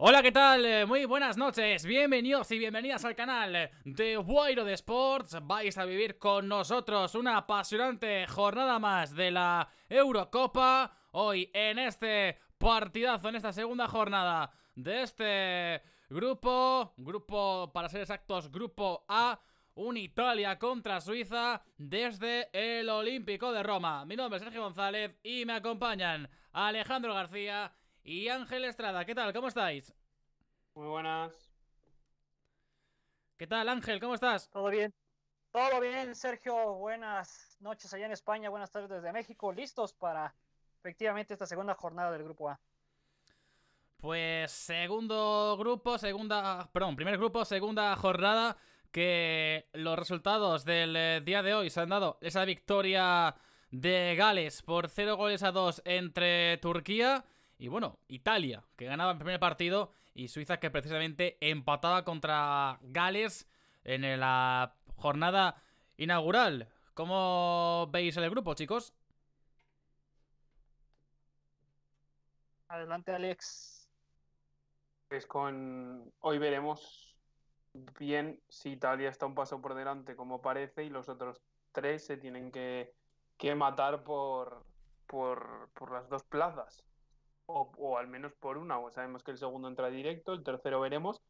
Hola, ¿qué tal? Eh, muy buenas noches, bienvenidos y bienvenidas al canal de Wairo de Sports. Vais a vivir con nosotros una apasionante jornada más de la Eurocopa. Hoy en este partidazo, en esta segunda jornada de este grupo, grupo, para ser exactos, grupo A. Un Italia contra Suiza desde el Olímpico de Roma. Mi nombre es Sergio González y me acompañan Alejandro García y Ángel Estrada. ¿Qué tal? ¿Cómo estáis? Muy buenas. ¿Qué tal, Ángel? ¿Cómo estás? Todo bien. Todo bien, Sergio. Buenas noches allá en España, buenas tardes desde México. Listos para efectivamente esta segunda jornada del Grupo A. Pues segundo grupo, segunda, perdón, primer grupo, segunda jornada que los resultados del eh, día de hoy se han dado esa victoria de Gales por 0 goles a 2 entre Turquía y bueno, Italia, que ganaba el primer partido, y Suiza, que precisamente empataba contra Gales en la jornada inaugural. ¿Cómo veis el grupo, chicos? Adelante, Alex. Pues con hoy veremos bien si Italia está un paso por delante, como parece, y los otros tres se tienen que, matar por, por, por las dos plazas o, al menos por una. Sabemos que el segundo entra directo, el tercero veremos.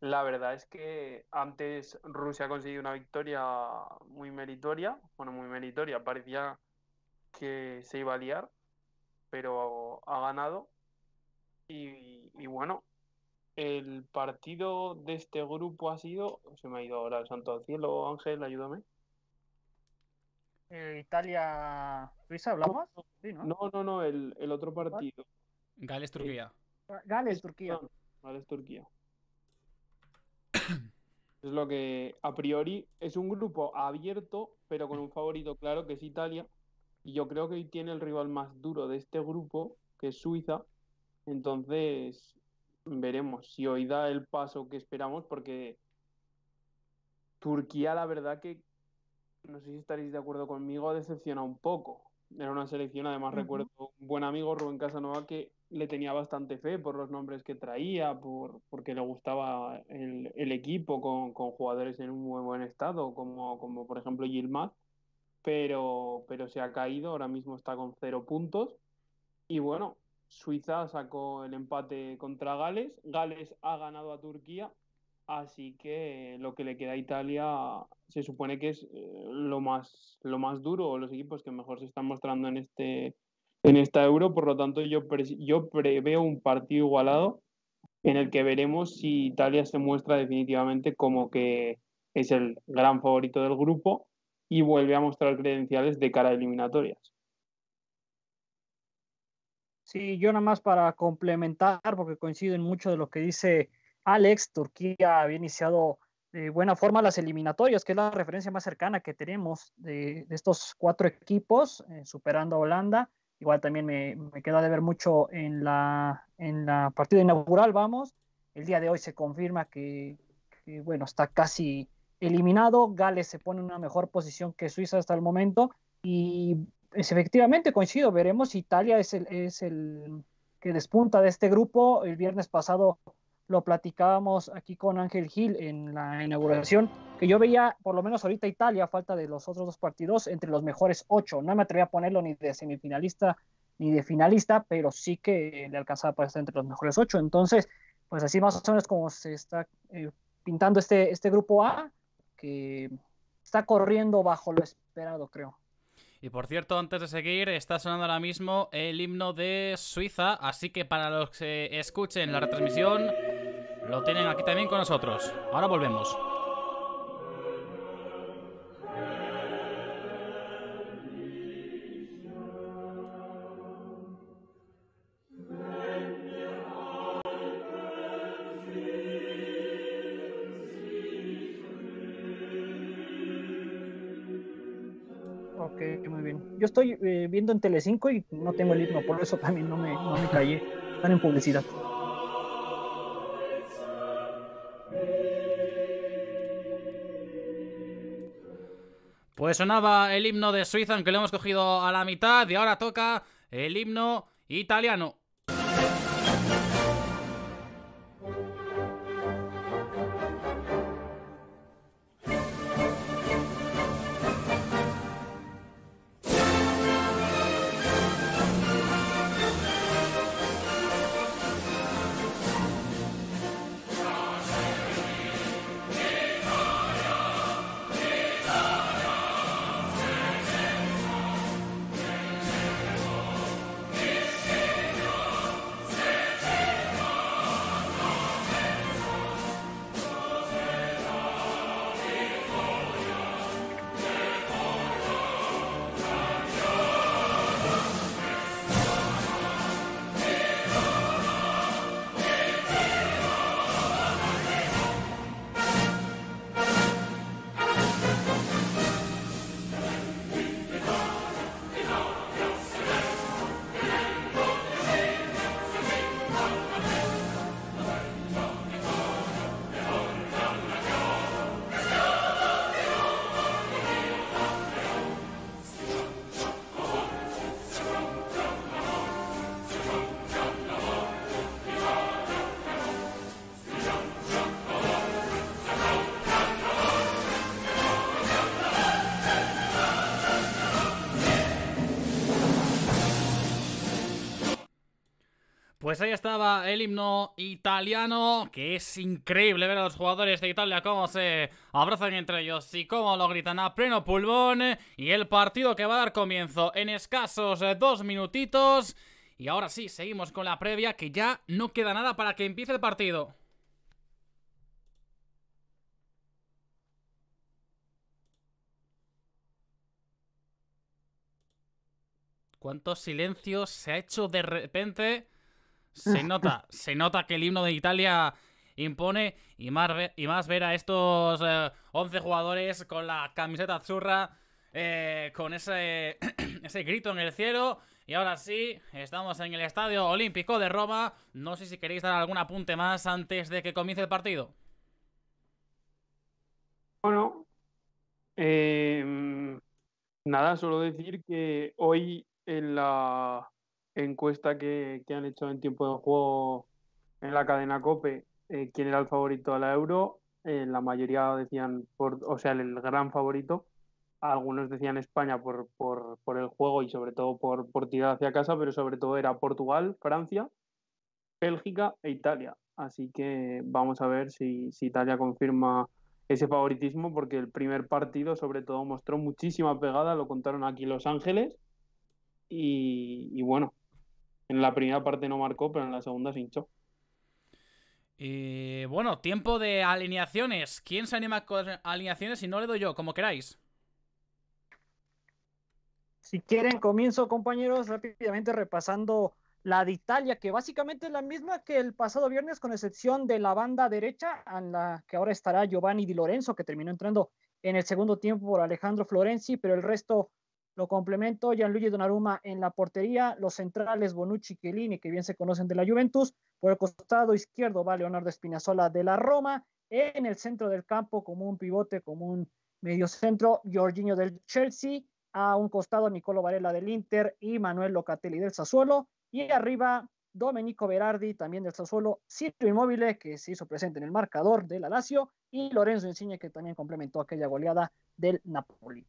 La verdad es que antes Rusia ha conseguido una victoria muy meritoria, bueno, muy meritoria, parecía que se iba a liar, pero ha ganado. Y, bueno, el partido de este grupo ha sido, se me ha ido ahora el santo cielo, Ángel, ayúdame. Eh, Italia-Suiza, hablamos? ¿no? no, no, el otro partido. Gales, Turquía. Gales, Turquía. Ah, Gales, Turquía. es lo que a priori es un grupo abierto, pero con un favorito claro que es Italia. Y yo creo que hoy tiene el rival más duro de este grupo, que es Suiza. Entonces, veremos si hoy da el paso que esperamos, porque Turquía, la verdad que, no sé si estaréis de acuerdo conmigo, decepciona decepcionado un poco. Era una selección, además recuerdo un buen amigo, Rubén Casanova, que le tenía bastante fe por los nombres que traía, por, porque le gustaba el, equipo con, jugadores en un muy buen estado, como, como por ejemplo Gilmar, pero, pero se ha caído, ahora mismo está con cero puntos. Y bueno, Suiza sacó el empate contra Gales, Gales ha ganado a Turquía, así que lo que le queda a Italia se supone que es eh, lo más, lo más duro, los equipos que mejor se están mostrando en este en esta euro. Por lo tanto, yo, yo preveo un partido igualado en el que veremos si Italia se muestra definitivamente como que es el gran favorito del grupo y vuelve a mostrar credenciales de cara a eliminatorias. Sí, yo nada más para complementar, porque coincido en mucho de lo que dice Alex, Turquía había iniciado de buena forma las eliminatorias, que es la referencia más cercana que tenemos de, estos cuatro equipos, eh, superando a Holanda. Igual también me, me queda de ver mucho en la, en la partida inaugural, vamos. El día de hoy se confirma que, bueno, está casi eliminado. Gales se pone en una mejor posición que Suiza hasta el momento. Y es, pues, efectivamente coincido, veremos Italia es el, es el que despunta de este grupo. El viernes pasado lo platicábamos aquí con Ángel Gil en la inauguración, que yo veía, por lo menos ahorita Italia, falta de los otros dos partidos, entre los mejores ocho. No me atreví a ponerlo ni de semifinalista ni de finalista, pero sí que le alcanzaba para estar entre los mejores ocho. Entonces, pues así más o menos como se está eh, pintando este, este grupo A, que está corriendo bajo lo esperado, creo. Y por cierto, antes de seguir, está sonando ahora mismo el himno de Suiza, así que para los que escuchen la retransmisión, lo tienen aquí también con nosotros. Ahora volvemos. yo estoy eh, viendo en Telecinco y no tengo el himno, por eso también no me, no me callé. Están en publicidad. Pues sonaba el himno de Suiza, aunque lo hemos cogido a la mitad, y ahora toca el himno italiano. Pues ahí estaba el himno italiano, que es increíble ver a los jugadores de Italia cómo se abrazan entre ellos y cómo lo gritan a pleno pulmón. Y el partido que va a dar comienzo en escasos eh, dos minutitos. Y ahora sí, seguimos con la previa, que ya no queda nada para que empiece el partido. ¿Cuánto silencio se ha hecho de repente? Se nota, se nota que el himno de Italia impone y más, y más ver a estos 11 eh, jugadores con la camiseta azurra, eh, con ese, grito en el cielo. Y ahora sí, estamos en el Estadio Olímpico de Roma. No sé si queréis dar algún apunte más antes de que comience el partido. Bueno, em, nada, solo decir que hoy en la encuesta que, han hecho en tiempo de juego en la cadena COPE, eh, quién era el favorito a la Euro, eh, la mayoría decían, por, o sea, el gran favorito, algunos decían España por, el juego y sobre todo por, tirar hacia casa, pero sobre todo era Portugal, Francia, Bélgica e Italia. Así que vamos a ver si, Italia confirma ese favoritismo, porque el primer partido, sobre todo, mostró muchísima pegada, lo contaron aquí Los Ángeles. y bueno, en la primera parte no marcó, pero en la segunda se hinchó. Y eh, bueno, tiempo de alineaciones. ¿Quién se anima con alineaciones? Si no le doy yo, como queráis. Si quieren, comienzo, compañeros, rápidamente repasando la de Italia, que básicamente es la misma que el pasado viernes, con excepción de la banda derecha, en la que ahora estará Giovanni Di Lorenzo, que terminó entrando en el segundo tiempo por Alejandro Florenzi, pero el resto lo complementó Gianluigi Donnarumma en la portería, los centrales Bonucci y Chiellini, que bien se conocen de la Juventus. Por el costado izquierdo va Leonardo Espinazola de la Roma. En el centro del campo, como un pivote, como un mediocentro, Jorginho del Chelsea. A un costado, Nicolo Varela del Inter y Manuel Locatelli del Sassuolo. Y arriba, Domenico Berardi, también del Sassuolo, Silvio Inmóvil, que se hizo presente en el marcador del la y Lorenzo Insigne, que también complementó aquella goleada del Napoli.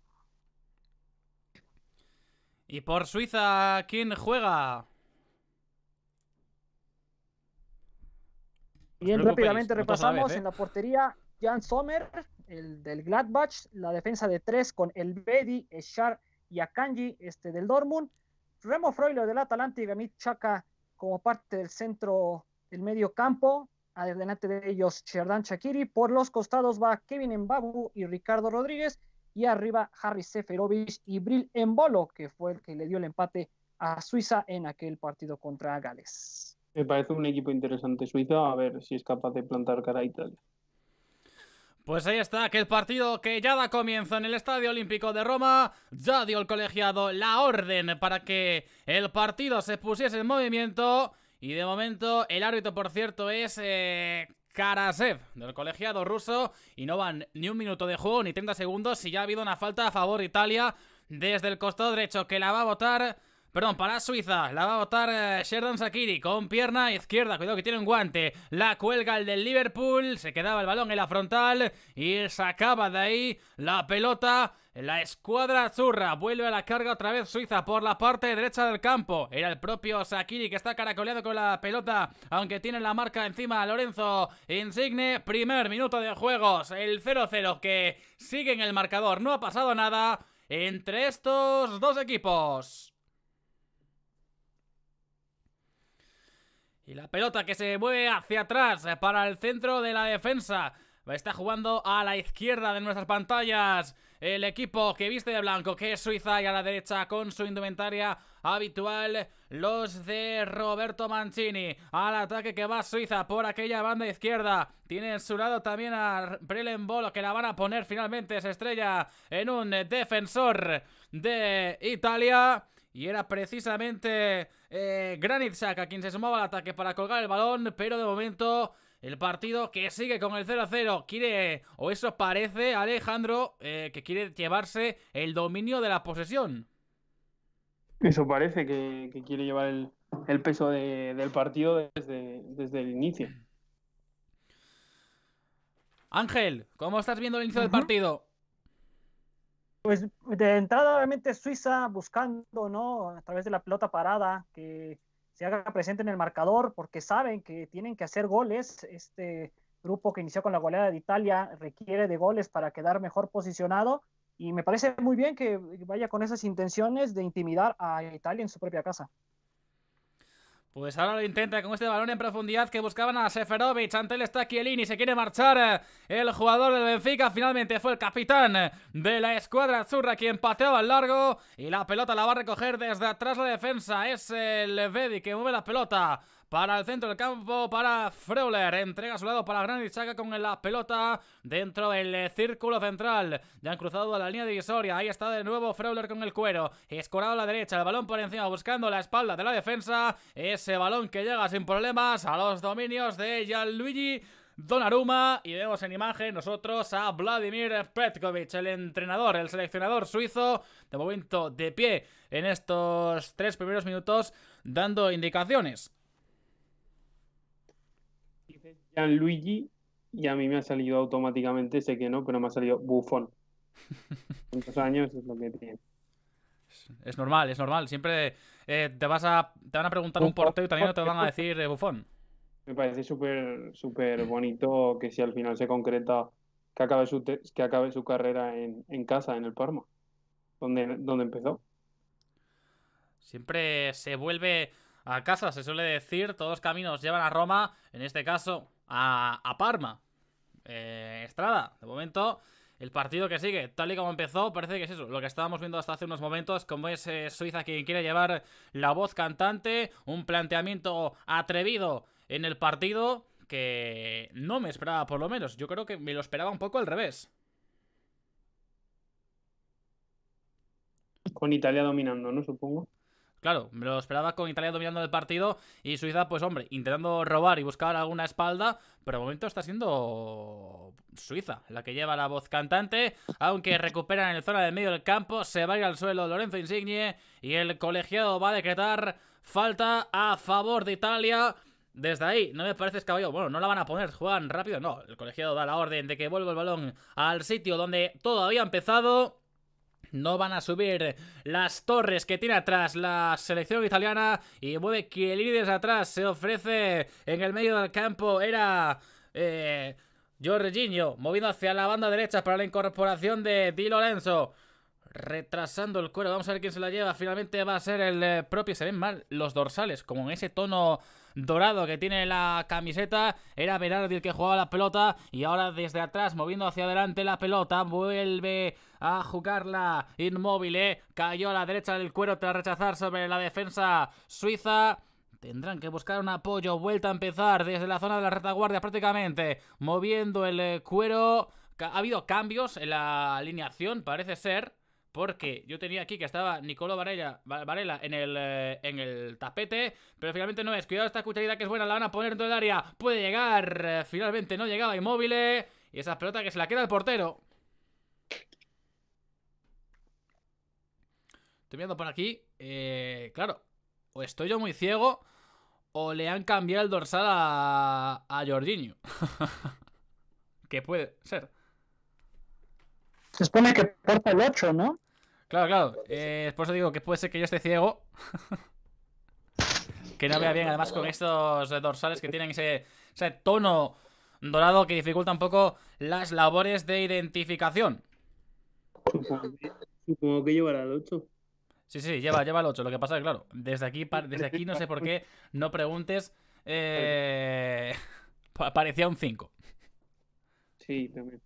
Y por Suiza, ¿quién juega? Bien, rápidamente repasamos ¿eh? en la portería Jan Sommer, el del Gladbach, la defensa de tres con el Bedi, eschar y Akanji este, del Dortmund, Remo Freuler del Atalanta y Gamit Chaka como parte del centro del medio campo, adelante de ellos Sherdan Shakiri, por los costados va Kevin Mbabu y Ricardo Rodríguez, y arriba Harry Seferovic y Bril Embolo, que fue el que le dio el empate a Suiza en aquel partido contra Gales. Me parece un equipo interesante Suiza, a ver si es capaz de plantar cara a Italia. Pues ahí está, aquel partido que ya da comienzo en el Estadio Olímpico de Roma. Ya dio el colegiado la orden para que el partido se pusiese en movimiento. Y de momento, el árbitro, por cierto, es eh, Karasev del colegiado ruso y no van ni un minuto de juego ni 30 segundos y ya ha habido una falta a favor Italia desde el costado derecho que la va a votar Perdón, para Suiza, la va a votar eh, Sheridan Sakiri con pierna izquierda, cuidado que tiene un guante, la cuelga el del Liverpool, se quedaba el balón en la frontal y sacaba de ahí la pelota la escuadra azurra vuelve a la carga otra vez Suiza por la parte derecha del campo. Era el propio Sakiri que está caracoleado con la pelota, aunque tiene la marca encima Lorenzo Insigne. Primer minuto de juegos, el 0-0 que sigue en el marcador. No ha pasado nada entre estos dos equipos. Y la pelota que se mueve hacia atrás para el centro de la defensa. Está jugando a la izquierda de nuestras pantallas. El equipo que viste de blanco, que es Suiza y a la derecha con su indumentaria habitual, los de Roberto Mancini. Al ataque que va Suiza por aquella banda izquierda. Tiene en su lado también a Brelen Bolo, que la van a poner finalmente. Se estrella en un defensor de Italia. Y era precisamente eh, Granit Xhaka quien se sumaba al ataque para colgar el balón, pero de momento el partido que sigue con el 0-0. Quiere, o eso parece, Alejandro, eh, que quiere llevarse el dominio de la posesión. Eso parece que, quiere llevar el, peso del partido desde, el inicio. Ángel, ¿cómo estás viendo el inicio del partido? Pues de entrada, obviamente, Suiza buscando, ¿no? A través de la pelota parada, que se haga presente en el marcador porque saben que tienen que hacer goles. Este grupo que inició con la goleada de Italia requiere de goles para quedar mejor posicionado y me parece muy bien que vaya con esas intenciones de intimidar a Italia en su propia casa. Pues ahora lo intenta con este balón en profundidad que buscaban a Seferovic. Ante él está se quiere marchar eh, el jugador del Benfica. Finalmente fue el capitán eh, de la escuadra azurra quien pateaba al largo. Y la pelota la va a recoger desde atrás la defensa. Es el Bedi que mueve la pelota para el centro del campo, para Freuler. Entrega a su lado para Granit Xhaka con la pelota dentro del círculo central. Ya han cruzado la línea divisoria. Ahí está de nuevo Freuler con el cuero. Escorado a la derecha, el balón por encima buscando la espalda de la defensa. Ese balón que llega sin problemas a los dominios de Gianluigi Donnarumma y vemos en imagen nosotros a Vladimir Petkovic, el entrenador, el seleccionador suizo, de momento de pie en estos tres primeros minutos dando indicaciones. Luigi y a mí me ha salido automáticamente, sé que no, pero me ha salido bufón. Muchos años es lo que tiene. Es normal, es normal. Siempre eh, te vas a van a preguntar un portero y también te van a decir eh, bufón. Me parece súper súper bonito que si al final se concreta que acabe su que acabe su carrera en, casa, en el Parma, donde, donde empezó. Siempre se vuelve a casa, se suele decir, todos caminos llevan a Roma, en este caso a, Parma. Eh, Estrada, de momento, el partido que sigue, tal y como empezó, parece que es eso, lo que estábamos viendo hasta hace unos momentos, como es eh, Suiza quien quiere llevar la voz cantante, un planteamiento atrevido en el partido que no me esperaba por lo menos, yo creo que me lo esperaba un poco al revés. Con Italia dominando, ¿no? Supongo. Claro, me lo esperaba con Italia dominando el partido y Suiza, pues hombre, intentando robar y buscar alguna espalda, pero de momento está siendo Suiza la que lleva la voz cantante, aunque recuperan en el zona del medio del campo, se va a ir al suelo Lorenzo Insigne y el colegiado va a decretar falta a favor de Italia. Desde ahí, no me parece escaballo. Bueno, no la van a poner, Juan, rápido. No, el colegiado da la orden de que vuelva el balón al sitio donde todo había empezado. No van a subir las torres que tiene atrás la selección italiana y mueve que el desde atrás. Se ofrece en el medio del campo. Era... Eh, Jorginho moviendo hacia la banda derecha para la incorporación de Di Lorenzo. Retrasando el cuero. Vamos a ver quién se la lleva. Finalmente va a ser el eh, propio. Se ven mal los dorsales. Como en ese tono dorado que tiene la camiseta. Era Berardi el que jugaba la pelota y ahora desde atrás, moviendo hacia adelante la pelota, vuelve a jugarla inmóvil. Eh. Cayó a la derecha del cuero tras rechazar sobre la defensa suiza. Tendrán que buscar un apoyo, vuelta a empezar desde la zona de la retaguardia prácticamente, moviendo el eh, cuero. Ha habido cambios en la alineación, parece ser porque yo tenía aquí que estaba Nicolo Varela, Varela eh, en, el, tapete, pero finalmente no es. Cuidado esta cucharita que es buena, la van a poner dentro del área. Puede llegar, eh, finalmente no llegaba inmóvil. Y esa pelota que se la queda el portero. Estoy mirando por aquí. Eh, claro, o estoy yo muy ciego o le han cambiado el dorsal a, a Jorginho. que puede ser. Se supone que porta el 8, ¿no? Claro, claro. Eh, por eso digo que puede ser que yo esté ciego. que no vea bien, además, con estos dorsales que tienen ese, tono dorado que dificulta un poco las labores de identificación. Pues supongo que llevará el 8. Sí, sí, lleva, lleva el 8. Lo que pasa es que, claro, desde aquí, desde aquí no sé por qué no preguntes. Eh, parecía un 5. Sí, también.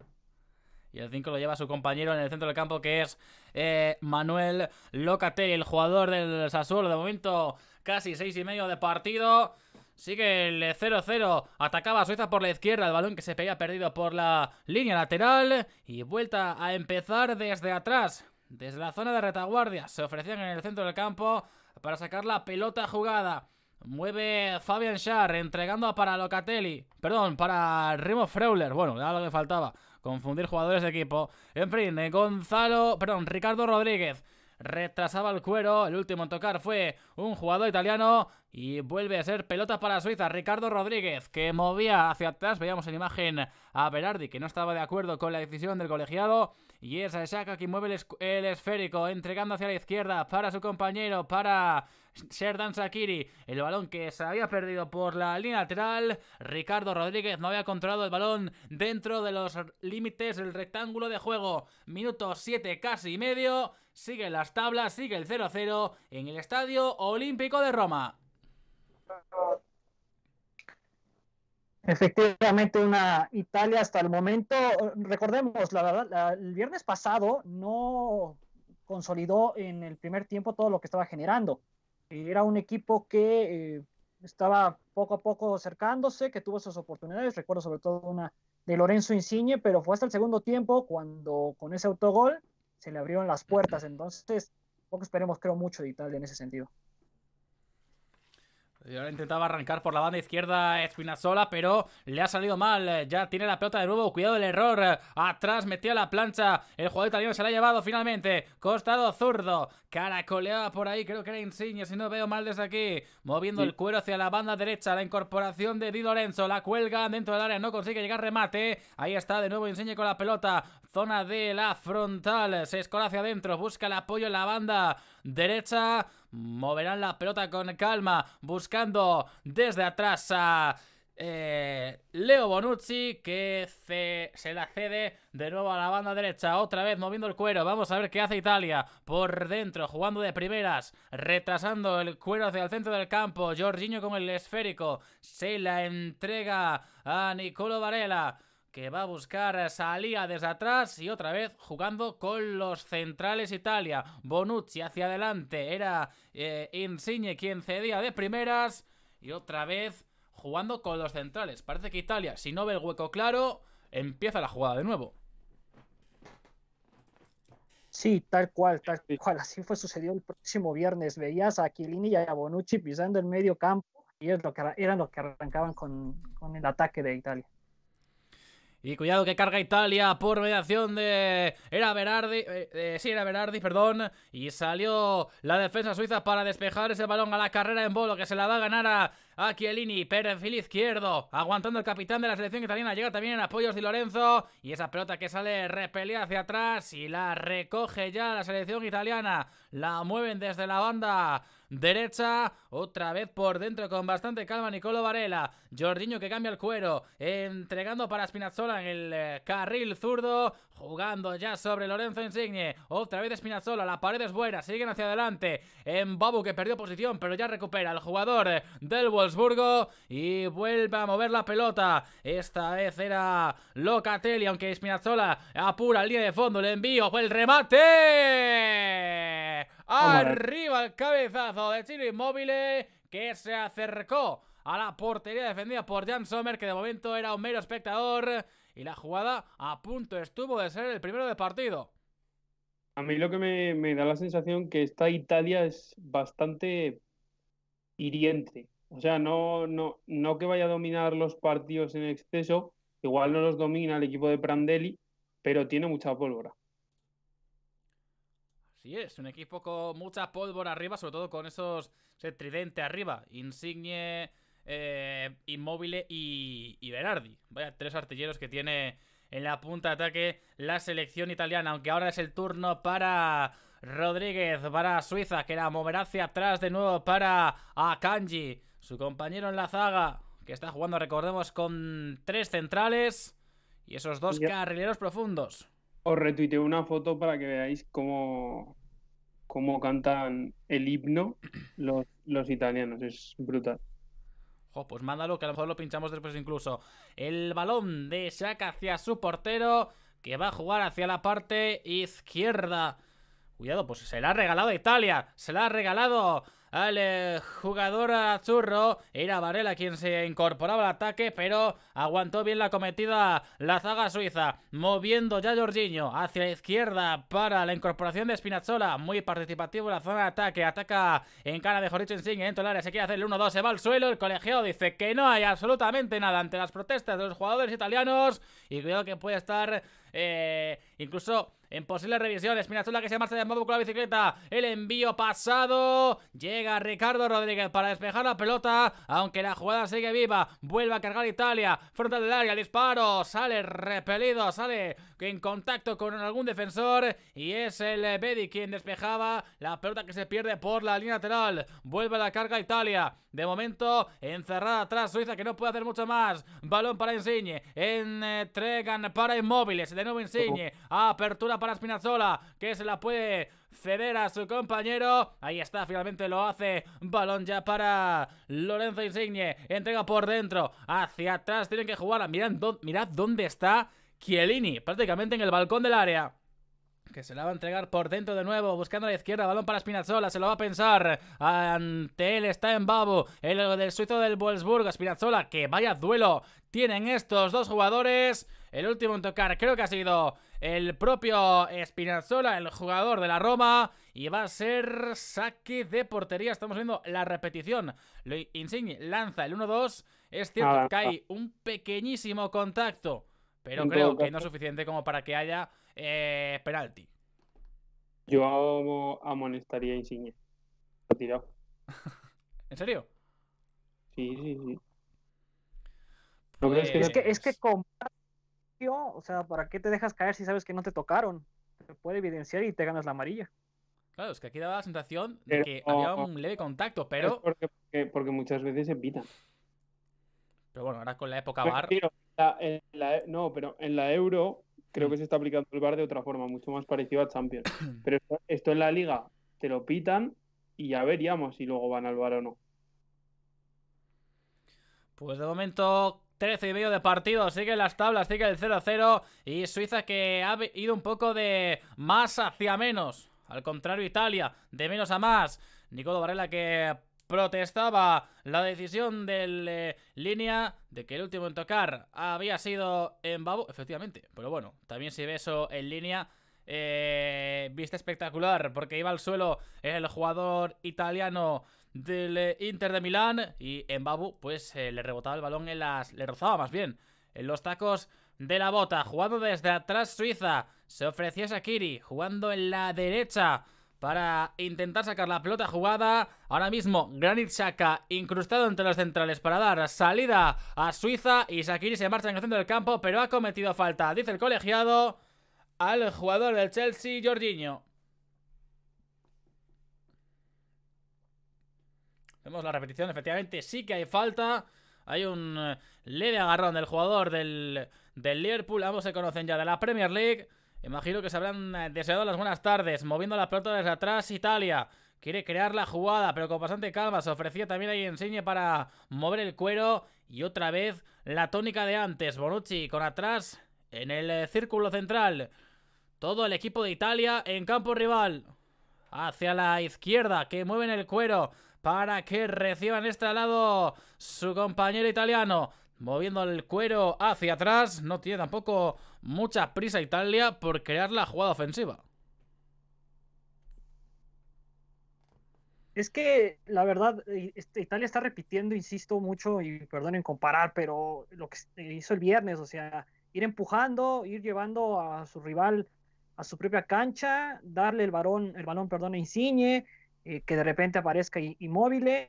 Y el 5 lo lleva su compañero en el centro del campo, que es eh, Manuel Locatelli, el jugador del Sassuolo. De momento, casi seis y medio de partido. Sigue el 0-0. Atacaba a Suiza por la izquierda. El balón que se veía perdido por la línea lateral. Y vuelta a empezar desde atrás. Desde la zona de retaguardia. Se ofrecían en el centro del campo para sacar la pelota jugada. Mueve Fabian Schär entregando para Locatelli. Perdón, para Remo Freuler. Bueno, era lo que faltaba confundir jugadores de equipo. En fin, eh, Gonzalo, perdón, Ricardo Rodríguez retrasaba el cuero. El último en tocar fue un jugador italiano. Y vuelve a ser pelota para Suiza. Ricardo Rodríguez, que movía hacia atrás. Veíamos en imagen a Berardi, que no estaba de acuerdo con la decisión del colegiado. Y Esaka que mueve el, esférico, entregando hacia la izquierda para su compañero, para Serdan Sakiri. El balón que se había perdido por la línea lateral. Ricardo Rodríguez no había controlado el balón dentro de los límites del rectángulo de juego. Minuto 7 casi y medio. Sigue las tablas, sigue el 0-0 en el Estadio Olímpico de Roma. Efectivamente, una Italia hasta el momento, recordemos, la verdad, el viernes pasado no consolidó en el primer tiempo todo lo que estaba generando. Era un equipo que eh, estaba poco a poco acercándose, que tuvo sus oportunidades, recuerdo sobre todo una de Lorenzo Insigne, pero fue hasta el segundo tiempo cuando con ese autogol se le abrieron las puertas. Entonces, poco esperemos, creo, mucho de Italia en ese sentido. Ahora intentaba arrancar por la banda izquierda Espinazola, pero le ha salido mal. Ya tiene la pelota de nuevo. Cuidado del error. Atrás metía la plancha. El jugador italiano se la ha llevado finalmente. Costado zurdo. Caracoleaba por ahí. Creo que era Insigne, si no veo mal desde aquí. Moviendo el cuero hacia la banda derecha. La incorporación de Di Lorenzo. La cuelga dentro del área. No consigue llegar remate. Ahí está de nuevo Insigne con la pelota. Zona de la frontal. Se escola hacia adentro. Busca el apoyo en la banda derecha. Moverán la pelota con calma, buscando desde atrás a eh, Leo Bonucci que se, se, la cede de nuevo a la banda derecha, otra vez moviendo el cuero, vamos a ver qué hace Italia por dentro, jugando de primeras, retrasando el cuero hacia el centro del campo, Jorginho con el esférico, se la entrega a Nicolo Varela que va a buscar salida desde atrás y otra vez jugando con los centrales Italia. Bonucci hacia adelante, era eh, Insigne quien cedía de primeras y otra vez jugando con los centrales. Parece que Italia, si no ve el hueco claro, empieza la jugada de nuevo. Sí, tal cual, tal cual. Así fue sucedido el próximo viernes. Veías a Chiellini y a Bonucci pisando el medio campo y eran los que arrancaban con, con el ataque de Italia. Y cuidado que carga Italia por mediación de... Era Berardi... Eh, sí, era Berardi, perdón. Y salió la defensa suiza para despejar ese balón a la carrera en bolo que se la va a ganar a, Chiellini. Perfil izquierdo. Aguantando el capitán de la selección italiana. Llega también en apoyos de Lorenzo. Y esa pelota que sale repelea hacia atrás y la recoge ya la selección italiana. La mueven desde la banda derecha, otra vez por dentro con bastante calma Nicolo Varela, Jordiño que cambia el cuero, entregando para Spinazzola en el eh, carril zurdo, jugando ya sobre Lorenzo Insigne, otra vez Spinazzola, la pared es buena, siguen hacia adelante, en Babu que perdió posición pero ya recupera el jugador eh, del Wolfsburgo y vuelve a mover la pelota, esta vez era Locatelli, aunque Spinazzola apura el día de fondo, el envío, fue el remate. Arriba el cabezazo de Chino Inmóvil. que se acercó a la portería defendida por Jan Sommer, que de momento era un mero espectador. Y la jugada a punto estuvo de ser el primero de partido. A mí lo que me, da la sensación que esta Italia es bastante hiriente. O sea, no, no, no que vaya a dominar los partidos en exceso, igual no los domina el equipo de Prandelli, pero tiene mucha pólvora. Sí es, un equipo con mucha pólvora arriba, sobre todo con esos ese tridente arriba, Insigne, eh, Inmóvil y, y Berardi. Vaya, tres artilleros que tiene en la punta de ataque la selección italiana, aunque ahora es el turno para Rodríguez, para Suiza, que la moverá hacia atrás de nuevo para Akanji, su compañero en la zaga, que está jugando, recordemos, con tres centrales y esos dos carrileros profundos. Os retuiteé una foto para que veáis cómo, cantan el himno los, los italianos. Es brutal. pues mándalo, que a lo mejor lo pinchamos después incluso. El balón de saca hacia su portero, que va a jugar hacia la parte izquierda. Cuidado, pues se la ha regalado a Italia. Se la ha regalado al eh, jugador azurro. Era Varela quien se incorporaba al ataque, pero aguantó bien la cometida la zaga suiza. Moviendo ya Jorginho hacia la izquierda para la incorporación de Spinazzola. Muy participativo en la zona de ataque. Ataca en cara de dicho, Insigne dentro del área. Se quiere hacer el 1-2, se va al suelo. El colegiado dice que no hay absolutamente nada ante las protestas de los jugadores italianos. Y creo que puede estar eh, incluso en revisiones revisión. Espinazola que se marcha de modo con la bicicleta. El envío pasado. Llega Ricardo Rodríguez para despejar la pelota. Aunque la jugada sigue viva. Vuelve a cargar Italia. Frontal del área. Disparo. Sale repelido. Sale en contacto con algún defensor. Y es el Bedi quien despejaba la pelota que se pierde por la línea lateral. Vuelve a la carga Italia. De momento encerrada atrás Suiza que no puede hacer mucho más. Balón para Insigne. Entregan para Inmóviles. De nuevo Insigne. Apertura para Spinazzola, que se la puede ceder a su compañero. Ahí está, finalmente lo hace. Balón ya para Lorenzo Insigne. Entrega por dentro, hacia atrás. Tienen que jugar. Mirad, mirad dónde está Chiellini, prácticamente en el balcón del área. Que se la va a entregar por dentro de nuevo, buscando a la izquierda, balón para Spinazzola, se lo va a pensar. Ante él está en Babu, el del suizo del Wolfsburg. Spinazzola, que vaya duelo tienen estos dos jugadores. El último en tocar creo que ha sido el propio Spinazzola, el jugador de la Roma, y va a ser saque de portería. Estamos viendo la repetición. Insigne lanza el 1-2. Es cierto ah. que hay un pequeñísimo contacto, pero creo que no es suficiente como para que haya eh, penalti. Yo amonestaría a Insigne. ¿En serio? Sí, sí, sí. Pues es, que, es que pues o sea, ¿para qué te dejas caer si sabes que no te tocaron? Se puede evidenciar y te ganas la amarilla. Claro, es que aquí daba la sensación de que había un leve contacto, pero. Porque, porque, muchas veces se pitan. Pero bueno, ahora con la época bar. no, pero en la Euro creo mm. que se está aplicando el bar de otra forma, mucho más parecido a Champions. Pero esto, esto en la Liga te lo pitan y ya veríamos si luego van al bar o no. Pues de momento 13 y medio de partido. Sigue las tablas, sigue el 0-0. Y Suiza que ha ido un poco de más hacia menos. Al contrario, Italia, de menos a más. Nicolo Varela que protestaba la decisión del eh, línea de que el último en tocar había sido en Babo. Efectivamente, pero bueno, también se ve eso en línea. Eh, vista espectacular porque iba al suelo el jugador italiano del eh, Inter de Milán y Babu pues eh, le rebotaba el balón en las... le rozaba más bien en los tacos de la bota, jugando desde atrás Suiza, se ofreció Sakiri, jugando en la derecha para intentar sacar la pelota jugada. Ahora mismo Granit Xhaka incrustado entre los centrales para dar salida a Suiza y Sakiri se marcha en el centro del campo, pero ha cometido falta, dice el colegiado, al jugador del Chelsea, Jorginho. Vemos la repetición, efectivamente sí que hay falta. Hay un eh, leve agarrón del jugador del, del Liverpool. Ambos se conocen ya de la Premier League. Imagino que se habrán eh, deseado las buenas tardes. Moviendo la pelota desde atrás, Italia. Quiere crear la jugada, pero con bastante calma. Se ofrecía también ahí Enseñe para mover el cuero. Y otra vez la tónica de antes. Bonucci con atrás en el eh, círculo central. Todo el equipo de Italia en campo rival. Hacia la izquierda, que mueven el cuero para que reciban este lado su compañero italiano. Moviendo el cuero hacia atrás, no tiene tampoco mucha prisa Italia por crear la jugada ofensiva. Es que la verdad, eh, este, Italia está repitiendo, insisto mucho, y perdonen comparar, pero lo que hizo el viernes, o sea, ir empujando, ir llevando a su rival a su propia cancha, darle el balón, el balón, perdón, a Insigne, eh, que de repente aparezca inmóvil. Eh,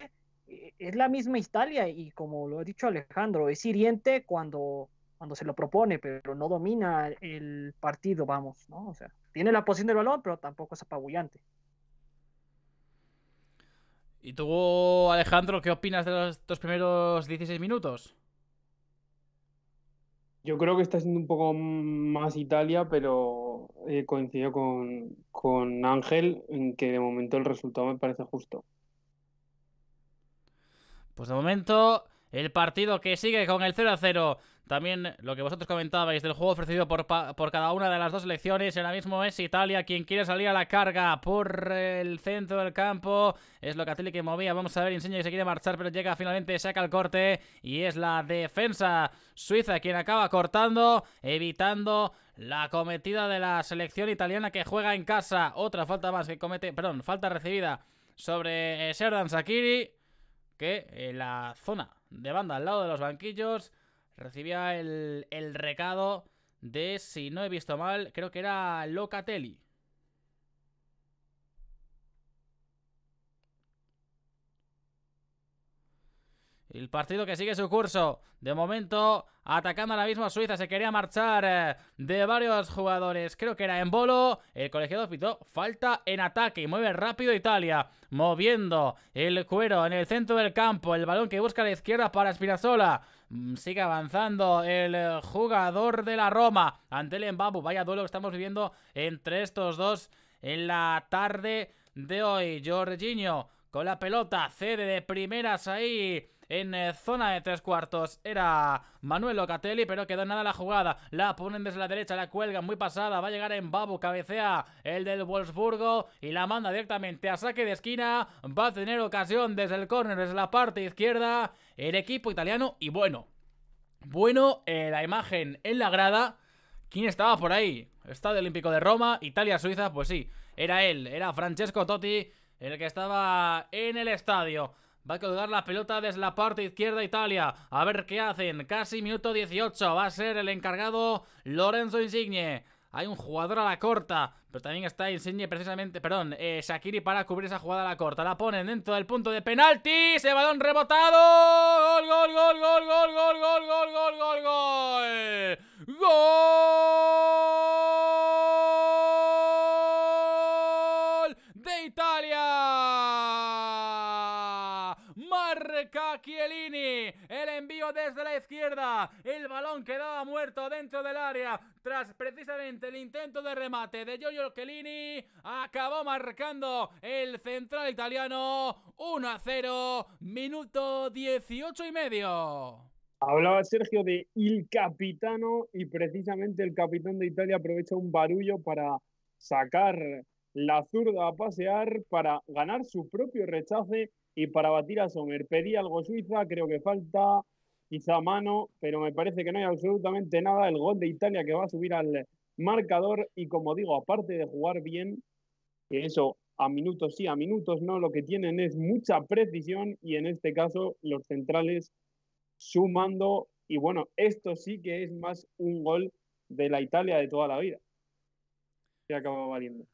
es la misma Italia y como lo ha dicho Alejandro, es hiriente cuando, cuando se lo propone, pero no domina el partido, vamos, ¿no? O sea, tiene la posición del balón, pero tampoco es apabullante. ¿Y tú, Alejandro, qué opinas de los dos primeros 16 minutos? Yo creo que está siendo un poco más Italia, pero eh, coincidió con, Ángel en que de momento el resultado me parece justo. Pues de momento, el partido que sigue con el 0 a 0. También lo que vosotros comentabais del juego ofrecido por, por cada una de las dos selecciones. Ahora mismo es Italia quien quiere salir a la carga por el centro del campo. Es lo que movía. Vamos a ver, enseña que se quiere marchar, pero llega finalmente, saca el corte. Y es la defensa suiza quien acaba cortando, evitando la cometida de la selección italiana que juega en casa. Otra falta más que comete, perdón, falta recibida sobre eh, Serdan Sakiri, que en eh, la zona de banda al lado de los banquillos recibía el, el recado de, si no he visto mal, creo que era Locatelli. El partido que sigue su curso. De momento, atacando ahora mismo a Suiza. Se quería marchar eh, de varios jugadores. Creo que era en bolo. El colegiado pitó falta en ataque. Y mueve rápido Italia. Moviendo el cuero en el centro del campo. El balón que busca la izquierda para Spinazzola. Mm, sigue avanzando el jugador de la Roma. Ante el Babu. Vaya duelo que estamos viviendo entre estos dos en la tarde de hoy. Jorginho con la pelota. Cede de primeras ahí en eh, zona de tres cuartos era Manuel Locatelli, pero quedó nada la jugada. La ponen desde la derecha, la cuelgan muy pasada, va a llegar en Babu, cabecea el del Wolfsburgo y la manda directamente a saque de esquina. Va a tener ocasión desde el córner, desde la parte izquierda, el equipo italiano y bueno. Bueno, eh, la imagen en la grada. ¿Quién estaba por ahí? Estadio Olímpico de Roma, Italia-Suiza, pues sí, era él, era Francesco Totti el que estaba en el estadio. Va a colgar la pelota desde la parte izquierda Italia. A ver qué hacen. Casi minuto 18. Va a ser el encargado Lorenzo Insigne. Hay un jugador a la corta, pero también está Insigne precisamente, perdón, eh, para cubrir esa jugada a la corta. La ponen dentro del punto de penalti, se balón rebotado. Gol, gol, gol, gol, gol, gol, gol, gol, gol, gol, gol. Gol. desde la izquierda. El balón quedaba muerto dentro del área. Tras precisamente el intento de remate de Giorgio Chiellini, acabó marcando el central italiano 1 a 0, minuto 18 y medio. Hablaba Sergio de Il Capitano y precisamente el capitán de Italia aprovecha un barullo para sacar la zurda a pasear, para ganar su propio rechace y para batir a Sommer. Pedía algo Suiza, creo que falta, quizá mano, pero me parece que no hay absolutamente nada. El gol de Italia que va a subir al marcador y como digo, aparte de jugar bien, que eso a minutos sí, a minutos no, lo que tienen es mucha precisión y en este caso los centrales sumando y bueno, esto sí que es más un gol de la Italia de toda la vida. Se acaba valiendo.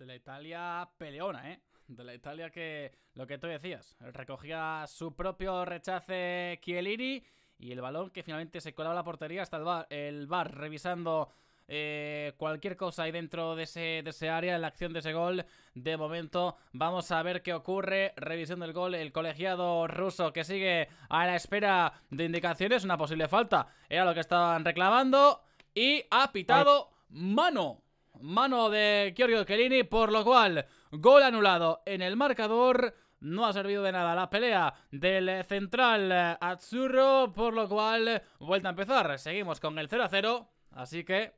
De la Italia peleona, ¿eh? de la Italia que lo que tú decías, recogía su propio rechace Chiellini y el balón que finalmente se colaba la portería hasta el bar, revisando eh, cualquier cosa ahí dentro de ese, de ese área, en la acción de ese gol. De momento, vamos a ver qué ocurre. Revisión del gol, el colegiado ruso que sigue a la espera de indicaciones. Una posible falta, era lo que estaban reclamando. Y ha pitado mano. Mano de Giorgio Chiellini, por lo cual, gol anulado en el marcador no ha servido de nada la pelea del central eh, Azzurro, por lo cual vuelta a empezar. Seguimos con el 0 a 0, así que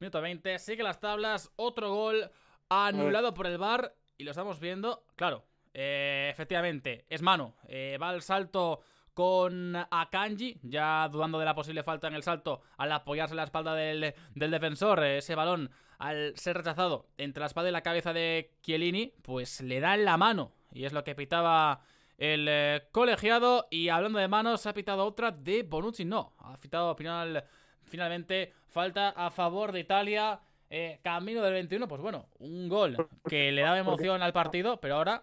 minuto 20, sigue las tablas, otro gol anulado por el VAR y lo estamos viendo, claro, eh, efectivamente, es mano, eh, va al salto con Akanji, ya dudando de la posible falta en el salto al apoyarse la espalda del, defensor, ese balón al ser rechazado entre la espalda y la cabeza de Chiellini, pues le da en la mano y es lo que pitaba el eh, colegiado. Y hablando de manos, ha pitado otra de Bonucci. No, ha pitado final, finalmente falta a favor de Italia. Eh, camino del 21, pues bueno, un gol que le daba emoción al partido, pero ahora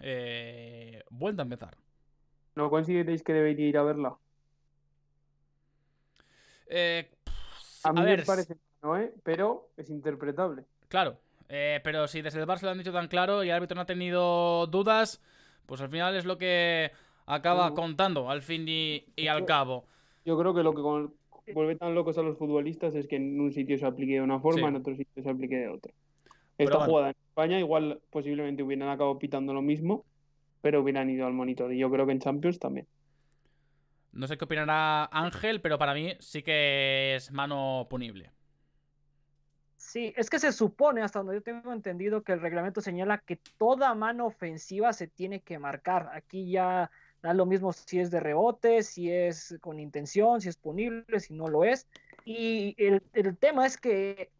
eh, vuelta a empezar. ¿No consideréis que debería ir a verla? a, mí me parece no, ¿eh? pero es interpretable. Claro, eh, pero si desde el Barça lo han dicho tan claro y el árbitro no ha tenido dudas, pues al final es lo que acaba contando al fin y, al cabo. Yo creo que lo que vuelve tan locos a los futbolistas es que en un sitio se aplique de una forma, en otro sitio se aplique de otra. Esta jugada en España igual posiblemente hubieran acabado pitando lo mismo, pero hubieran ido al monitor. Y yo creo que en Champions también. No sé qué opinará Ángel, pero para mí sí que es mano punible. Sí, es que se supone, hasta donde yo tengo entendido, que el reglamento señala que toda mano ofensiva se tiene que marcar. Aquí ya da lo mismo si es de rebote, si es con intención, si es punible, si no lo es. Y el, tema es que,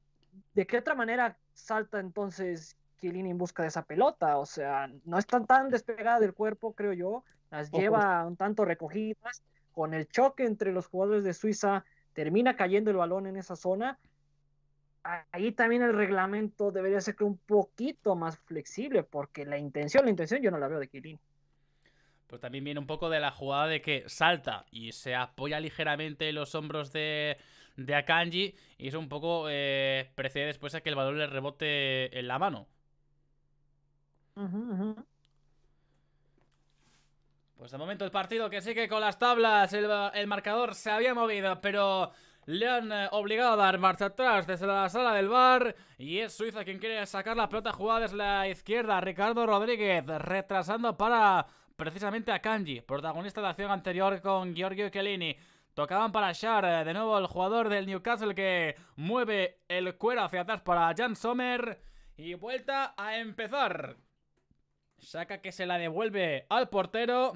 ¿de qué otra manera salta entonces Kilini en busca de esa pelota? O sea, no está tan despegada del cuerpo, creo yo. Las lleva un tanto recogidas. Con el choque entre los jugadores de Suiza, termina cayendo el balón en esa zona ahí también el reglamento debería ser un poquito más flexible, porque la intención, la intención yo no la veo de Kirin. Pues también viene un poco de la jugada de que salta y se apoya ligeramente los hombros de, de Akanji y eso un poco eh, precede después a que el balón le rebote en la mano. Pues de momento el partido que sigue con las tablas, el marcador se había movido, pero le han eh, obligado a dar marcha atrás desde la sala del bar. Y es Suiza quien quiere sacar la pelota jugada desde la izquierda. Ricardo Rodríguez retrasando para precisamente a Kanji, protagonista de la acción anterior con Giorgio Chiellini. Tocaban para Shar, eh, de nuevo el jugador del Newcastle que mueve el cuero hacia atrás para Jan Sommer. Y vuelta a empezar. Saca que se la devuelve al portero.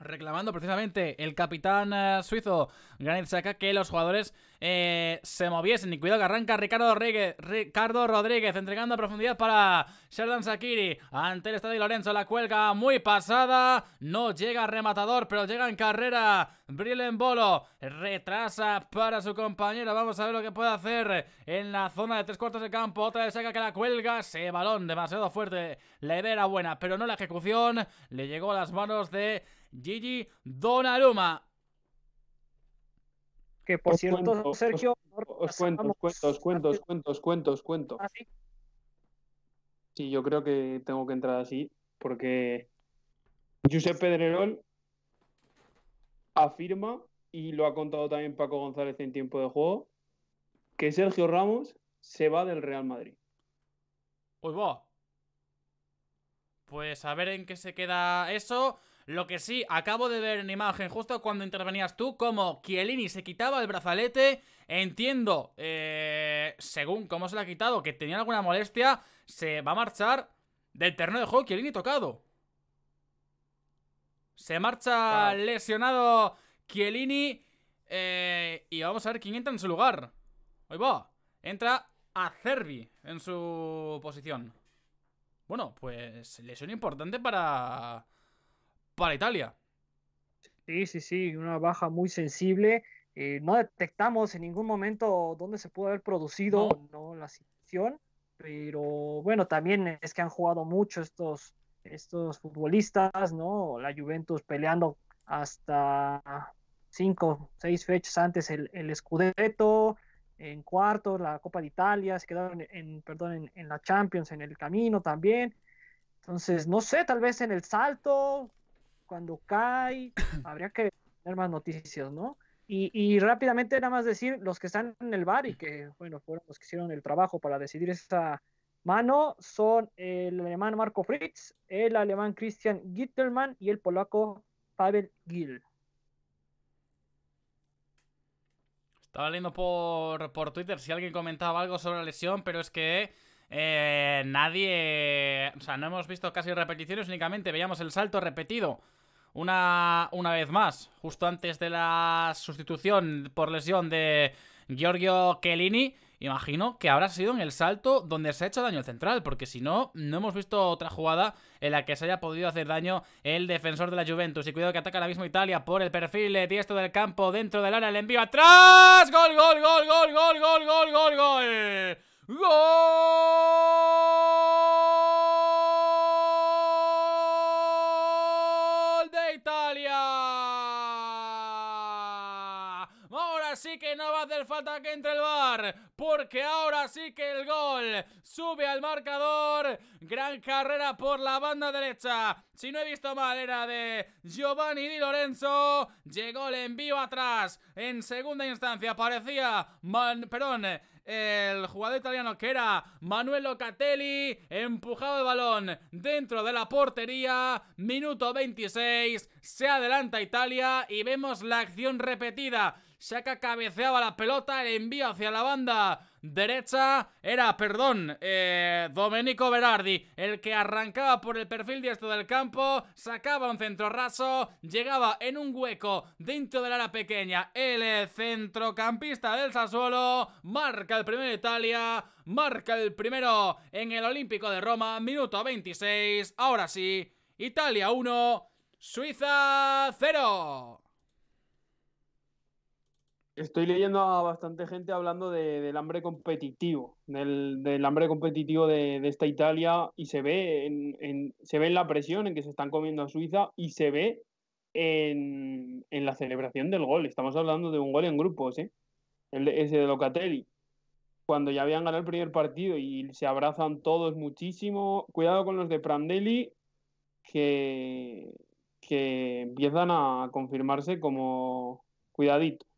Reclamando precisamente el capitán eh, suizo Granit Xhaka que los jugadores eh, se moviesen. Y cuidado que arranca Ricardo Rodríguez, entregando a profundidad para Sheldon Sakiri. Ante el estadio Lorenzo la cuelga muy pasada. No llega rematador, pero llega en carrera. Brillen Bolo retrasa para su compañero. Vamos a ver lo que puede hacer en la zona de tres cuartos de campo. Otra vez Xhaka que la cuelga. Ese balón demasiado fuerte. La idea era buena, pero no la ejecución. Le llegó a las manos de Gigi Donnarumma. Que por cierto, Sergio. Os, cuento, os, cuento, os cuento, os cuento, ah, sí? yo creo que tengo que entrar así, porque Josep Pedrerol afirma, y lo ha contado también Paco González en tiempo de juego, que Sergio Ramos se va del Real Madrid. Pues va. Pues a ver en qué se queda eso. Lo que sí, acabo de ver en imagen justo cuando intervenías tú, como Kielini se quitaba el brazalete. Entiendo, eh, según cómo se le ha quitado, que tenía alguna molestia, se va a marchar del terreno de juego Chiellini tocado. Se marcha lesionado Kielini. Eh, y vamos a ver quién entra en su lugar. Ahí va. Entra a Cervi en su posición. Bueno, pues lesión importante para para Italia. Sí, sí, sí, una baja muy sensible. Eh, no detectamos en ningún momento dónde se pudo haber producido la situación, pero bueno, también es que han jugado mucho estos, estos futbolistas, ¿no? La Juventus peleando hasta cinco, seis fechas antes el, el Scudetto, en cuarto la Copa de Italia, se quedaron en, perdón, en, la Champions, en el camino también. Entonces, no sé, tal vez en el salto, cuando cae, habría que tener más noticias, ¿no? Y, rápidamente nada más decir, los que están en el bar y que, bueno, fueron los que hicieron el trabajo para decidir esa mano son el alemán Marco Fritz, el alemán Christian Gittelmann y el polaco Pavel Gil. Estaba leyendo por, por Twitter si alguien comentaba algo sobre la lesión, pero es que eh, nadie... O sea, no hemos visto casi repeticiones, únicamente veíamos el salto repetido una, una vez más, justo antes de la sustitución por lesión de Giorgio Kelini. Imagino que habrá sido en el salto donde se ha hecho daño el central, porque si no, no hemos visto otra jugada en la que se haya podido hacer daño el defensor de la Juventus. Y cuidado que ataca la misma Italia por el perfil de del campo, dentro del área, el envío atrás. ¡Gol, gol, gol, gol, gol, gol, gol, gol, gol! ¡Gol de Italia! Ahora sí que no va a hacer falta que entre el bar, porque ahora sí que el gol sube al marcador. Gran carrera por la banda derecha. Si no he visto mal, era de Giovanni Di Lorenzo. Llegó el envío atrás. En segunda instancia parecía, perdón, el jugador italiano que era Manuel Locatelli, empujado de balón dentro de la portería, minuto 26, se adelanta Italia y vemos la acción repetida. Saca cabeceaba la pelota, el envío hacia la banda derecha era, perdón, eh, Domenico Berardi, el que arrancaba por el perfil diestro del campo, sacaba un centro raso, llegaba en un hueco dentro del área pequeña el centrocampista del Sassuolo, marca el primero de Italia, marca el primero en el Olímpico de Roma, minuto 26, ahora sí, Italia 1, Suiza 0. Estoy leyendo a bastante gente hablando del hambre competitivo, del, hambre competitivo de, esta Italia y se ve en, se ve en la presión en que se están comiendo a Suiza y se ve en, la celebración del gol. Estamos hablando de un gol en grupos, ¿eh? El ese de Locatelli. Cuando ya habían ganado el primer partido y se abrazan todos muchísimo. Cuidado con los de Prandelli que, que empiezan a confirmarse como cuidaditos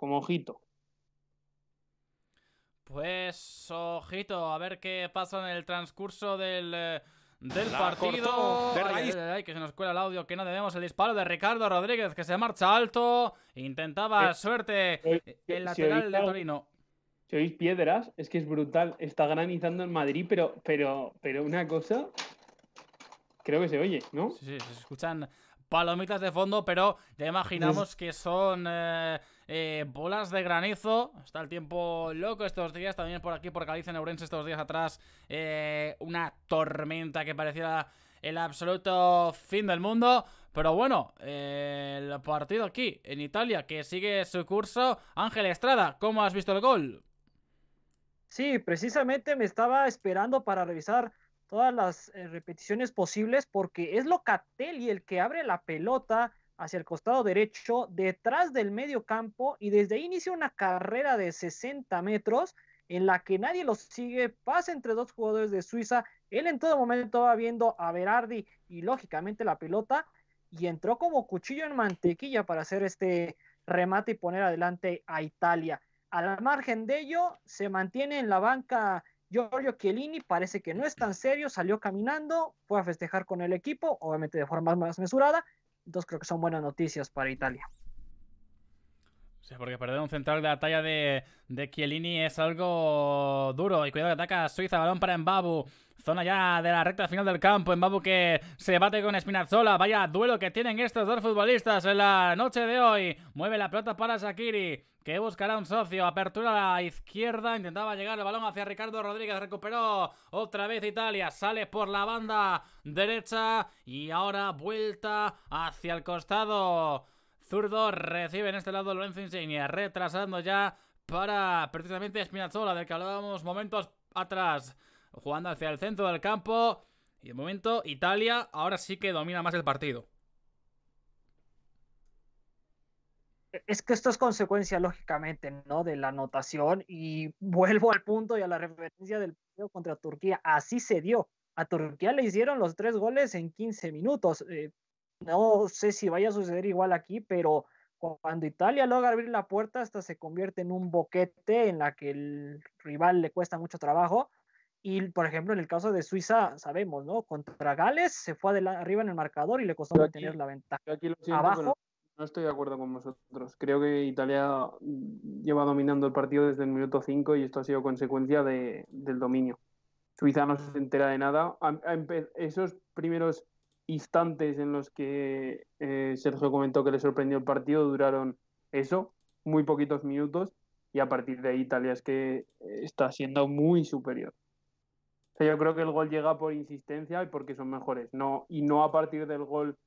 como ojito. Pues ojito, a ver qué pasa en el transcurso del, eh, partido. ay, que se nos cuela el audio, que no debemos el disparo de Ricardo Rodríguez, que se marcha alto. Intentaba eh, suerte eh, el lateral de Torino. Si oís piedras, es que es brutal. Está granizando en Madrid, pero, pero, pero una cosa. Creo que se oye, ¿no? Sí, sí, se escuchan palomitas de fondo, pero ya imaginamos que son. Eh, bolas de granizo. Está el tiempo loco estos días. También por aquí, por Caliza, en estos días atrás, eh, una tormenta que pareciera el absoluto fin del mundo. Pero bueno, eh, el partido aquí, en Italia, que sigue su curso. Ángel Estrada, ¿cómo has visto el gol? Sí, precisamente me estaba esperando para revisar todas las repeticiones posibles porque es Locatelli el que abre la pelota hacia el costado derecho, detrás del medio campo, y desde ahí inicia una carrera de 60 metros en la que nadie lo sigue, pasa entre dos jugadores de Suiza, él en todo momento va viendo a Berardi y lógicamente la pelota, y entró como cuchillo en mantequilla para hacer este remate y poner adelante a Italia. Al margen de ello, se mantiene en la banca Giorgio Chiellini, parece que no es tan serio, salió caminando, fue a festejar con el equipo, obviamente de forma más mesurada, dos creo que son buenas noticias para Italia. Sí, porque perder un central de la talla de, de Chiellini es algo duro. Y cuidado que ataca Suiza, balón para Mbabu. Zona ya de la recta final del campo. Mbabu que se bate con Spinazzola. Vaya duelo que tienen estos dos futbolistas en la noche de hoy. Mueve la pelota para Sakiri que buscará un socio. Apertura a la izquierda. Intentaba llegar el balón hacia Ricardo Rodríguez. Recuperó otra vez Italia. Sale por la banda derecha. Y ahora vuelta hacia el costado. Zurdo recibe en este lado Lorenzo Insigne. Retrasando ya para precisamente Spinazzola, del que hablábamos momentos atrás. Jugando hacia el centro del campo. Y de momento Italia ahora sí que domina más el partido. E, es que esto es consecuencia, lógicamente, ¿no? De la anotación. Y vuelvo al punto y a la referencia del partido contra Turquía. Así se dio. A Turquía le hicieron los tres goles en 15 minutos. Eh, no sé si vaya a suceder igual aquí, pero cuando Italia logra abrir la puerta, hasta se convierte en un boquete en la que el rival le cuesta mucho trabajo. Y, por ejemplo, en el caso de Suiza, sabemos, ¿no? Contra Gales se fue arriba en el marcador y le costó mantener la ventaja. aquí Abajo, no estoy de acuerdo con vosotros. Creo que Italia lleva dominando el partido desde el minuto 5 y esto ha sido consecuencia del dominio. Suiza no se mm. entera de nada. esos primeros instantes en los que eh, Sergio comentó que le sorprendió el partido duraron eso, muy poquitos minutos, y a partir de ahí Italia es que eh, está siendo muy superior. yo creo que el gol llega por insistencia y porque son mejores, no, y no a partir del gol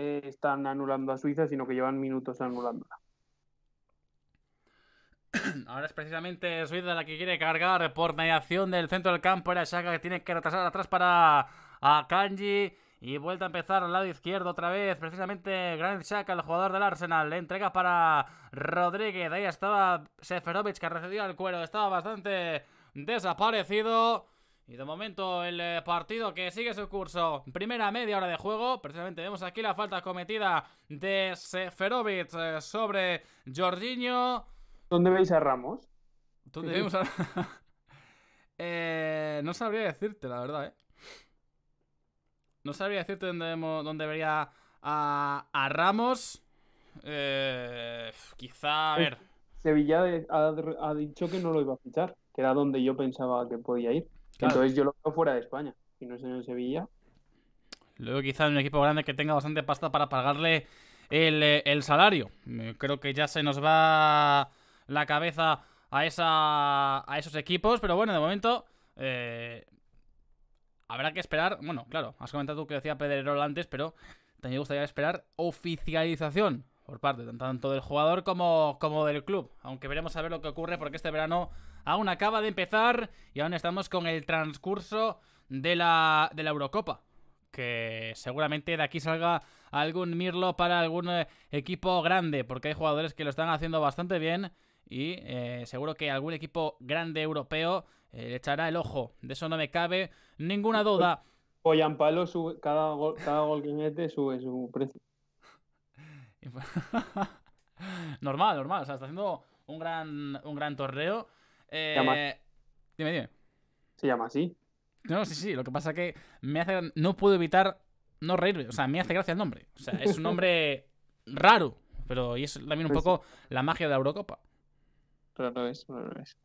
eh, están anulando a Suiza, sino que llevan minutos anulándola. Ahora es precisamente Suiza la que quiere cargar por mediación del centro del campo. Era Shaka que tiene que retrasar atrás para a Kanji. Y vuelta a empezar al lado izquierdo otra vez. Precisamente gran Xhaka, el jugador del Arsenal. Le entrega para Rodríguez. Ahí estaba Seferovic que recibió el cuero. Estaba bastante desaparecido. Y de momento el eh, partido que sigue su curso. Primera media hora de juego. Precisamente vemos aquí la falta cometida de Seferovic eh, sobre Jorginho. ¿Dónde veis a Ramos? ¿Dónde vemos a eh, no sabría decirte, la verdad, ¿eh? No sabría decirte dónde, dónde vería a, Ramos. quizá, a ver. Sevilla ha dicho que no lo iba a fichar, que era donde yo pensaba que podía ir. Entonces yo lo veo fuera de España, si no es en Sevilla. Luego quizás un equipo grande que tenga bastante pasta para pagarle el, eh, salario. Creo que ya se nos va la cabeza a, esa, a esos equipos, pero bueno, de momento... Eh, habrá que esperar, bueno, claro, has comentado tú que decía Pedrerol antes, pero también gustaría esperar oficialización por parte tanto del jugador como del club. Aunque veremos a ver lo que ocurre porque este verano aún acaba de empezar y aún estamos con el transcurso de la, de la Eurocopa. Que seguramente de aquí salga algún Mirlo para algún eh, equipo grande, porque hay jugadores que lo están haciendo bastante bien y eh, seguro que algún equipo grande europeo eh, le echará el ojo. De eso no me cabe ninguna duda. Pollan Palo, cada, gol, cada que mete sube su precio. normal, normal. O sea, está haciendo un gran, un gran torneo. Dime, dime. ¿Se llama así? No, sí, sí. Lo que pasa es que me hace. No puedo evitar no reírme. O sea, me hace gracia el nombre. O sea, es un nombre raro. Pero y es también un poco la magia de la Eurocopa. Raro es, raro es.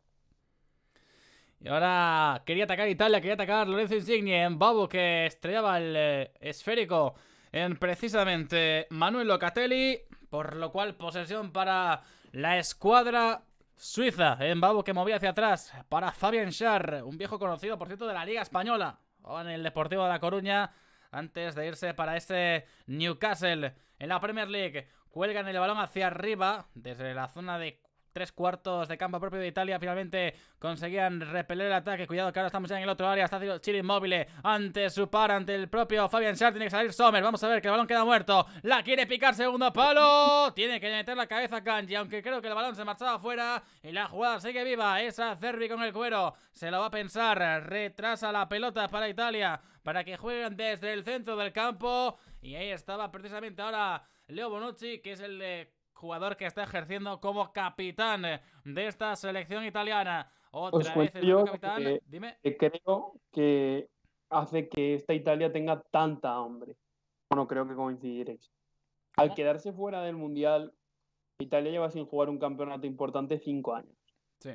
Y ahora quería atacar Italia, quería atacar Lorenzo Insigne en Babu que estrellaba el eh, esférico en precisamente Manuel Locatelli, por lo cual posesión para la escuadra Suiza, en Babu que movía hacia atrás para Fabian Schär, un viejo conocido, por cierto, de la Liga Española, en el Deportivo de La Coruña, antes de irse para ese Newcastle en la Premier League. Cuelgan el balón hacia arriba, desde la zona de tres cuartos de campo propio de Italia. Finalmente conseguían repeler el ataque. Cuidado que ahora estamos ya en el otro área. Está Chile inmóvil ante su par, ante el propio Fabian Schär. Tiene que salir Sommer. Vamos a ver que el balón queda muerto. La quiere picar segundo palo. Tiene que meter la cabeza Kanji. Aunque creo que el balón se marchaba afuera. Y la jugada sigue viva. Esa Cervi con el cuero. Se lo va a pensar. Retrasa la pelota para Italia. Para que jueguen desde el centro del campo. Y ahí estaba precisamente ahora Leo Bonucci, que es el de jugador que está ejerciendo como capitán eh, de esta selección italiana. Otra pues vez el capitán. Que, Dime. creo que hace que esta Italia tenga tanta hambre. Bueno, creo que coincidiréis. Al quedarse fuera del Mundial, Italia lleva sin jugar un campeonato importante cinco años. Sí.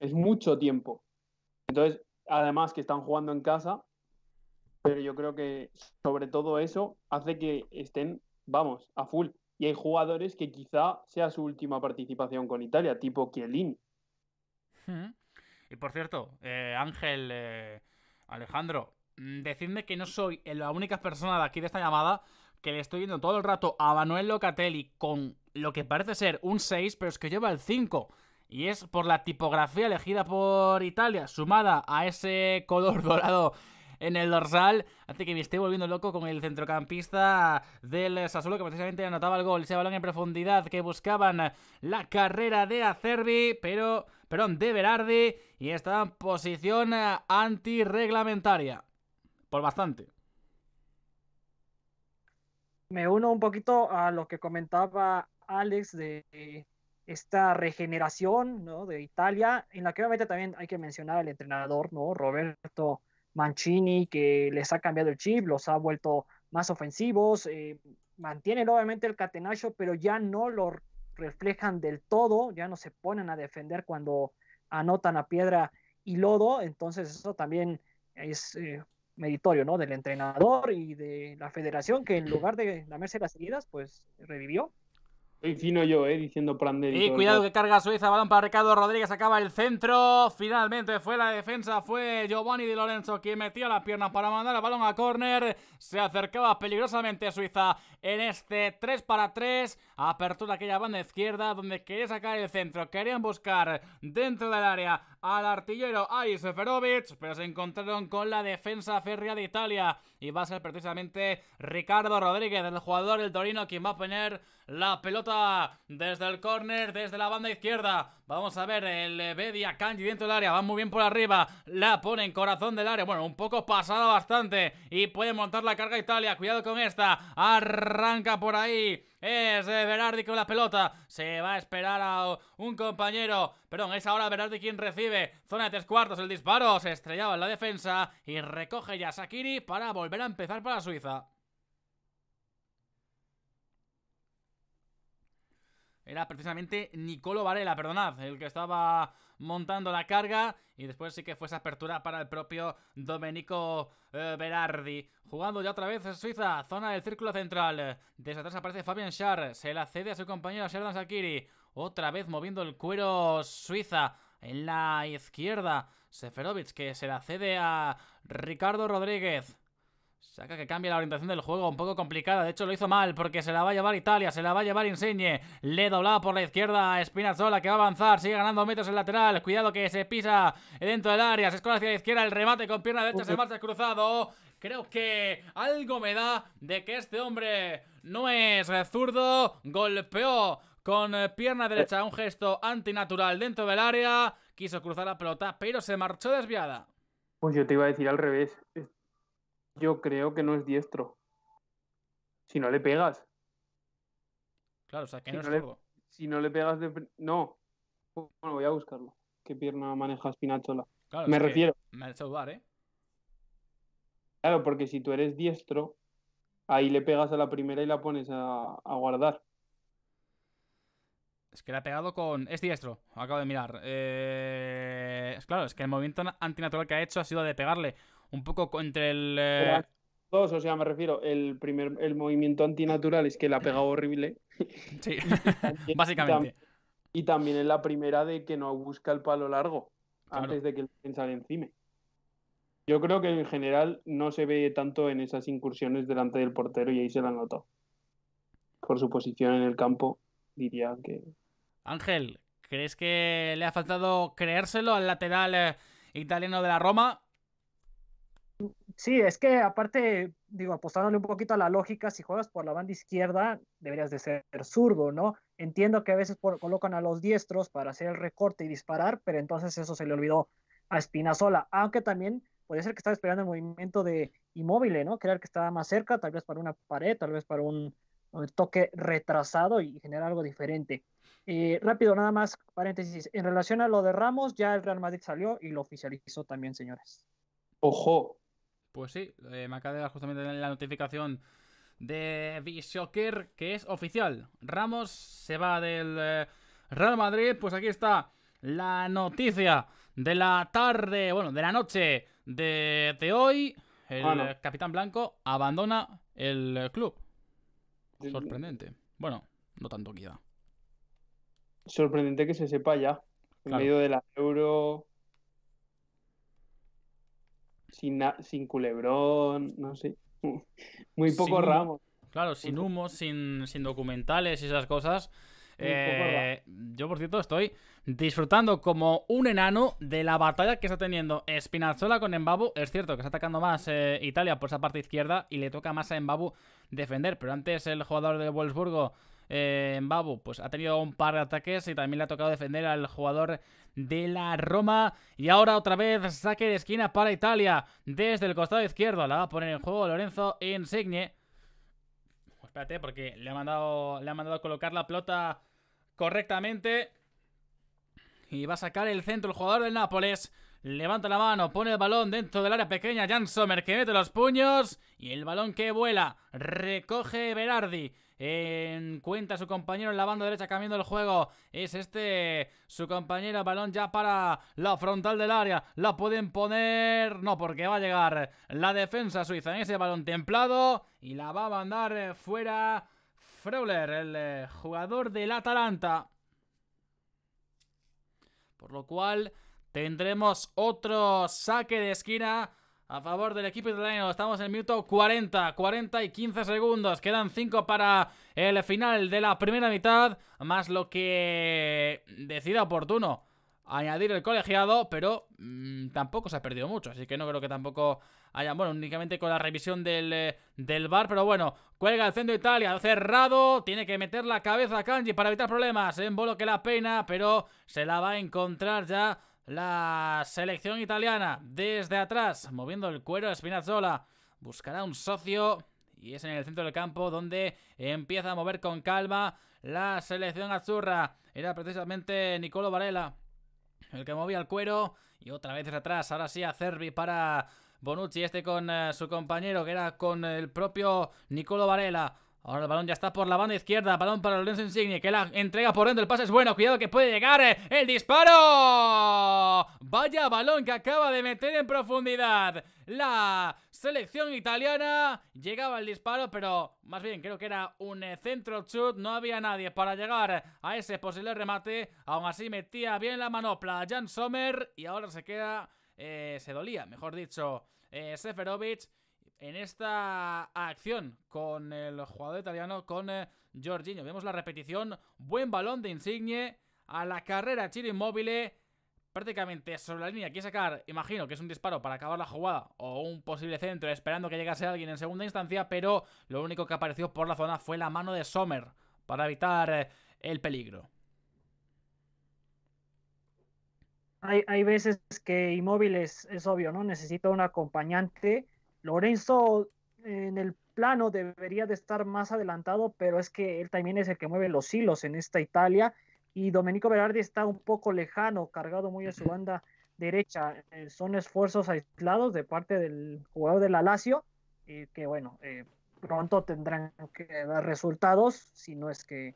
Es mucho tiempo. Entonces, además que están jugando en casa, pero yo creo que sobre todo eso hace que estén, vamos, a full y hay jugadores que quizá sea su última participación con Italia, tipo Chiellini. Y por cierto, eh, Ángel, eh, Alejandro, mm, decidme que no soy la única persona de aquí de esta llamada que le estoy viendo todo el rato a Manuel Locatelli con lo que parece ser un 6, pero es que lleva el 5. Y es por la tipografía elegida por Italia, sumada a ese color dorado en el dorsal. Hace que me esté volviendo loco con el centrocampista del Sassuolo, que precisamente anotaba el gol. Ese balón en profundidad que buscaban la carrera de Acerbi, pero, perdón, de Berardi, y estaba en posición eh, antirreglamentaria. Por bastante. Me uno un poquito a lo que comentaba Alex de esta regeneración ¿no? de Italia, en la que obviamente también hay que mencionar al entrenador, ¿no? Roberto Mancini, que les ha cambiado el chip, los ha vuelto más ofensivos, eh, mantienen obviamente el catenacho, pero ya no lo reflejan del todo, ya no se ponen a defender cuando anotan a piedra y lodo, entonces eso también es eh, meritorio, ¿no? Del entrenador y de la federación que en lugar de lamerse las heridas, pues revivió fino yo, eh, diciendo Prandelli. Y cuidado que carga Suiza, balón para Ricardo Rodríguez, acaba el centro. Finalmente fue la defensa, fue Giovanni Di Lorenzo quien metió las piernas para mandar el balón a córner. Se acercaba peligrosamente a Suiza en este 3 para 3. Apertura aquella banda izquierda donde quería sacar el centro. Querían buscar dentro del área al artillero ahí Seferovic, pero se encontraron con la defensa férrea de Italia y va a ser precisamente Ricardo Rodríguez, el jugador del Torino, quien va a poner la pelota desde el córner, desde la banda izquierda. Vamos a ver el Bedia Kanji dentro del área, va muy bien por arriba, la pone en corazón del área, bueno, un poco pasada bastante y puede montar la carga Italia, cuidado con esta, arranca por ahí es de Berardi con la pelota. Se va a esperar a un compañero. Perdón, es ahora Berardi quien recibe. Zona de tres cuartos. El disparo se estrellaba en la defensa. Y recoge ya Sakiri para volver a empezar para Suiza. Era precisamente Nicolo Varela, perdonad, el que estaba montando la carga. Y después sí que fue esa apertura para el propio Domenico eh, Berardi. Jugando ya otra vez Suiza, zona del círculo central. Desde atrás aparece Fabian Schär, se la cede a su compañero Serdan Sakiri. Otra vez moviendo el cuero Suiza. En la izquierda, Seferovic que se la cede a Ricardo Rodríguez. Saca que cambia la orientación del juego, un poco complicada. De hecho, lo hizo mal porque se la va a llevar Italia, se la va a llevar Insigne. Le doblaba por la izquierda a Spinazzola que va a avanzar, sigue ganando metros en lateral. Cuidado que se pisa dentro del área, se escola hacia la izquierda, el remate con pierna derecha, se marcha cruzado. Creo que algo me da de que este hombre no es zurdo, golpeó con pierna derecha, un gesto antinatural dentro del área. Quiso cruzar la pelota, pero se marchó desviada. Pues yo te iba a decir al revés. Yo creo que no es diestro. Si no le pegas. Claro, o sea, que no, es Si no le pegas de. No. Bueno, voy a buscarlo. ¿Qué pierna maneja pinachola? me refiero. Me hecho dudar, ¿eh? Claro, porque si tú eres diestro, ahí le pegas a la primera y la pones a, a guardar. Es que le ha pegado con... Es diestro, acabo de mirar. Eh, es Claro, es que el movimiento antinatural que ha hecho ha sido de pegarle un poco entre el... Eh, dos, o sea, me refiero, el primer el movimiento antinatural es que le ha pegado horrible. Sí, básicamente. Y también es la primera de que no busca el palo largo antes de que le salga encima. Yo creo que en general no se ve tanto en esas incursiones delante del portero y ahí se la notó. Por su posición en el campo, diría que Ángel, ¿crees que le ha faltado creérselo al lateral eh, italiano de la Roma? Sí, es que aparte, digo, apostándole un poquito a la lógica, si juegas por la banda izquierda, deberías de ser zurdo, ¿no? Entiendo que a veces colocan a los diestros para hacer el recorte y disparar, pero entonces eso se le olvidó a Espinazola, aunque también puede ser que estaba esperando el movimiento de inmóvil, ¿no? Creer que estaba más cerca, tal vez para una pared, tal vez para un toque retrasado y genera algo diferente. Eh, rápido, nada más, paréntesis. En relación a lo de Ramos, ya el Real Madrid salió y lo oficializó también, señores. ¡Ojo! Pues sí, eh, me acaba de dar justamente la notificación de Bishoker que es oficial. Ramos se va del eh, Real Madrid. Pues aquí está la noticia de la tarde, bueno, de la noche de, hoy. El ah, capitán blanco abandona el club. Sorprendente. Bueno, no tanto queda Sorprendente que se sepa ya. En medio de la euro. Sin, sin culebrón, no sé. Muy poco ramo Claro, sin humo, sin, documentales y esas cosas. Eh, yo, por cierto, estoy disfrutando como un enano de la batalla que está teniendo Spinazzola con Embabu. Es cierto que está atacando más eh, Italia por esa parte izquierda y le toca más a Embabu defender. Pero antes el jugador de Wolfsburgo, eh, Mbabu Babu, pues ha tenido un par de ataques y también le ha tocado defender al jugador de la Roma. Y ahora otra vez saque de esquina para Italia desde el costado izquierdo. La va a poner en juego Lorenzo Insigne. Pues espérate, porque le ha mandado, le ha mandado a colocar la pelota correctamente. Y va a sacar el centro el jugador del Nápoles. Levanta la mano, pone el balón dentro del área pequeña. Jan Sommer que mete los puños. Y el balón que vuela. Recoge Berardi. Encuentra cuenta su compañero en la banda derecha cambiando el juego. Es este su compañero. Balón ya para la frontal del área. La pueden poner. No, porque va a llegar la defensa suiza en ese balón templado. Y la va a mandar fuera Freuler, el eh, jugador del Atalanta. Por lo cual Tendremos otro saque de esquina a favor del equipo italiano. Estamos en el minuto 40, 40 y 15 segundos. Quedan 5 para el final de la primera mitad, más lo que decida oportuno añadir el colegiado, pero mm, tampoco se ha perdido mucho, así que no creo que tampoco haya, bueno, únicamente con la revisión del, eh, del bar, pero bueno, cuelga el centro de Italia, cerrado, tiene que meter la cabeza a Kanji para evitar problemas, en bolo que la pena, pero se la va a encontrar ya la selección italiana desde atrás, moviendo el cuero Spinazzola, buscará un socio y es en el centro del campo donde empieza a mover con calma la selección azurra. Era precisamente Nicolo Varela el que movía el cuero y otra vez desde atrás, ahora sí a Cervi para Bonucci, este con eh, su compañero que era con el propio Nicolo Varela. Ahora el balón ya está por la banda izquierda. Balón para Lorenzo Insigne. Que la entrega por dentro. El pase es bueno. Cuidado que puede llegar. Eh, ¡El disparo! Vaya balón que acaba de meter en profundidad. La selección italiana llegaba el disparo, pero más bien creo que era un eh, centro chut. No había nadie para llegar a ese posible remate. Aún así metía bien la manopla Jan Sommer. Y ahora se queda. Eh, se dolía, mejor dicho, Seferovic en esta acción con el jugador italiano, con eh, Vemos la repetición, buen balón de Insigne a la carrera Chiro Inmóvil, prácticamente sobre la línea. Quiere sacar, imagino que es un disparo para acabar la jugada o un posible centro esperando que llegase alguien en segunda instancia, pero lo único que apareció por la zona fue la mano de Sommer para evitar eh, el peligro. Hay, veces que inmóviles es, obvio, ¿no? Necesita un acompañante Lorenzo en el plano debería de estar más adelantado, pero es que él también es el que mueve los hilos en esta Italia y Domenico Berardi está un poco lejano, cargado muy a su banda derecha. Eh, son esfuerzos aislados de parte del jugador de la Lazio eh, que bueno, eh, pronto tendrán que dar resultados si no es que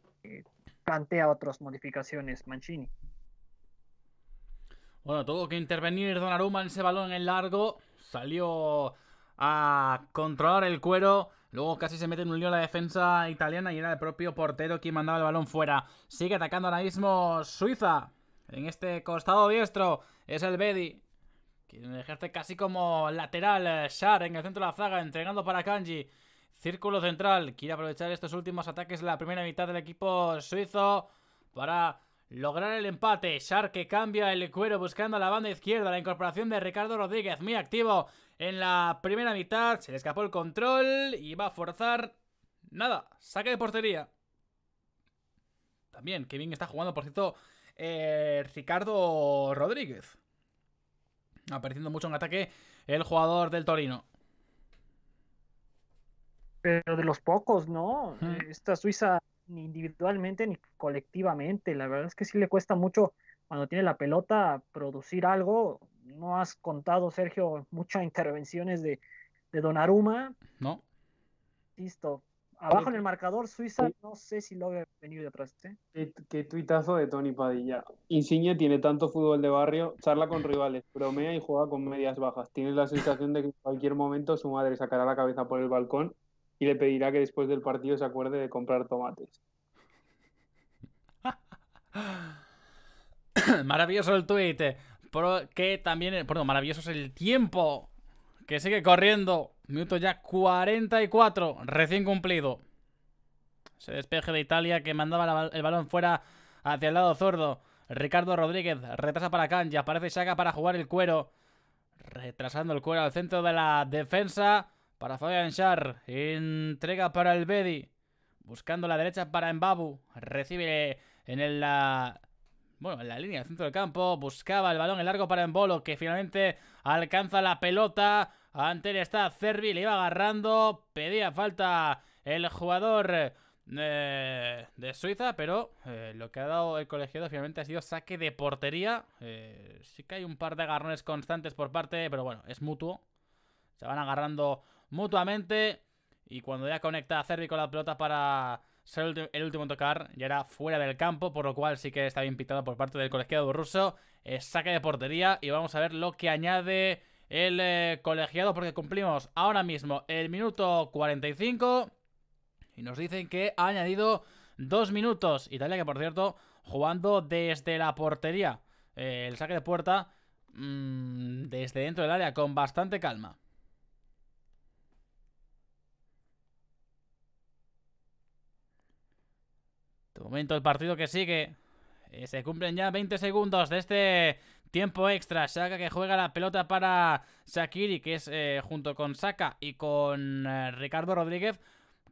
plantea otras modificaciones Mancini. Bueno, tuvo que intervenir Donnarumma en ese balón en largo, salió a controlar el cuero. Luego casi se mete en un lío la defensa italiana y era el propio portero quien mandaba el balón fuera. Sigue atacando ahora mismo Suiza. En este costado diestro es el Bedi. Quien ejerce casi como lateral. Shar eh, en el centro de la zaga, entregando para Kanji. Círculo central. Quiere aprovechar estos últimos ataques la primera mitad del equipo suizo para lograr el empate. Shar que cambia el cuero buscando a la banda izquierda. La incorporación de Ricardo Rodríguez, muy activo. En la primera mitad se le escapó el control y va a forzar... Nada, saque de portería. También, qué bien está jugando, por cierto, eh, Ricardo Rodríguez. Apareciendo mucho en ataque el jugador del Torino. Pero de los pocos, ¿no? Esta Suiza ni individualmente ni colectivamente. La verdad es que sí le cuesta mucho cuando tiene la pelota producir algo no has contado, Sergio, muchas intervenciones de, de Aruma. No. Listo. Abajo en el marcador, Suiza, no sé si logra venir de atrás. ¿eh? Qué, tuitazo de Tony Padilla. Insigne tiene tanto fútbol de barrio, charla con rivales, bromea y juega con medias bajas. Tienes la sensación de que en cualquier momento su madre sacará la cabeza por el balcón y le pedirá que después del partido se acuerde de comprar tomates. Maravilloso el tuit. Eh. Que también, perdón, maravilloso es el tiempo que sigue corriendo. Minuto ya 44, recién cumplido. Se despeje de Italia que mandaba el balón fuera hacia el lado zurdo. Ricardo Rodríguez retrasa para ya aparece Saga para jugar el cuero. Retrasando el cuero al centro de la defensa para Fabian Char. Entrega para el Bedi. Buscando la derecha para Mbabu. Recibe en el, la, bueno, en la línea del centro del campo, buscaba el balón el largo para Embolo, que finalmente alcanza la pelota. Ante él está Cervi, le iba agarrando, pedía falta el jugador eh, de Suiza, pero eh, lo que ha dado el colegiado finalmente ha sido saque de portería. Eh, sí que hay un par de agarrones constantes por parte, pero bueno, es mutuo. Se van agarrando mutuamente y cuando ya conecta a Cervi con la pelota para ser el último en tocar ya era fuera del campo, por lo cual sí que está bien pitado por parte del colegiado ruso. Eh, saque de portería y vamos a ver lo que añade el eh, colegiado porque cumplimos ahora mismo el minuto 45 y nos dicen que ha añadido dos minutos. Italia que por cierto jugando desde la portería eh, el saque de puerta mm, desde dentro del área con bastante calma. De momento el partido que sigue. Eh, se cumplen ya 20 segundos de este tiempo extra. Saka que juega la pelota para Shakiri, que es eh, junto con Saka y con eh, Ricardo Rodríguez.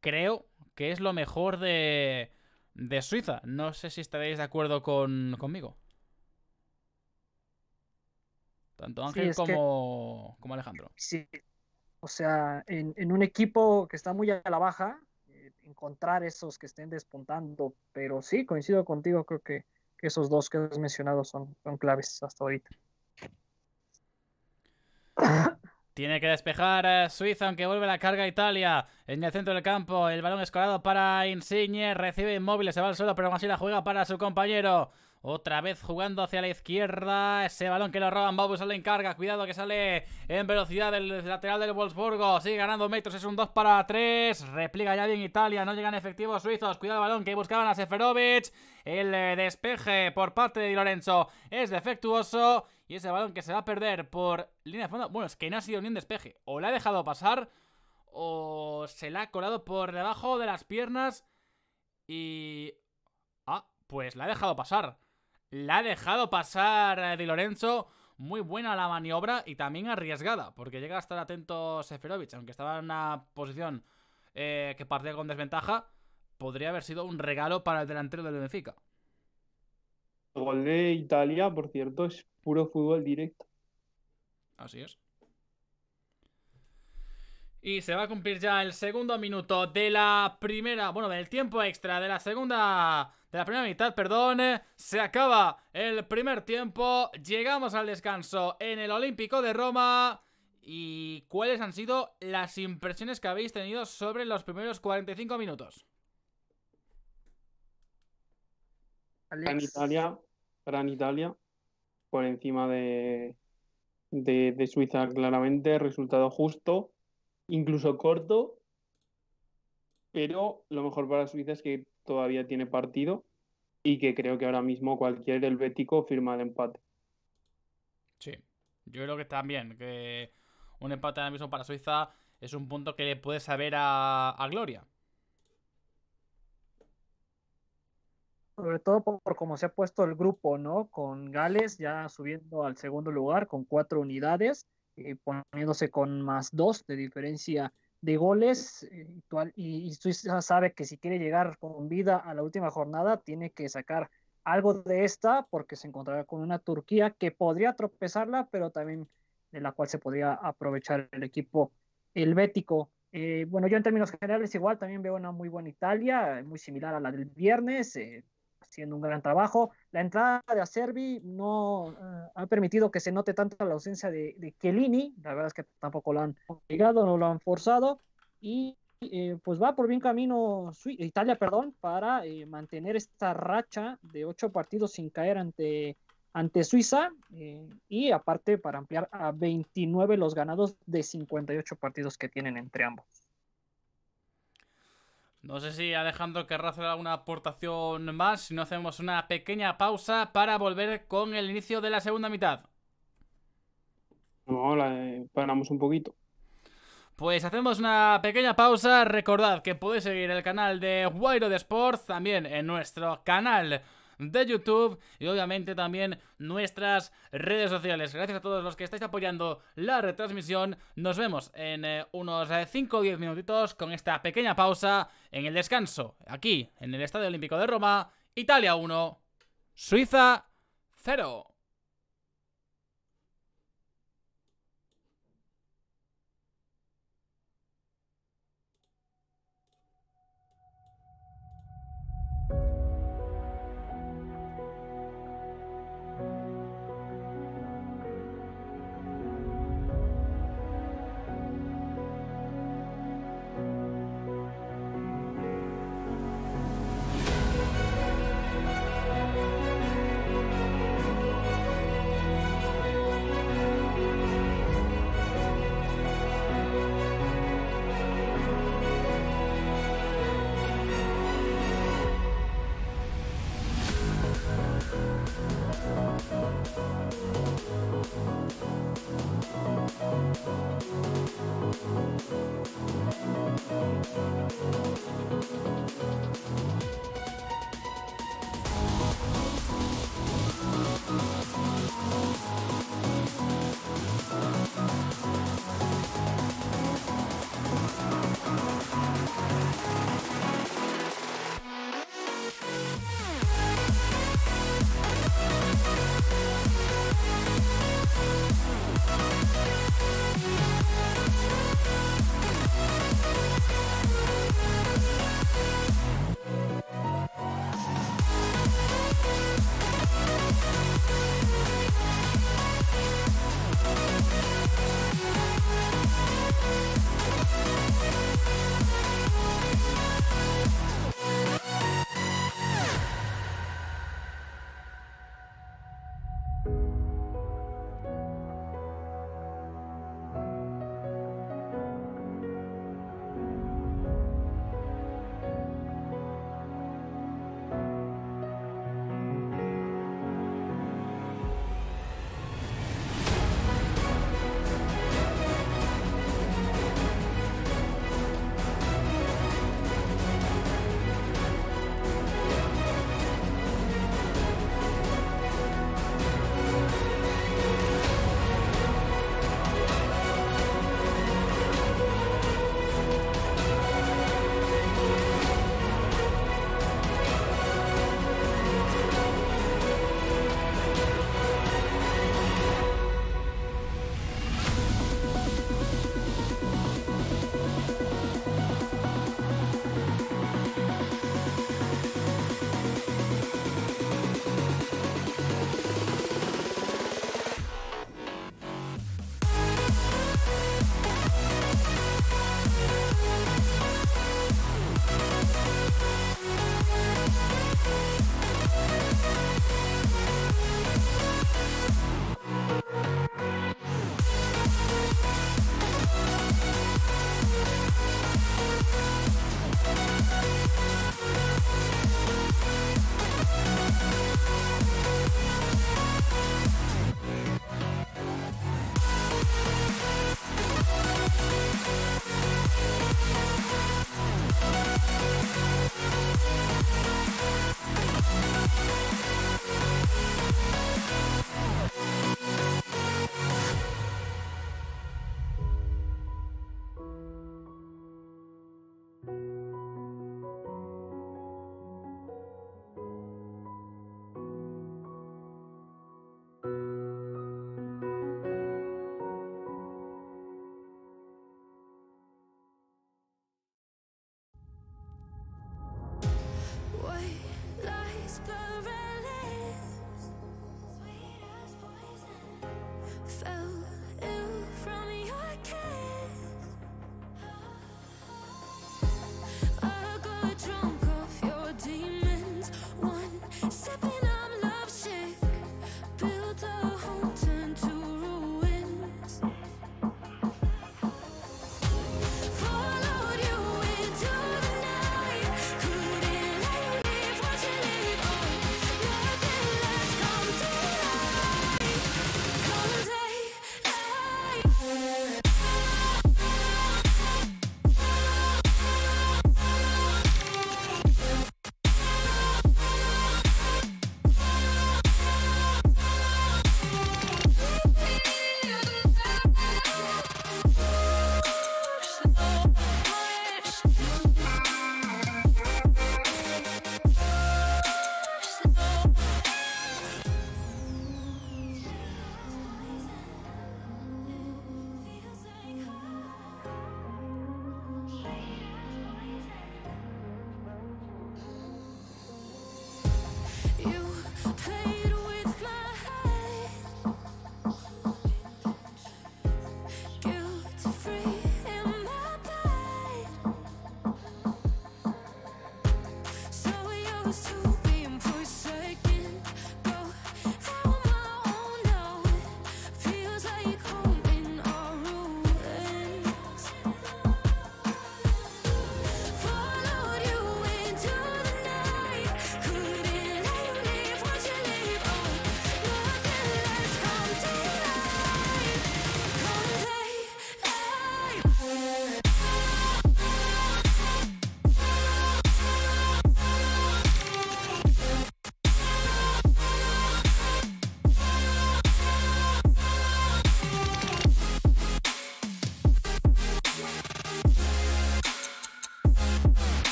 Creo que es lo mejor de, Suiza. No sé si estaréis de acuerdo con, conmigo. Tanto Ángel como, como Alejandro. Sí. O sea, en, en un equipo que está muy a la baja, encontrar esos que estén despuntando, pero sí, coincido contigo, creo que, esos dos que has mencionado son, son claves hasta ahorita. Tiene que despejar Suiza, aunque vuelve la carga a Italia. En el centro del campo, el balón escolado para Insigne. Recibe inmóvil, se va al suelo, pero aún así la juega para su compañero. Otra vez jugando hacia la izquierda. Ese balón que lo roban. Babu sale en carga. Cuidado que sale en velocidad del lateral del Wolfsburgo. Sigue ganando metros. Es un 2 para 3. Replica ya bien Italia. No llegan efectivos suizos. Cuidado el balón que buscaban a Seferovic. El eh, despeje por parte de Di Lorenzo es defectuoso. Y ese balón que se va a perder por línea de fondo. Bueno, es que no ha sido ni un despeje. O la ha dejado pasar. O se la ha colado por debajo de las piernas. Y... Ah, pues la ha dejado pasar. La ha dejado pasar eh, Di Lorenzo. Muy buena la maniobra y también arriesgada, porque llega a estar atento Seferovic, aunque estaba en una posición eh, que partía con desventaja, podría haber sido un regalo para el delantero del Benfica. El gol de Italia, por cierto, es puro fútbol directo. Así es. Y se va a cumplir ya el segundo minuto de la primera, bueno, del tiempo extra de la segunda, de la primera mitad, perdón. Se acaba el primer tiempo, llegamos al descanso en el Olímpico de Roma. ¿Y cuáles han sido las impresiones que habéis tenido sobre los primeros 45 minutos? Gran Italia, Gran Italia, por encima de, de, de Suiza claramente, resultado justo incluso corto, pero lo mejor para Suiza es que todavía tiene partido y que creo que ahora mismo cualquier helvético firma el empate. Sí, yo creo que también, que un empate ahora mismo para Suiza es un punto que le puede saber a, Gloria. sobre todo por, cómo se ha puesto el grupo, ¿no? Con Gales ya subiendo al segundo lugar con cuatro unidades eh, poniéndose con más dos de diferencia de goles. Eh, y, Suiza sabe que si quiere llegar con vida a la última jornada, tiene que sacar algo de esta, porque se encontrará con una Turquía que podría tropezarla, pero también de la cual se podría aprovechar el equipo helvético. Eh, bueno, yo en términos generales igual también veo una muy buena Italia, muy similar a la del viernes, haciendo un gran trabajo. La entrada de Acerbi no eh, ha permitido que se note tanto la ausencia de, de La verdad es que tampoco lo han obligado, no lo han forzado. Y eh, pues va por bien camino Italia perdón, para eh, mantener esta racha de ocho partidos sin caer ante, ante Suiza y aparte para ampliar a 29 los ganados de 58 partidos que tienen entre ambos. No sé si Alejandro querrá hacer alguna aportación más, si no hacemos una pequeña pausa para volver con el inicio de la segunda mitad. No, la, eh, paramos un poquito. Pues hacemos una pequeña pausa. Recordad que podéis seguir el canal de Wired de Sports, también en nuestro canal de YouTube y obviamente también nuestras redes sociales. Gracias a todos los que estáis apoyando la retransmisión. Nos vemos en eh, unos 5 eh, o 10 minutitos con esta pequeña pausa en el descanso, aquí en el Estadio Olímpico de Roma, Italia 1, Suiza 0.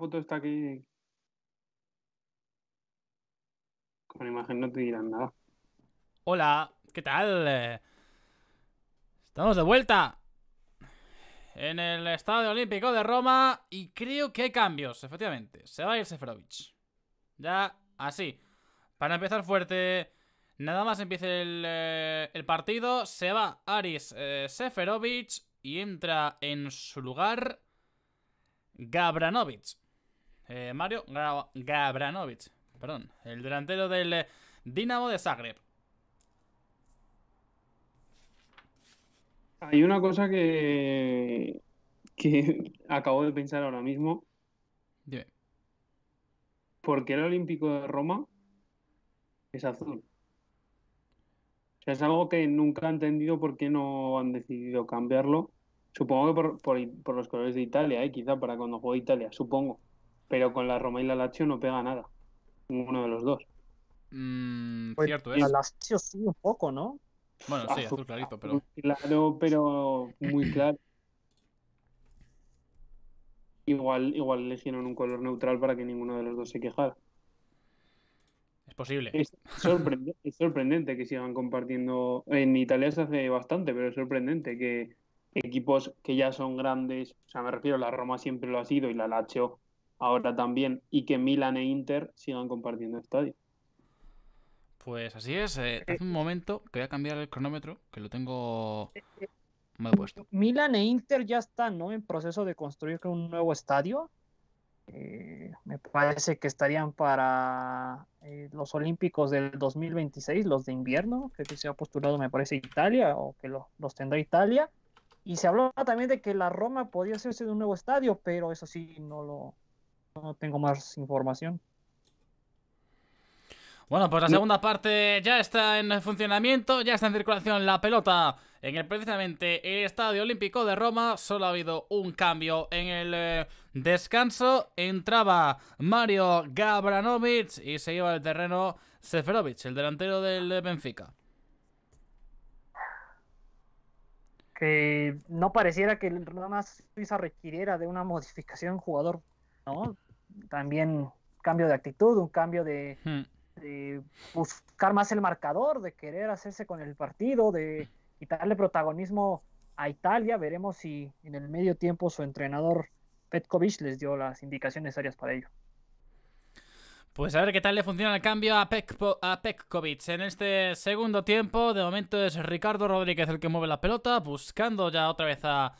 foto está aquí. Con imagen no te dirán nada. Hola, ¿qué tal? Estamos de vuelta en el Estadio Olímpico de Roma y creo que hay cambios, efectivamente. Se va a ir Seferovic. Ya, así. Para empezar fuerte, nada más empiece el, eh, el partido, se va Aris eh, Seferovic y entra en su lugar Gabranovic. Eh, Mario Gabranovic, perdón, el delantero del eh, Dinamo de Zagreb. Hay una cosa que, que acabo de pensar ahora mismo. porque ¿Por qué el Olímpico de Roma es azul? O es algo que nunca he entendido por qué no han decidido cambiarlo. Supongo que por, los colores de Italia, ¿eh? quizá para cuando juegue Italia, supongo pero con la Roma y la Lazio no pega nada. Ninguno de los dos. Mm, pues cierto, es. ¿eh? La Lazio sí, un poco, ¿no? Bueno, sí, azul clarito, pero. Claro, pero muy claro. Igual, igual eligieron un color neutral para que ninguno de los dos se quejara. Es posible. Es, sorprendente, que sigan compartiendo. En Italia se hace bastante, pero es sorprendente que equipos que ya son grandes, o sea, me refiero, la Roma siempre lo ha sido y la Lazio ahora también y que Milan e Inter sigan compartiendo estadio. Pues así es. Eh, eh, hace un momento que voy a cambiar el cronómetro, que lo tengo eh, mal puesto. Milan e Inter ya están, ¿no? En proceso de construir un nuevo estadio. me parece que estarían para los Olímpicos del 2026, los de invierno, que se ha postulado, me parece, Italia, o que los tendrá Italia. Y se habló también de que la Roma podría hacerse de un nuevo estadio, pero eso sí, no lo, no tengo más información. Bueno, pues la segunda parte ya está en funcionamiento, ya está en circulación la pelota en el precisamente el Estadio Olímpico de Roma. Solo ha habido un cambio en el eh, descanso. Entraba Mario Gabranovic y se iba al terreno Seferovic, el delantero del eh, Benfica. Que no pareciera que el Roma Suiza requiriera de una modificación jugador también cambio de actitud, un cambio hmm. de, buscar más el marcador, de querer hacerse con el partido, de quitarle protagonismo a Italia. Veremos si en el medio tiempo su entrenador Petkovic les dio las indicaciones necesarias para ello. Pues a ver qué tal le funciona el cambio a, Petkovic en este segundo tiempo. De momento es Ricardo Rodríguez el que mueve la pelota, buscando ya otra vez a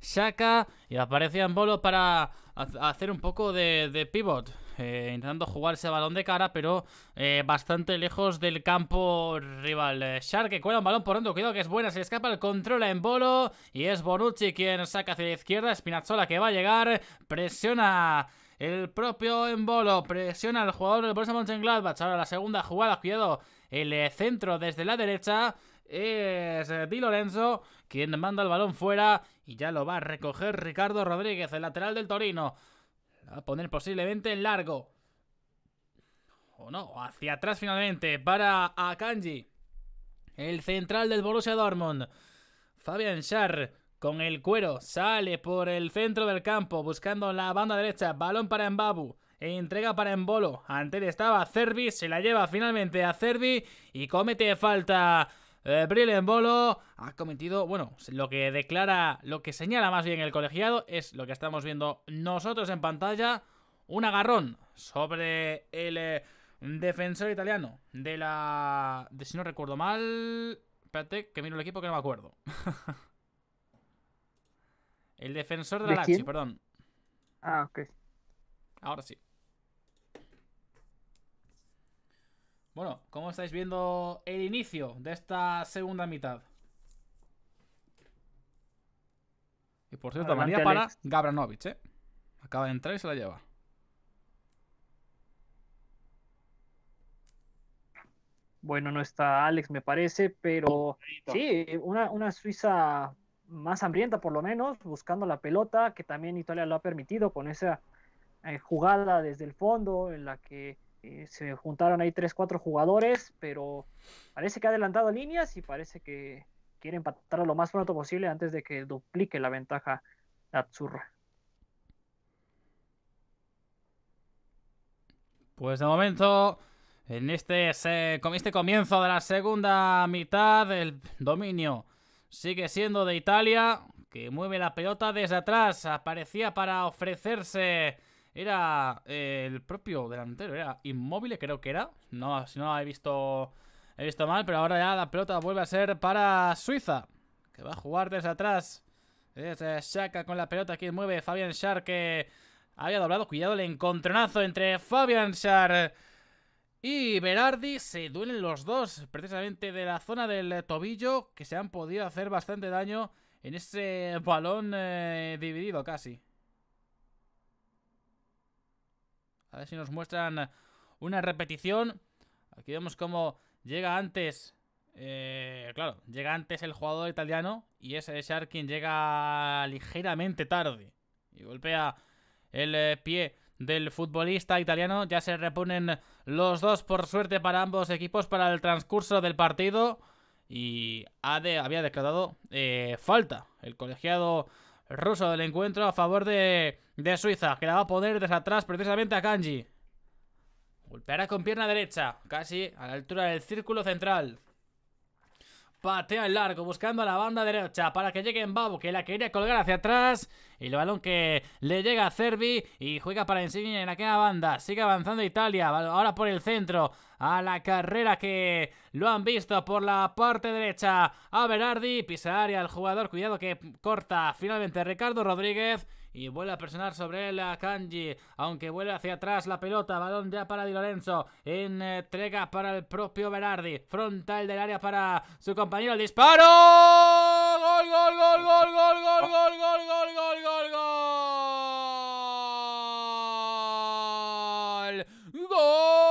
saca y en bolo para hacer un poco de, pivot. Eh, intentando jugar ese balón de cara, pero eh, bastante lejos del campo rival. Eh, Shark que cuela un balón por dentro, cuidado que es buena, se escapa el control en bolo y es Bonucci quien saca hacia la izquierda, Spinazzola que va a llegar, presiona... El propio Bolo. presiona al jugador del Borussia Mönchengladbach. Ahora la segunda jugada, cuidado, el centro desde la derecha es eh, Di Lorenzo quien manda el balón fuera y ya lo va a recoger Ricardo Rodríguez, el lateral del Torino. va a poner posiblemente en largo. O no, hacia atrás finalmente para Akanji. El central del Borussia Dortmund. Fabian Schär con el cuero sale por el centro del campo buscando la banda derecha. Balón para Mbabu. Entrega para Embolo. Antes estaba Cervi. Se la lleva finalmente a Cervi y comete falta eh, en Bolo ha cometido, bueno, lo que declara, lo que señala más bien el colegiado es lo que estamos viendo nosotros en pantalla, un agarrón sobre el eh, defensor italiano de la... De, si no recuerdo mal... Espérate, que miro el equipo que no me acuerdo. el defensor de la perdón. Ah, ok. Ahora sí. Bueno, ¿cómo estáis viendo el inicio de esta segunda mitad? Y por cierto, María para Gabranovic, ¿eh? Acaba de entrar y se la lleva. Bueno, no está Alex, me parece, pero oh, sí, una, Suiza más hambrienta por lo menos, buscando la pelota, que también Italia lo ha permitido con esa eh, jugada desde el fondo en la que eh, se juntaron ahí 3-4 jugadores, pero parece que ha adelantado líneas y parece que quiere empatar lo más pronto posible antes de que duplique la ventaja Natsurra. Pues de momento, en este, con este comienzo de la segunda mitad, el dominio sigue siendo de Italia, que mueve la pelota desde atrás. Aparecía para ofrecerse era eh, el propio delantero, era inmóvil, creo que era. No, si no he visto, he visto mal, pero ahora ya la pelota vuelve a ser para Suiza, que va a jugar desde atrás. Se Shaka con la pelota, Aquí mueve Fabian Shar que había doblado. Cuidado el encontronazo entre Fabian Shar y Berardi. Se duelen los dos, precisamente de la zona del tobillo, que se han podido hacer bastante daño en ese balón eh, dividido casi. A ver si nos muestran eh, una repetición. Aquí vemos cómo llega antes... Eh, claro, llega antes el jugador italiano y es Shark quien llega ligeramente tarde. Y golpea el eh, pie del futbolista italiano. Ya se reponen los dos por suerte para ambos equipos para el transcurso del partido. Y había declarado falta el colegiado ruso del encuentro a favor de de Suiza, que la va a poner desde atrás precisamente a Kanji. Golpeará con pierna derecha, casi a la altura del círculo central. Patea el largo, buscando a la banda derecha para que llegue en Babu, que la quería colgar hacia atrás. Y el balón que le llega a Cervi y juega para enseñar en aquella banda. Sigue avanzando Italia, ahora por el centro. A la carrera que lo han visto por la parte derecha. A Berardi, pisa área al jugador, cuidado que corta finalmente Ricardo Rodríguez y vuelve a presionar sobre él a Kanji, aunque vuelve hacia atrás la pelota, balón ya para Di Lorenzo, entrega para el propio Berardi, frontal del área para su compañero, el disparo, gol, gol, gol, gol, gol, gol, gol, gol, gol, gol, gol, gol.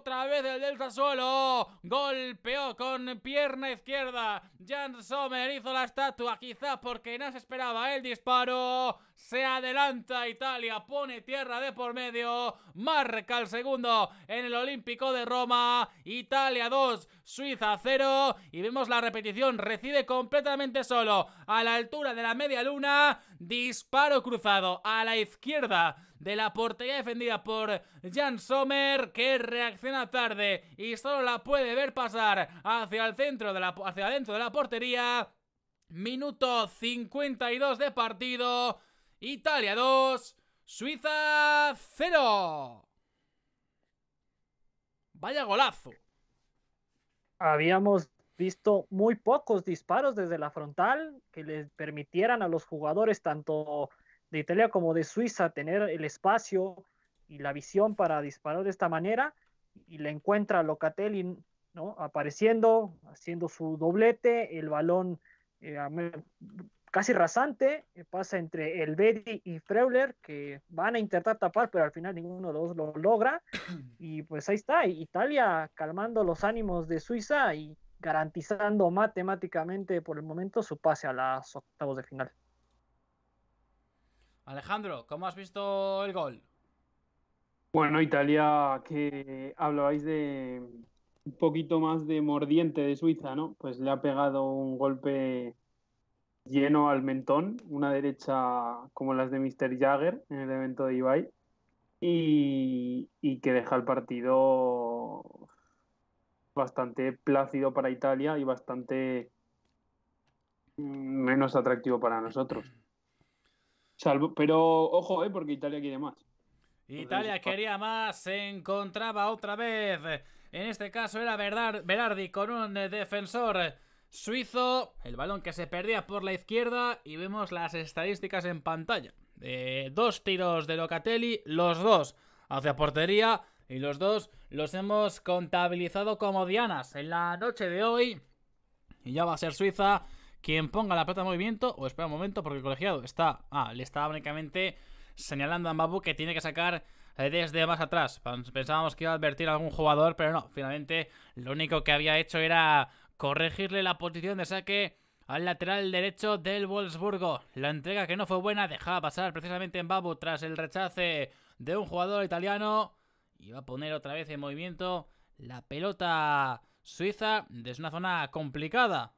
Otra vez el Delta Suelo. Golpeó con pierna izquierda. Jan Sommer hizo la estatua. quizá porque no se esperaba el disparo. Se adelanta Italia. Pone tierra de por medio. Marca el segundo en el Olímpico de Roma. Italia 2, Suiza 0. Y vemos la repetición. Recibe completamente solo. A la altura de la media luna. Disparo cruzado a la izquierda de la portería defendida por Jan Sommer que reacciona tarde y solo la puede ver pasar hacia el centro de la, hacia adentro de la portería. Minuto 52 de partido. Italia 2, Suiza 0. Vaya golazo. Habíamos visto muy pocos disparos desde la frontal que les permitieran a los jugadores tanto de Italia como de Suiza, tener el espacio y la visión para disparar de esta manera, y le encuentra a Locatelli, ¿no? Apareciendo, haciendo su doblete, el balón eh, casi rasante, eh, pasa entre el Betty y Freuler, que van a intentar tapar, pero al final ninguno de los lo logra. Y pues ahí está, Italia calmando los ánimos de Suiza y garantizando matemáticamente por el momento su pase a las octavos de final. Alejandro, ¿cómo has visto el gol? Bueno, Italia, que hablabais de un poquito más de mordiente de Suiza, ¿no? Pues le ha pegado un golpe lleno al mentón, una derecha como las de Mr. Jagger en el evento de Ibai, y, y que deja el partido bastante plácido para Italia y bastante mm, menos atractivo para nosotros. Salvo, pero ojo, eh, porque Italia quiere más. Italia quería más, se encontraba otra vez. En este caso era Berardi con un eh, defensor suizo. El balón que se perdía por la izquierda y vemos las estadísticas en pantalla. Eh, dos tiros de Locatelli, los dos hacia portería y los dos los hemos contabilizado como dianas en la noche de hoy. Y ya va a ser Suiza quien ponga la pelota en movimiento, o espera un momento, porque el colegiado está. Ah, le estaba únicamente señalando a Mbappé que tiene que sacar desde más atrás. Pensábamos que iba a advertir a algún jugador, pero no. Finalmente, lo único que había hecho era corregirle la posición de saque al lateral derecho del Wolfsburgo. La entrega que no fue buena dejaba pasar precisamente en Babu tras el rechace de un jugador italiano. Y va a poner otra vez en movimiento la pelota suiza desde una zona complicada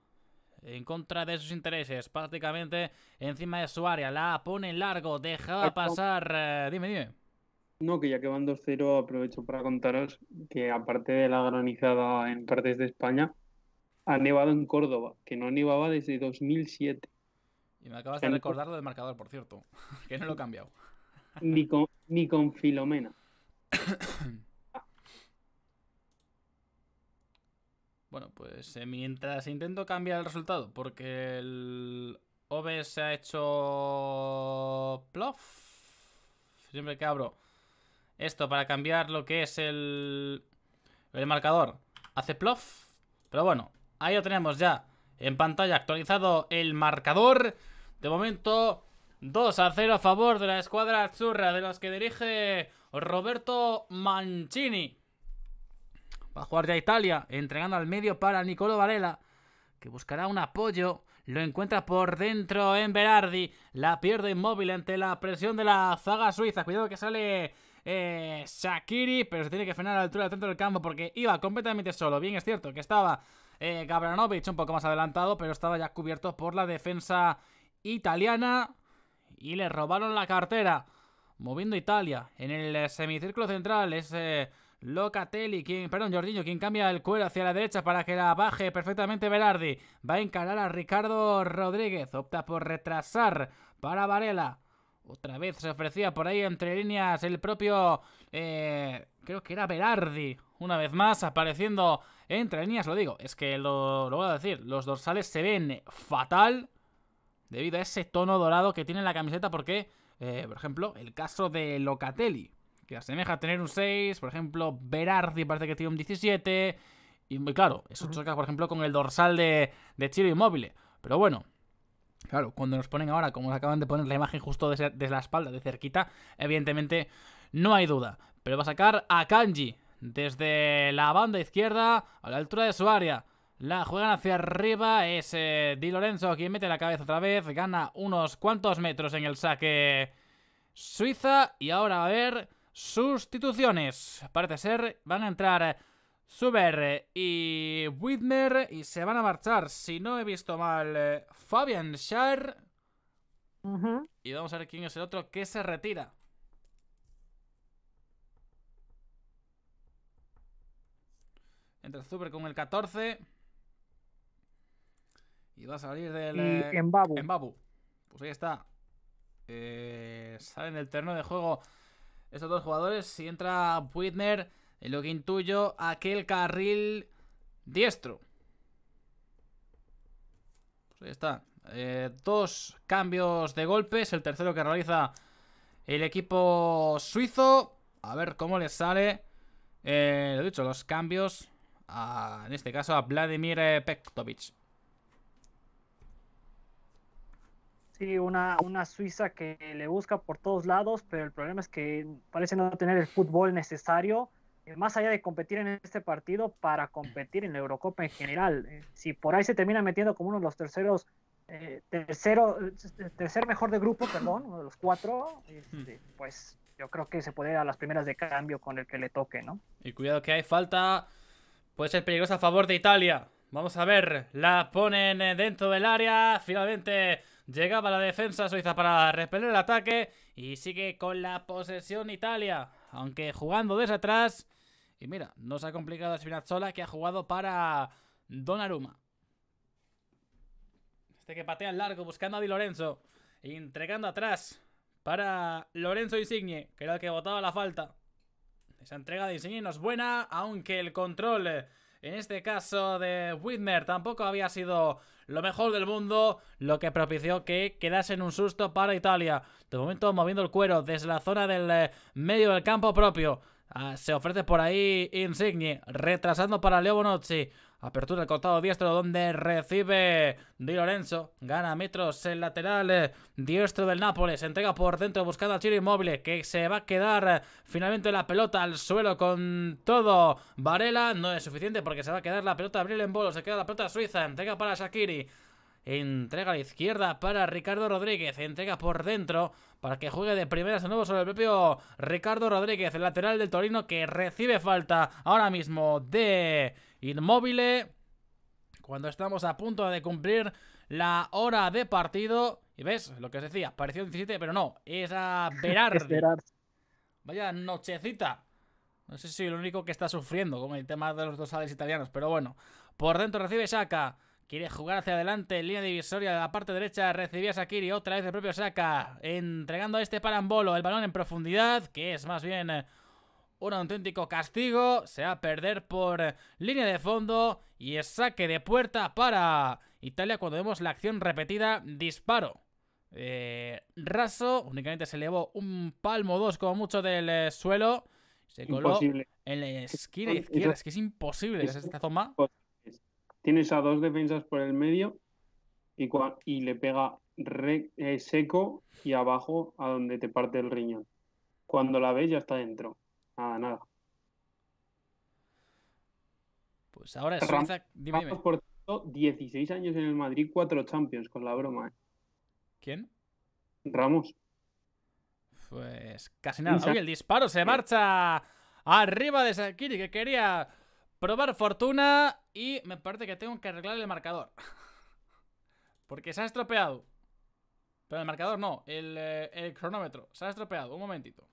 en contra de sus intereses, prácticamente encima de su área, la pone largo, deja pasar, eh, dime, dime. No, que ya que van 2-0, aprovecho para contaros que aparte de la granizada en partes de España, ha nevado en Córdoba, que no nevaba desde 2007. Y me acabas de recordar lo del marcador, por cierto, que no lo he cambiado. Ni con, ni con Filomena. Bueno, pues eh, mientras intento cambiar el resultado, porque el OBS se ha hecho... Plof. Siempre que abro esto para cambiar lo que es el, el marcador, hace plof. Pero bueno, ahí lo tenemos ya en pantalla actualizado el marcador. De momento, 2 a 0 a favor de la escuadra azurra de los que dirige Roberto Mancini. Va a jugar ya Italia, entregando al medio para Nicolo Varela, que buscará un apoyo. Lo encuentra por dentro en Berardi. La pierde inmóvil ante la presión de la zaga suiza. Cuidado que sale eh, Shakiri, pero se tiene que frenar a la altura del centro del campo porque iba completamente solo. Bien, es cierto que estaba eh, Gabranovich, un poco más adelantado, pero estaba ya cubierto por la defensa italiana y le robaron la cartera. Moviendo Italia en el semicírculo central es eh, Locatelli, quien, perdón, Jordiño, quien cambia el cuero hacia la derecha para que la baje perfectamente Berardi. Va a encarar a Ricardo Rodríguez, opta por retrasar para Varela. Otra vez se ofrecía por ahí entre líneas el propio, eh, creo que era Berardi. Una vez más apareciendo entre líneas, lo digo, es que lo, voy a decir, los dorsales se ven fatal debido a ese tono dorado que tiene la camiseta porque, eh, por ejemplo, el caso de Locatelli que asemeja a tener un 6. Por ejemplo, Berardi parece que tiene un 17. Y claro, eso choca, por ejemplo, con el dorsal de, de Chiro Inmóvil. Pero bueno, claro, cuando nos ponen ahora, como nos acaban de poner la imagen justo desde, la espalda, de cerquita, evidentemente no hay duda. Pero va a sacar a Kanji desde la banda izquierda a la altura de su área. La juegan hacia arriba, es Di Lorenzo quien mete la cabeza otra vez, gana unos cuantos metros en el saque suiza y ahora a ver... Sustituciones. Parece ser, van a entrar Suber y Widmer y se van a marchar, si no he visto mal, eh, Fabian Shar Y vamos a ver quién es el otro que se retira. Entra Zuber con el 14. Y va a salir del... en eh, Babu. Pues ahí está. Salen eh, sale en el terreno de juego estos dos jugadores, si entra Wittner en lo que intuyo, aquel carril diestro. Pues ahí está. Eh, dos cambios de golpes. El tercero que realiza el equipo suizo. A ver cómo les sale. Eh, lo dicho, los cambios. A, en este caso a Vladimir Pektovich. una, una Suiza que le busca por todos lados, pero el problema es que parece no tener el fútbol necesario, eh, más allá de competir en este partido, para competir en la Eurocopa en general. Eh, si por ahí se termina metiendo como uno de los terceros, eh, tercero, tercer mejor de grupo, perdón, uno de los cuatro, hmm. este, pues yo creo que se puede ir a las primeras de cambio con el que le toque, ¿no? Y cuidado que hay falta, puede ser peligrosa a favor de Italia. Vamos a ver, la ponen dentro del área, finalmente Llegaba la defensa suiza para repeler el ataque y sigue con la posesión Italia. Aunque jugando desde atrás. Y mira, no se ha complicado a Spinazzola que ha jugado para Donnarumma. Este que patea al largo buscando a Di Lorenzo. Entregando atrás para Lorenzo Insigne, que era el que votaba la falta. Esa entrega de Insigne no es buena, aunque el control, en este caso de Widmer tampoco había sido lo mejor del mundo, lo que propició que quedase en un susto para Italia. De momento moviendo el cuero desde la zona del eh, medio del campo propio. Ah, se ofrece por ahí Insigne, retrasando para Leo Bonocci. Apertura del costado diestro donde recibe Di Lorenzo. Gana metros el lateral diestro del Nápoles. Entrega por dentro buscando a Chiro que se va a quedar finalmente la pelota al suelo con todo. Varela no es suficiente porque se va a quedar la pelota Abril en bolo. Se queda la pelota Suiza. Entrega para Shakiri. Entrega a la izquierda para Ricardo Rodríguez. Entrega por dentro para que juegue de primeras de nuevo sobre el propio Ricardo Rodríguez, el lateral del Torino que recibe falta ahora mismo de... Inmóvil. cuando estamos a punto de cumplir la hora de partido. Y ves, lo que os decía, pareció 17, pero no, es a Berardi. Vaya nochecita. No sé si lo único que está sufriendo con el tema de los dos sales italianos, pero bueno. Por dentro recibe saca Quiere jugar hacia adelante, línea divisoria de la parte derecha, recibía Sakiri, otra vez el propio saca entregando a este parambolo el balón en profundidad, que es más bien eh, un auténtico castigo, se va a perder por línea de fondo y saque de puerta para Italia cuando vemos la acción repetida, disparo. Eh, raso, únicamente se elevó un palmo dos como mucho del eh, suelo, se coló en la esquina izquierda, es que es imposible esta toma. Tienes a dos defensas por el medio y, le pega eh, seco y abajo a donde te parte el riñón. Cuando la ves ya está dentro. Nada, Pues ahora es por 16 años en el Madrid, cuatro Champions, con la broma. ¿eh? ¿Quién? Ramos. Pues casi nada. el disparo se marcha arriba de Sakiri, que quería probar fortuna. Y me parece que tengo que arreglar el marcador. Porque se ha estropeado. Pero el marcador no, el eh, cronómetro. Se ha estropeado. Un momentito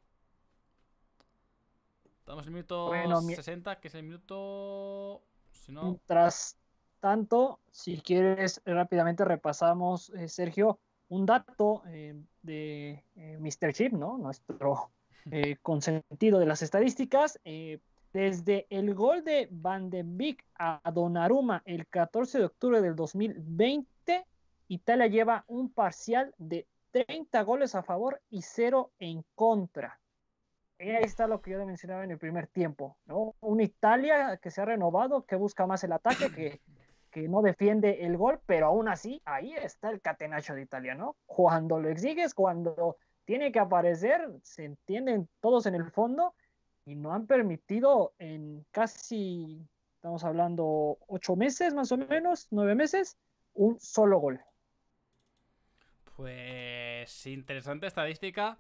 damos el minuto 60, que es el minuto. Mientras tanto, si quieres, eh, rápidamente repasamos, eh, Sergio, un dato eh, de Mr. Chip, ¿no? Nuestro consentido de las estadísticas. desde el gol de Van de Beek a Donnarumma el 14 de octubre del 2020, Italia lleva un parcial de 30 goles a favor y 0 en contra. Eh, ahí está lo que yo mencionaba en el primer tiempo, ¿no? Una Italia que se ha renovado, que busca más el ataque, que, no defiende el gol, pero aún así, ahí está el catenacho de Italia, Cuando lo exiges, cuando tiene que aparecer, se entienden todos en el fondo y no han permitido en casi, estamos hablando, ocho meses más o menos, nueve meses, un solo gol. Pues interesante estadística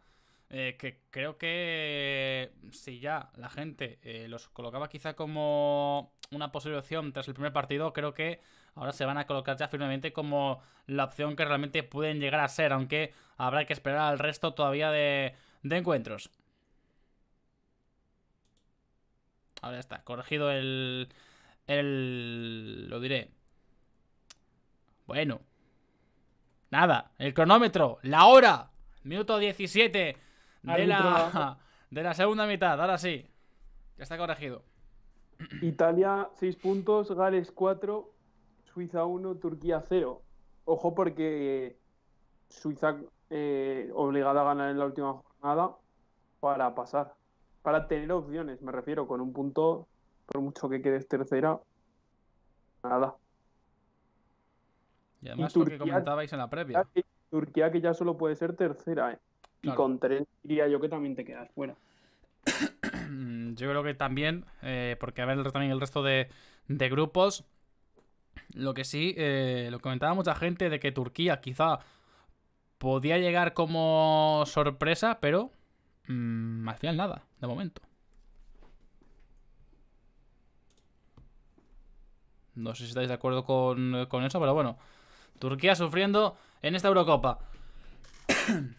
eh, que creo que si ya la gente eh, los colocaba quizá como una posible opción tras el primer partido, creo que ahora se van a colocar ya firmemente como la opción que realmente pueden llegar a ser, aunque habrá que esperar al resto todavía de, encuentros. Ahora está, corregido el... el... lo diré. Bueno. Nada, el cronómetro, la hora, minuto 17 de la, de la segunda mitad. Ahora sí. Ya está corregido. Italia 6 puntos, Gales 4, Suiza 1, Turquía 0. Ojo porque Suiza eh, obligada a ganar en la última jornada para pasar. Para tener opciones, me refiero, con un punto, por mucho que quedes tercera, nada. Y además Turquía, lo que comentabais en la previa. Turquía que ya solo puede ser tercera, ¿eh? Y con Tren diría yo que también te quedas fuera. Mm, yo creo que también, eh, porque a ver también el resto de, grupos, lo que sí, eh, lo comentaba mucha gente de que Turquía quizá podía llegar como sorpresa, pero mmm, al nada, de momento. No sé si estáis de acuerdo con, con eso, pero bueno, Turquía sufriendo en esta Eurocopa.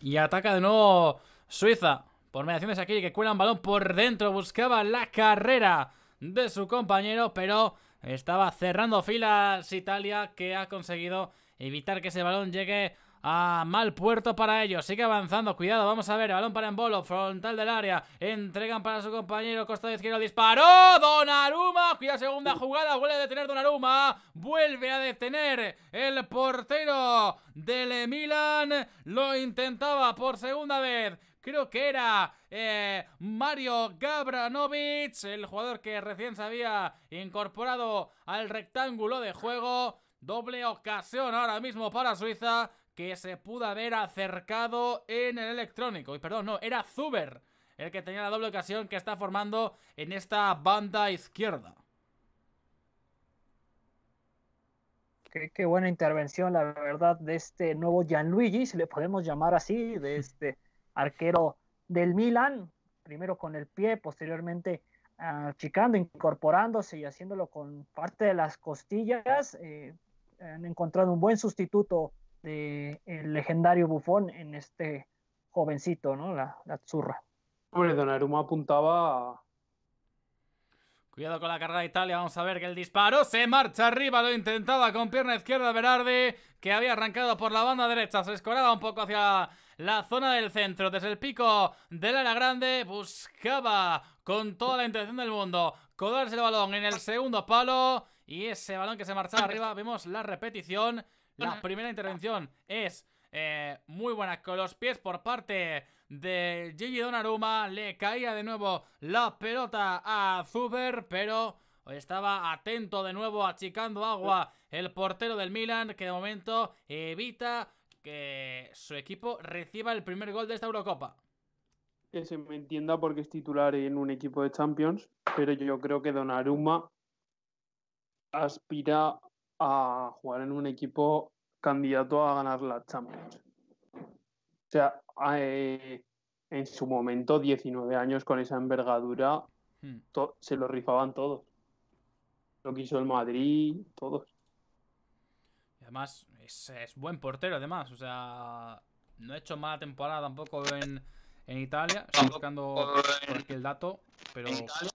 Y ataca de nuevo Suiza. Por mediaciones de que cuela un balón por dentro. Buscaba la carrera de su compañero, pero estaba cerrando filas Italia que ha conseguido evitar que ese balón llegue Ah, mal puerto para ellos. Sigue avanzando. Cuidado, vamos a ver. Balón para Embolo. Frontal del área. Entregan para su compañero. Costado izquierdo. Disparó. Donaruma. Cuidado, segunda jugada. Vuelve a detener Donaruma. Vuelve a detener el portero Le Milan. Lo intentaba por segunda vez creo que era eh, Mario Gabranovic, el jugador que recién se había incorporado al rectángulo de juego. Doble ocasión ahora mismo para Suiza, que se pudo haber acercado en el electrónico. Y perdón, no, era Zuber el que tenía la doble ocasión que está formando en esta banda izquierda. Qué, buena intervención, la verdad, de este nuevo Gianluigi, si le podemos llamar así, de este arquero del Milan, primero con el pie, posteriormente ah, achicando, incorporándose y haciéndolo con parte de las costillas. Eh, han encontrado un buen sustituto este, el legendario Bufón en este jovencito, ¿no? La, churra zurra. apuntaba Cuidado con la carga de Italia, vamos a ver que el disparo se marcha arriba, lo intentaba con pierna izquierda Berardi, que había arrancado por la banda derecha, se escoraba un poco hacia la zona del centro, desde el pico del área grande, buscaba con toda la intención del mundo colarse el balón en el segundo palo, y ese balón que se marchaba arriba, vemos la repetición, la primera intervención es eh, muy buena con los pies por parte de Gigi Donnarumma. Le caía de nuevo la pelota a Zuber, pero estaba atento de nuevo, achicando agua el portero del Milan, que de momento evita que su equipo reciba el primer gol de esta Eurocopa. Que se me entienda porque es titular en un equipo de Champions, pero yo creo que Donnarumma aspira a jugar en un equipo candidato a ganar la Champions. O sea, eh, en su momento, 19 años con esa envergadura, hmm. se lo rifaban todos. Lo quiso el Madrid, todos. Y además, es, buen portero, además. O sea, no ha hecho mala temporada tampoco en, en Italia. Estoy buscando el dato, pero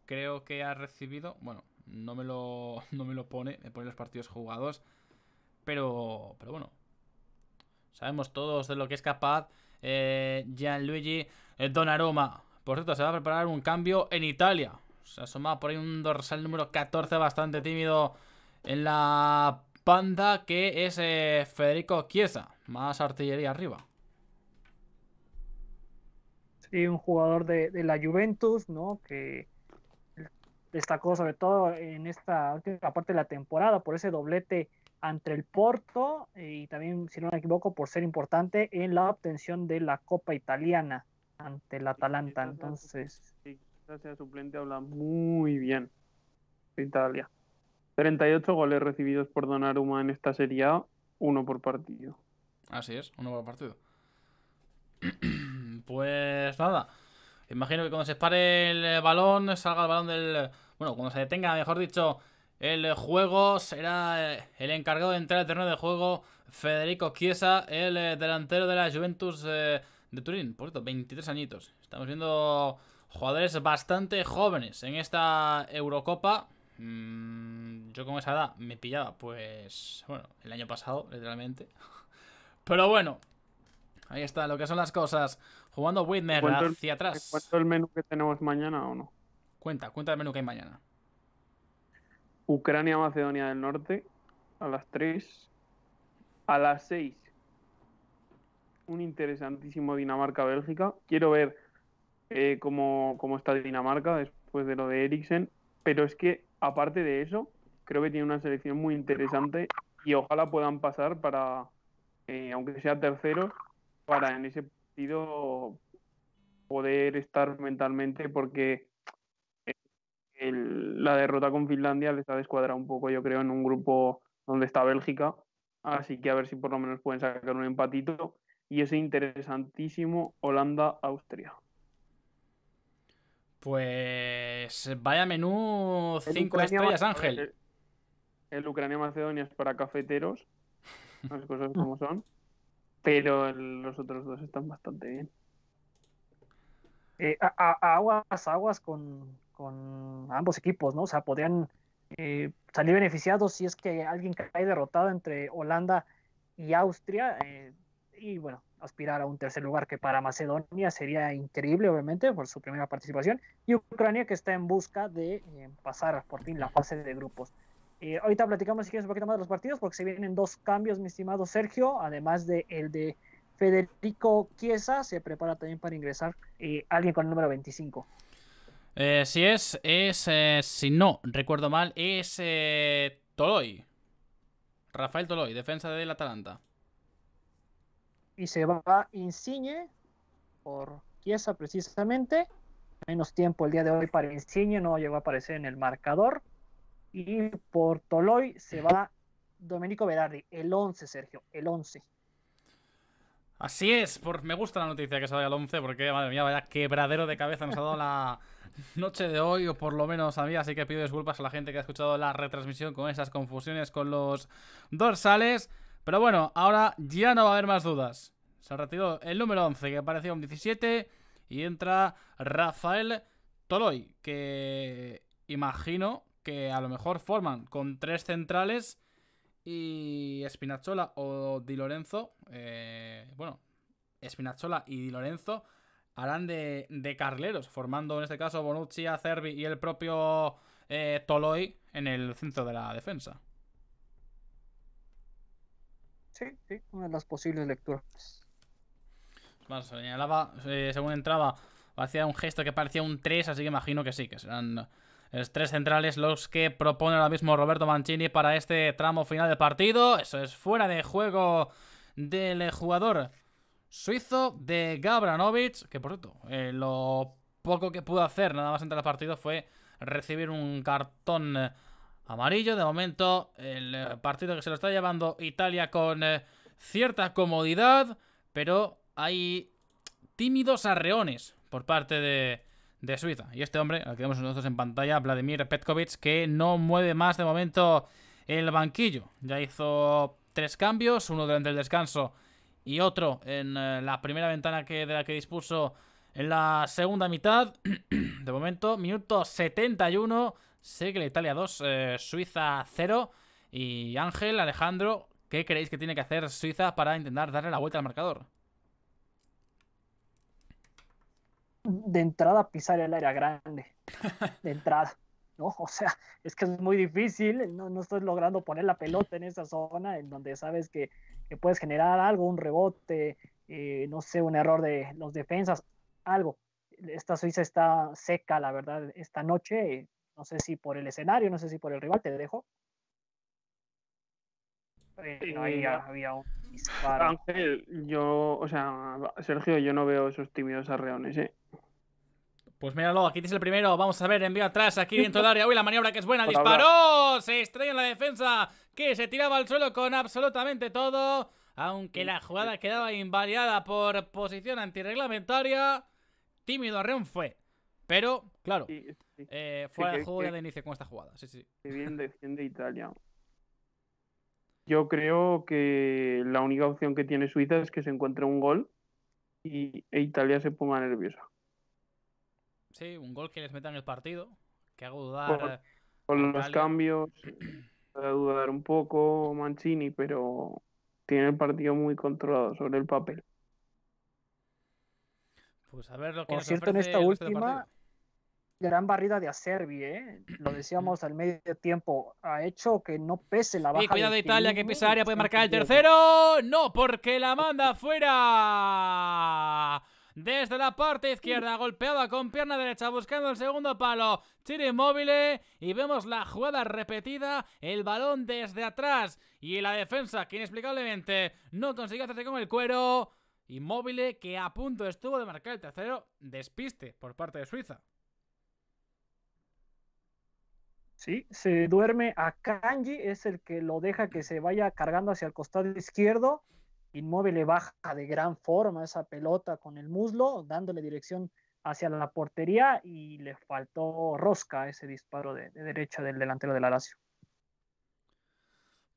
creo que ha recibido, bueno, no me lo, me lo pone, me pone los partidos jugados. Pero, pero bueno, sabemos todos de lo que es capaz eh, Gianluigi eh, Donnarumma. Por cierto, se va a preparar un cambio en Italia. Se asoma por ahí un dorsal número 14 bastante tímido en la panda que es eh, Federico Chiesa. Más artillería arriba. Sí, un jugador de, de la Juventus, ¿no? Que destacó sobre todo en esta última parte de la temporada por ese doblete ante el Porto eh, y también, si no me equivoco, por ser importante en la obtención de la Copa Italiana ante el Atalanta. Entonces, sí, gracias suplente habla muy bien de Italia. 38 goles recibidos por Donnarumma en esta Serie A, uno por partido. Así es, uno por partido. pues nada, imagino que cuando se pare el balón, salga el balón del bueno, cuando se detenga, mejor dicho, el juego, será eh, el encargado de entrar al terreno de juego Federico Chiesa, el eh, delantero de la Juventus eh, de Turín. Por cierto, 23 añitos. Estamos viendo jugadores bastante jóvenes en esta Eurocopa. Mm, yo con esa edad me pillaba, pues, bueno, el año pasado, literalmente. Pero bueno, ahí está lo que son las cosas. Jugando Widmer hacia atrás. ¿Cuánto el menú que tenemos mañana o no? Cuenta, cuéntame lo que hay mañana. Ucrania, Macedonia del Norte, a las 3. A las 6, un interesantísimo Dinamarca-Bélgica. Quiero ver eh, cómo, está Dinamarca después de lo de Eriksen, pero es que, aparte de eso, creo que tiene una selección muy interesante y ojalá puedan pasar para, eh, aunque sea tercero para en ese partido poder estar mentalmente, porque la derrota con Finlandia les ha descuadrado un poco, yo creo, en un grupo donde está Bélgica. Así que a ver si por lo menos pueden sacar un empatito. Y ese interesantísimo Holanda-Austria. Pues vaya menú, cinco estrellas, Ángel. El, Ucrania-Macedonia es para cafeteros, las cosas como son. Pero los otros dos están bastante bien. Eh, aguas, aguas con, con ambos equipos, ¿no? O sea, podrían eh, salir beneficiados si es que alguien cae derrotado entre Holanda y Austria. Eh, y bueno, aspirar a un tercer lugar que para Macedonia sería increíble, obviamente, por su primera participación. Y Ucrania que está en busca de eh, pasar por fin la fase de grupos. Eh, ahorita platicamos si quieres un poquito más de los partidos porque se vienen dos cambios, mi estimado Sergio, además de el de Federico Chiesa, se prepara también para ingresar alguien con el número 25. Eh, si es, es, eh, si no recuerdo mal, es eh, Toloi Toloy. Rafael Toloy, defensa del Atalanta. Y se va Insigne por pieza precisamente. Menos tiempo el día de hoy para Insigne, no llegó a aparecer en el marcador. Y por Toloy se va Domenico Berardi, el 11, Sergio, el 11. Así es, por... me gusta la noticia que se vaya al 11, porque madre mía, vaya quebradero de cabeza nos ha dado la, noche de hoy, o por lo menos a mí, así que pido disculpas a la gente que ha escuchado la retransmisión con esas confusiones con los dorsales. Pero bueno, ahora ya no va a haber más dudas. Se retirado el número 11, que parecía un 17, y entra Rafael Toloy, que imagino que a lo mejor forman con tres centrales y Espinachola o Di Lorenzo. Eh, bueno, Espinachola y Di Lorenzo harán de, carleros, formando en este caso Bonucci, Acerbi y el propio eh, Toloi en el centro de la defensa. Sí, sí, una de las posibles lecturas. señalaba, eh, según entraba, hacía un gesto que parecía un 3, así que imagino que sí, que serán los tres centrales los que propone ahora mismo Roberto Mancini para este tramo final del partido. Eso es fuera de juego del jugador suizo de Gabranovich, que por cierto, eh, lo poco que pudo hacer nada más entre los partidos fue recibir un cartón eh, amarillo. De momento, el eh, partido que se lo está llevando Italia con cierta comodidad, pero hay tímidos arreones por parte de, Suiza. Y este hombre, al que vemos nosotros en pantalla, Vladimir Petkovic, que no mueve más de momento el banquillo. Ya hizo tres cambios, uno durante el descanso y otro en eh, la primera ventana que, de la que dispuso en la segunda mitad. de momento, minuto 71, Segre Italia 2, eh, Suiza 0. Y Ángel, Alejandro, ¿qué creéis que tiene que hacer Suiza para intentar darle la vuelta al marcador? De entrada, pisar el área grande. De entrada. ¿no? O sea, es que es muy difícil, no, no, estás logrando poner la pelota en esa zona en donde sabes que que puedes generar algo, un rebote, eh, no sé, un error de los defensas, algo. Esta Suiza está seca, la verdad, esta noche. No sé si por el escenario, no sé si por el rival, te dejo. ahí había un Ángel, yo, o sea, Sergio, yo no veo esos tímidos arreones, ¿eh? Pues mira míralo, aquí tienes el primero. Vamos a ver, envío atrás, aquí dentro del área. Uy, la maniobra que es buena. Disparó. Se estrella en la defensa, que se tiraba al suelo con absolutamente todo. Aunque la jugada quedaba invariada por posición antirreglamentaria. Tímido Arreón fue. Pero, claro, eh, fue Eh, de inicio con esta jugada. Sí, sí. Qué bien defiende Italia. Yo creo que la única opción que tiene Suiza es que se encuentre un gol y e Italia se ponga nerviosa. Sí, un gol que les meta en el partido, que haga dudar. Con, los cambios, haga dudar un poco Mancini, pero tiene el partido muy controlado sobre el papel. Pues a ver lo que Por cierto, en esta última, gran barrida de Acerbi, ¿eh? Lo decíamos al medio tiempo. Ha hecho que no pese la baja. cuidado de Italia, que pisa área, puede marcar el tercero. No, porque la manda fuera desde la parte izquierda, golpeaba con pierna derecha buscando el segundo palo, Chile inmóvil y vemos la jugada repetida, el balón desde atrás y la defensa que inexplicablemente no consiguió hacerse con el cuero, inmóvil que a punto estuvo de marcar el tercero despiste por parte de Suiza. Sí, se duerme a Kanji, es el que lo deja que se vaya cargando hacia el costado izquierdo. Inmóvil baja de gran forma esa pelota con el muslo, dándole dirección hacia la portería y le faltó rosca ese disparo de, derecha del delantero del Lazio.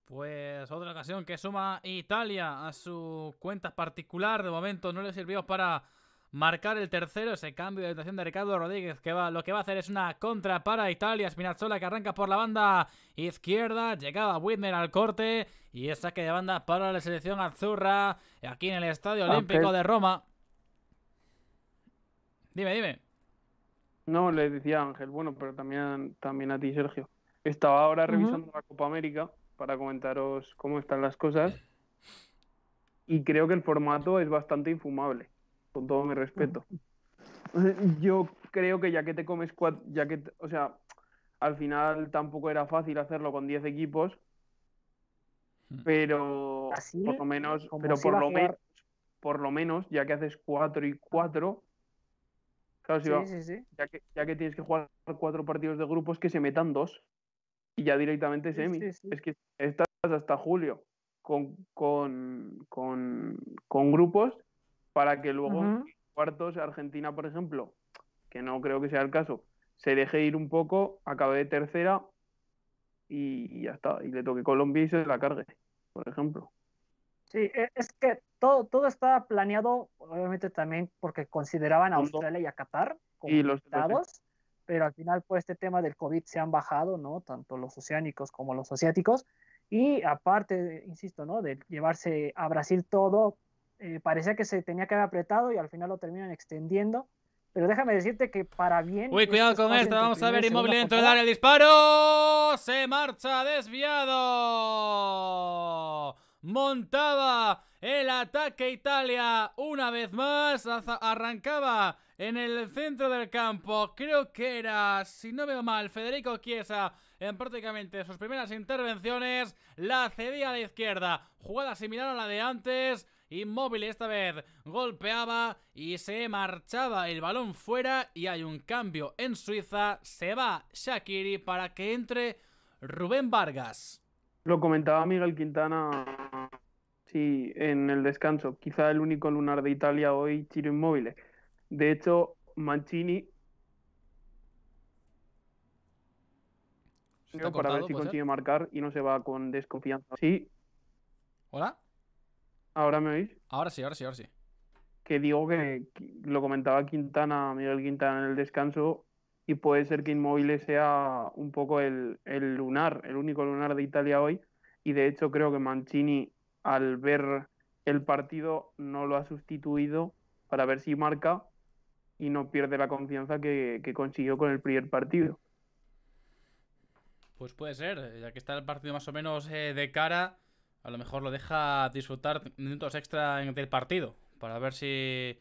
Pues otra ocasión que suma Italia a su cuenta particular. De momento no le sirvió para marcar el tercero, ese cambio de orientación de Ricardo Rodríguez, que va, lo que va a hacer es una contra para Italia, Spinazzola que arranca por la banda izquierda, llegaba Whitmer al corte y es saque de banda para la selección azurra aquí en el Estadio ah, Olímpico de Roma. Dime, dime. No, le decía Ángel, bueno, pero también, también a ti, Sergio. Estaba ahora revisando la Copa América para comentaros cómo están las cosas y creo que el formato es bastante infumable con todo mi respeto. Yo creo que ya que te comes cuatro, ya que, o sea, al final tampoco era fácil hacerlo con 10 equipos, pero por lo menos, pero por lo, menos, por lo menos, ya que haces 4 y 4, Ya, que, ya, que, tienes que jugar cuatro partidos de grupos, que se metan dos y ya directamente semi. Es que estás hasta julio con, con, con, con grupos para que luego cuartos Argentina, por ejemplo, que no creo que sea el caso, se deje ir un poco, acabe de tercera y, ya está, y le toque Colombia y se la cargue, por ejemplo. Sí, e, es que todo, todo estaba planeado, obviamente también porque consideraban a Australia y a Qatar como y los, estados pero al final por pues, este tema del COVID se han bajado, ¿no? Tanto los oceánicos como los asiáticos. Y aparte, insisto, ¿no? De llevarse a Brasil todo, eh, parecía que se tenía que haber apretado y al final lo terminan extendiendo. Pero déjame decirte que para bien. Uy, cuidado con esto. Vamos a ver inmóvil dentro del área. El disparo. Se marcha desviado. Montaba el ataque Italia una vez más. Arrancaba en el centro del campo. Creo que era, si no veo mal, Federico Chiesa en prácticamente sus primeras intervenciones. La cedía a la izquierda. Jugada similar a la de antes inmóvil esta vez, golpeaba y se marchaba el balón fuera y hay un cambio en Suiza, se va Shakiri para que entre Rubén Vargas. Lo comentaba Miguel Quintana, sí, en el descanso, quizá el único lunar de Italia hoy, Chiro Inmóvil. De hecho, Mancini para ver si consigue marcar y no se va con desconfianza. Sí. ¿Hola? ¿Ahora me oís? Ahora sí, ahora sí, ahora sí. Que digo que, lo comentaba Quintana, Miguel Quintana en el descanso, y puede ser que Inmóviles sea un poco el, lunar, el único lunar de Italia hoy. Y de hecho creo que Mancini, al ver el partido, no lo ha sustituido para ver si marca y no pierde la confianza que, consiguió con el primer partido. Pues puede ser, ya que está el partido más o menos eh, de cara, a lo mejor lo deja disfrutar minutos extra del partido. Para ver si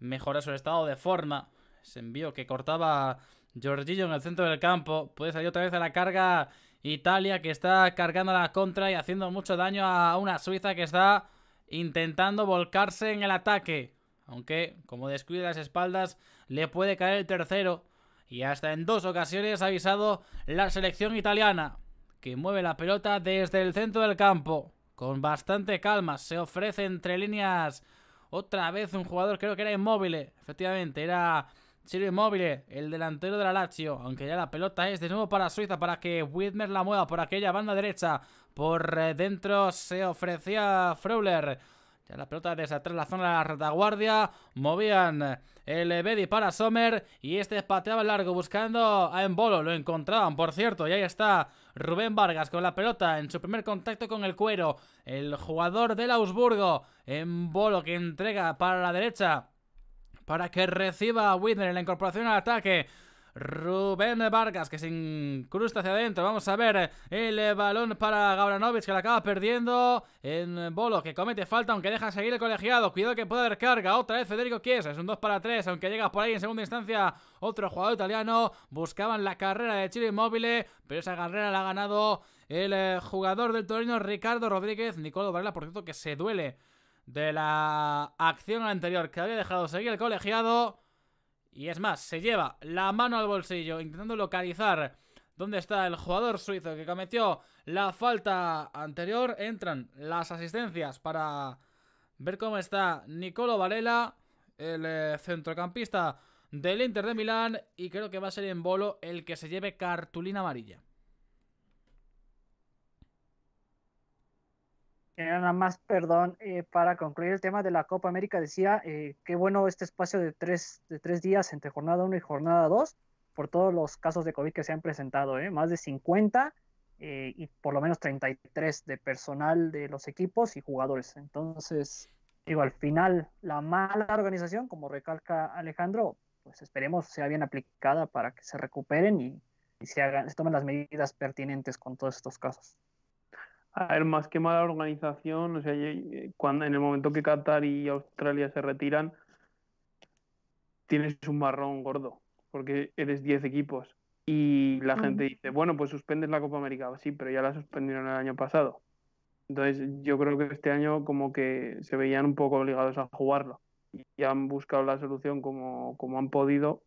mejora su estado de forma. se envío que cortaba Giorgillo en el centro del campo. Puede salir otra vez a la carga Italia que está cargando la contra y haciendo mucho daño a una Suiza que está intentando volcarse en el ataque. Aunque, como descuide las espaldas, le puede caer el tercero. Y hasta en dos ocasiones ha avisado la selección italiana, que mueve la pelota desde el centro del campo con bastante calma. Se ofrece entre líneas otra vez un jugador, creo que era inmóvil. Efectivamente, era Ciro Inmóvil, el delantero de la Lazio. Aunque ya la pelota es de nuevo para Suiza, para que Widmer la mueva por aquella banda derecha. Por eh, dentro se ofrecía Freuler. Ya la pelota desde atrás la zona de la retaguardia. Movían eh, el Bedi para Sommer. Y este pateaba largo buscando a Embolo. Lo encontraban, por cierto. Y ahí está Rubén Vargas con la pelota en su primer contacto con el cuero. El jugador del Augsburgo en bolo que entrega para la derecha para que reciba a Widner en la incorporación al ataque. Rubén Vargas que se incrusta hacia adentro. Vamos a ver eh, el balón para Gabranovic que la acaba perdiendo en Bolo que comete falta aunque deja seguir el colegiado. Cuidado que puede haber carga. Otra vez Federico Chiesa. Es un 2 para 3 aunque llega por ahí en segunda instancia otro jugador italiano. Buscaban la carrera de Chile Inmóvil pero esa carrera la ha ganado el eh, jugador del Torino Ricardo Rodríguez. Nicolás Varela por cierto que se duele de la acción anterior que había dejado seguir el colegiado. Y es más, se lleva la mano al bolsillo intentando localizar dónde está el jugador suizo que cometió la falta anterior. Entran las asistencias para ver cómo está Nicolo Varela, el eh, centrocampista del Inter de Milán. Y creo que va a ser en bolo el que se lleve cartulina amarilla. nada más, perdón, eh, para concluir el tema de la Copa América, decía eh, qué bueno este espacio de tres, de tres días entre jornada 1 y jornada 2 por todos los casos de COVID que se han presentado, eh, más de 50 y por lo menos 33 de personal de los equipos y jugadores. Entonces, digo, al final, la mala organización, como recalca Alejandro, pues esperemos sea bien aplicada para que se recuperen y, y se, hagan, se tomen las medidas pertinentes con todos estos casos. A más que mala organización, o sea, cuando en el momento que Qatar y Australia se retiran, tienes un marrón gordo, porque eres 10 equipos. Y la ah. gente dice, bueno, pues suspendes la Copa América, sí, pero ya la suspendieron el año pasado. Entonces, yo creo que este año como que se veían un poco obligados a jugarlo y han buscado la solución como, como han podido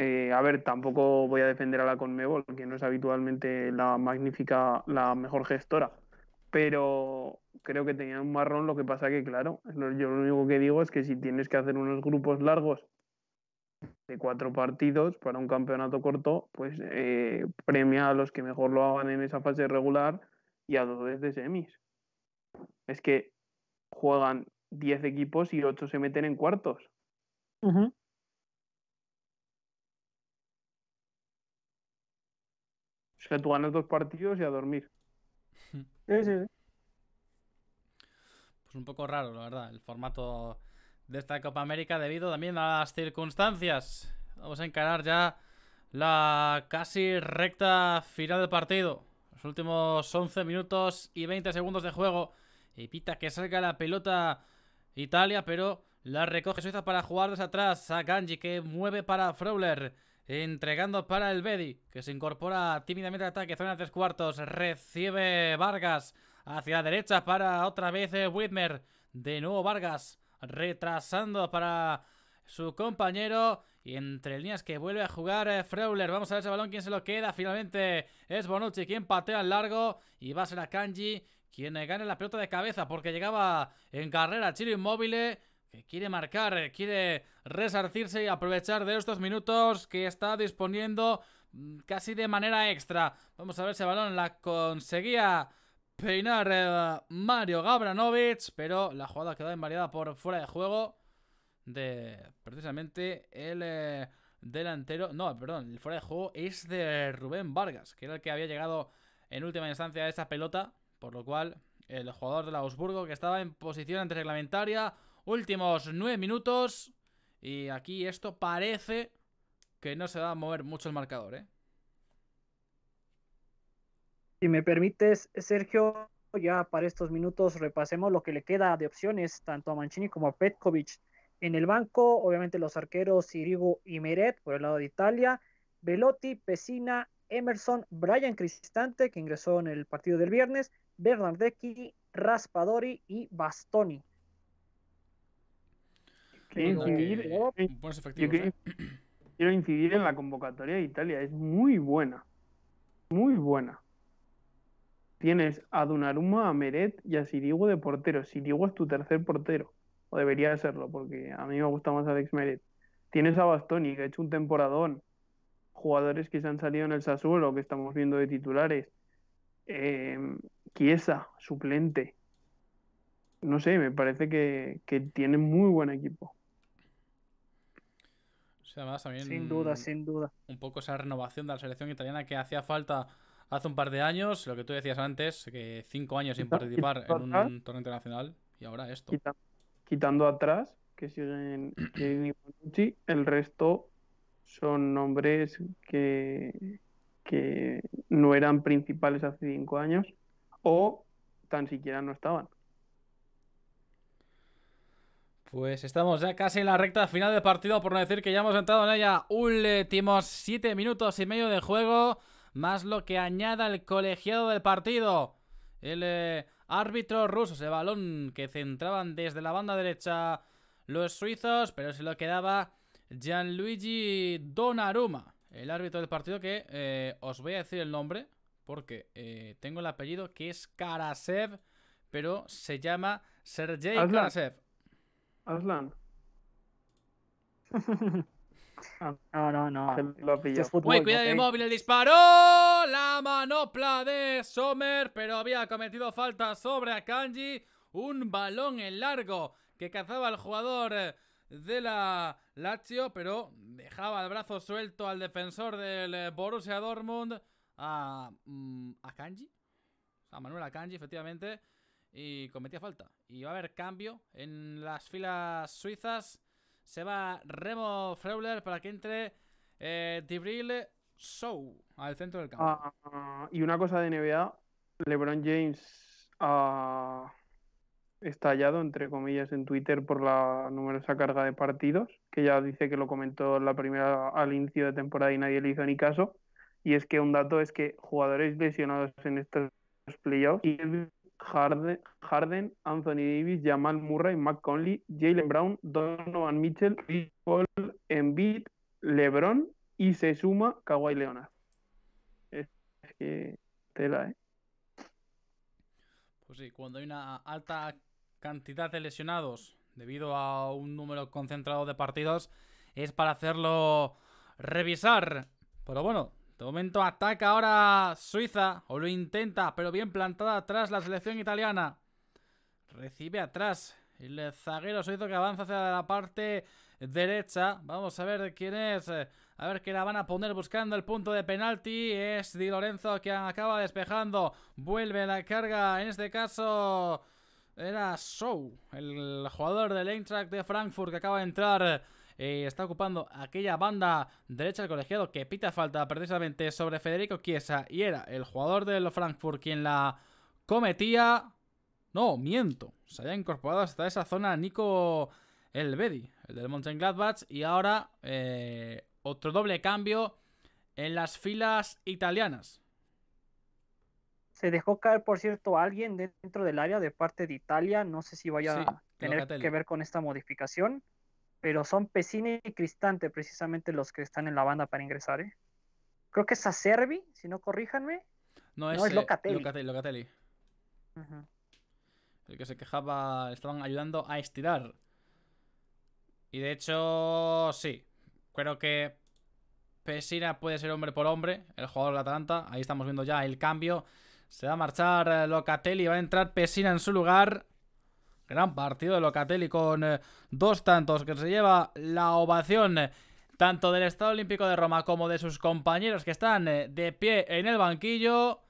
eh, a ver, tampoco voy a defender a la Conmebol, que no es habitualmente la magnífica, la mejor gestora, pero creo que tenía un marrón, lo que pasa que, claro, yo lo único que digo es que si tienes que hacer unos grupos largos de cuatro partidos para un campeonato corto, pues eh, premia a los que mejor lo hagan en esa fase regular y a dos de semis. Es que juegan diez equipos y ocho se meten en cuartos. Ajá. O sea, tú dos partidos y a dormir. sí, sí, sí. Pues un poco raro, la verdad, el formato de esta Copa América debido también a las circunstancias. Vamos a encarar ya la casi recta final del partido. Los últimos 11 minutos y 20 segundos de juego. y pita que salga la pelota Italia, pero la recoge Suiza para jugar desde atrás. A Ganji que mueve para Frowler. Entregando para el Bedi, que se incorpora tímidamente al ataque, zona de tres cuartos. Recibe Vargas hacia la derecha para otra vez eh, Whitmer. De nuevo Vargas retrasando para su compañero. Y entre líneas que vuelve a jugar eh, Freuler. Vamos a ver ese balón, quién se lo queda. Finalmente es Bonucci quien patea al largo. Y va a ser a Kanji quien gane la pelota de cabeza porque llegaba en carrera Chiro Inmóvil que quiere marcar, eh, quiere resarcirse y aprovechar de estos minutos que está disponiendo mm, casi de manera extra. Vamos a ver si el balón, la conseguía peinar eh, Mario Gabranovich, pero la jugada quedó invariada por fuera de juego de precisamente el eh, delantero, no, perdón, el fuera de juego es de Rubén Vargas, que era el que había llegado en última instancia a esa pelota, por lo cual el jugador del Augsburgo que estaba en posición antirreglamentaria reglamentaria Últimos nueve minutos. Y aquí esto parece que no se va a mover mucho el marcador, ¿eh? Si me permites, Sergio, ya para estos minutos repasemos lo que le queda de opciones tanto a Mancini como a Petkovic. En el banco, obviamente los arqueros Irigo y Meret por el lado de Italia, Velotti, Pesina, Emerson, Brian Cristante, que ingresó en el partido del viernes, Bernardeschi, Raspadori y Bastoni. Quiero incidir, en la convocatoria de Italia, es muy buena. Muy buena. Tienes a Dunaruma, a Meret y a Sirigu de portero. Sirigo es tu tercer portero, o debería de serlo, porque a mí me gusta más Alex Meret. Tienes a Bastoni, que ha hecho un temporadón. Jugadores que se han salido en el Sassuolo, que estamos viendo de titulares. Eh, suplente. No sé, me parece que, que tienen muy buen equipo también. Sin duda, sin duda. Un poco esa renovación de la selección italiana que hacía falta hace un par de años, lo que tú decías antes, que cinco años sin participar en un torneo internacional y ahora esto. Quitando, atrás, que siguen Bonucci, el resto son nombres que, que no eran principales hace cinco años o tan siquiera no estaban. Pues estamos ya casi en la recta final del partido, por no decir que ya hemos entrado en ella. Últimos siete minutos y medio de juego, más lo que añada el colegiado del partido. El eh, árbitro ruso, ese balón que centraban desde la banda derecha los suizos, pero se lo quedaba Gianluigi Donnarumma, el árbitro del partido que eh, os voy a decir el nombre, porque eh, tengo el apellido que es Karasev, pero se llama Sergei Karasev. Aslan. Ah, no, no, no. Este cuidado de móvil, el disparo. La manopla de Sommer, pero había cometido falta sobre Akanji. Un balón en largo que cazaba al jugador eh, de la Lazio, pero dejaba el brazo suelto al defensor del eh, Borussia Dortmund, a, mm, a Kanji, a Manuel Akanji, efectivamente y cometía falta. Y va a haber cambio en las filas suizas. Se va Remo Freuler para que entre eh, Dibril Show al centro del campo. Ah, y una cosa de NBA, LeBron James ha estallado, entre comillas, en Twitter por la numerosa carga de partidos, que ya dice que lo comentó la primera al inicio de temporada y nadie le hizo ni caso. Y es que un dato es que jugadores lesionados en estos playoffs y Harden, Anthony Davis, Jamal Murray, McConley, Conley, Jalen Brown, Donovan Mitchell, Paul Embiid, LeBron y se suma Kawhi Leonard. Es que tela, ¿eh? Pues sí, cuando hay una alta cantidad de lesionados debido a un número concentrado de partidos, es para hacerlo revisar. Pero bueno, de momento ataca ahora Suiza, o lo intenta, pero bien plantada atrás la selección italiana. Recibe atrás el zaguero suizo que avanza hacia la parte derecha. Vamos a ver quién es. Eh, a ver qué la van a poner buscando el punto de penalti. Es Di Lorenzo que acaba despejando. Vuelve la carga. En este caso era Show, el jugador del Eintracht de Frankfurt que acaba de entrar eh, está ocupando aquella banda derecha del colegiado que pita falta precisamente sobre Federico Chiesa y era el jugador de los Frankfurt quien la cometía. No, miento. Se había incorporado hasta esa zona Nico Elvedi, el del Mönchengladbach y ahora eh, otro doble cambio en las filas italianas. Se dejó caer, por cierto, alguien dentro del área de parte de Italia. No sé si vaya a tener que ver con esta modificación pero son Pesina y Cristante precisamente los que están en la banda para ingresar. ¿eh? Creo que es Acerbi, si no corríjanme. No, es, Locatelli. El que se quejaba, estaban ayudando a estirar. Y de hecho, sí. Creo que Pesina puede ser hombre por hombre, el jugador de Atalanta. Ahí estamos viendo ya el cambio. Se va a marchar eh, Locatelli, va a entrar Pesina en su lugar. Gran partido de Locatelli con eh, dos tantos que se lleva la ovación eh, tanto del Estado Olímpico de Roma como de sus compañeros que están eh, de pie en el banquillo.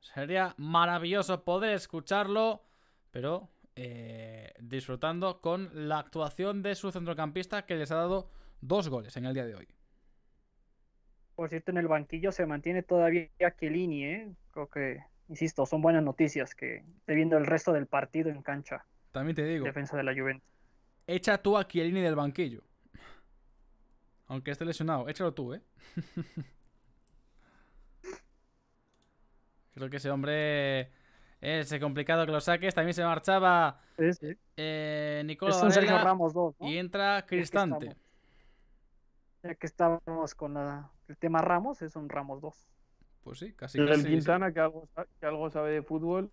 Sería maravilloso poder escucharlo, pero disfrutando con la actuación de su centrocampista que les ha dado dos goles en el día de hoy. Por cierto, en el banquillo se mantiene todavía Chiellini, Creo que, insisto, son buenas noticias que esté viendo el resto del partido en cancha. También te digo. Defensa de la Juventus. Echa tú a Chiellini del banquillo. Aunque esté lesionado, échalo tú, ¿eh? Creo que ese hombre... Ese complicado que lo saques. También se marchaba sí, sí. Nicolás Ramos Y entra Cristante. Ya que estamos, con el tema Ramos, es un Ramos 2. Pues sí, casi. Pero el Quintana, que, algo, que algo sabe de fútbol,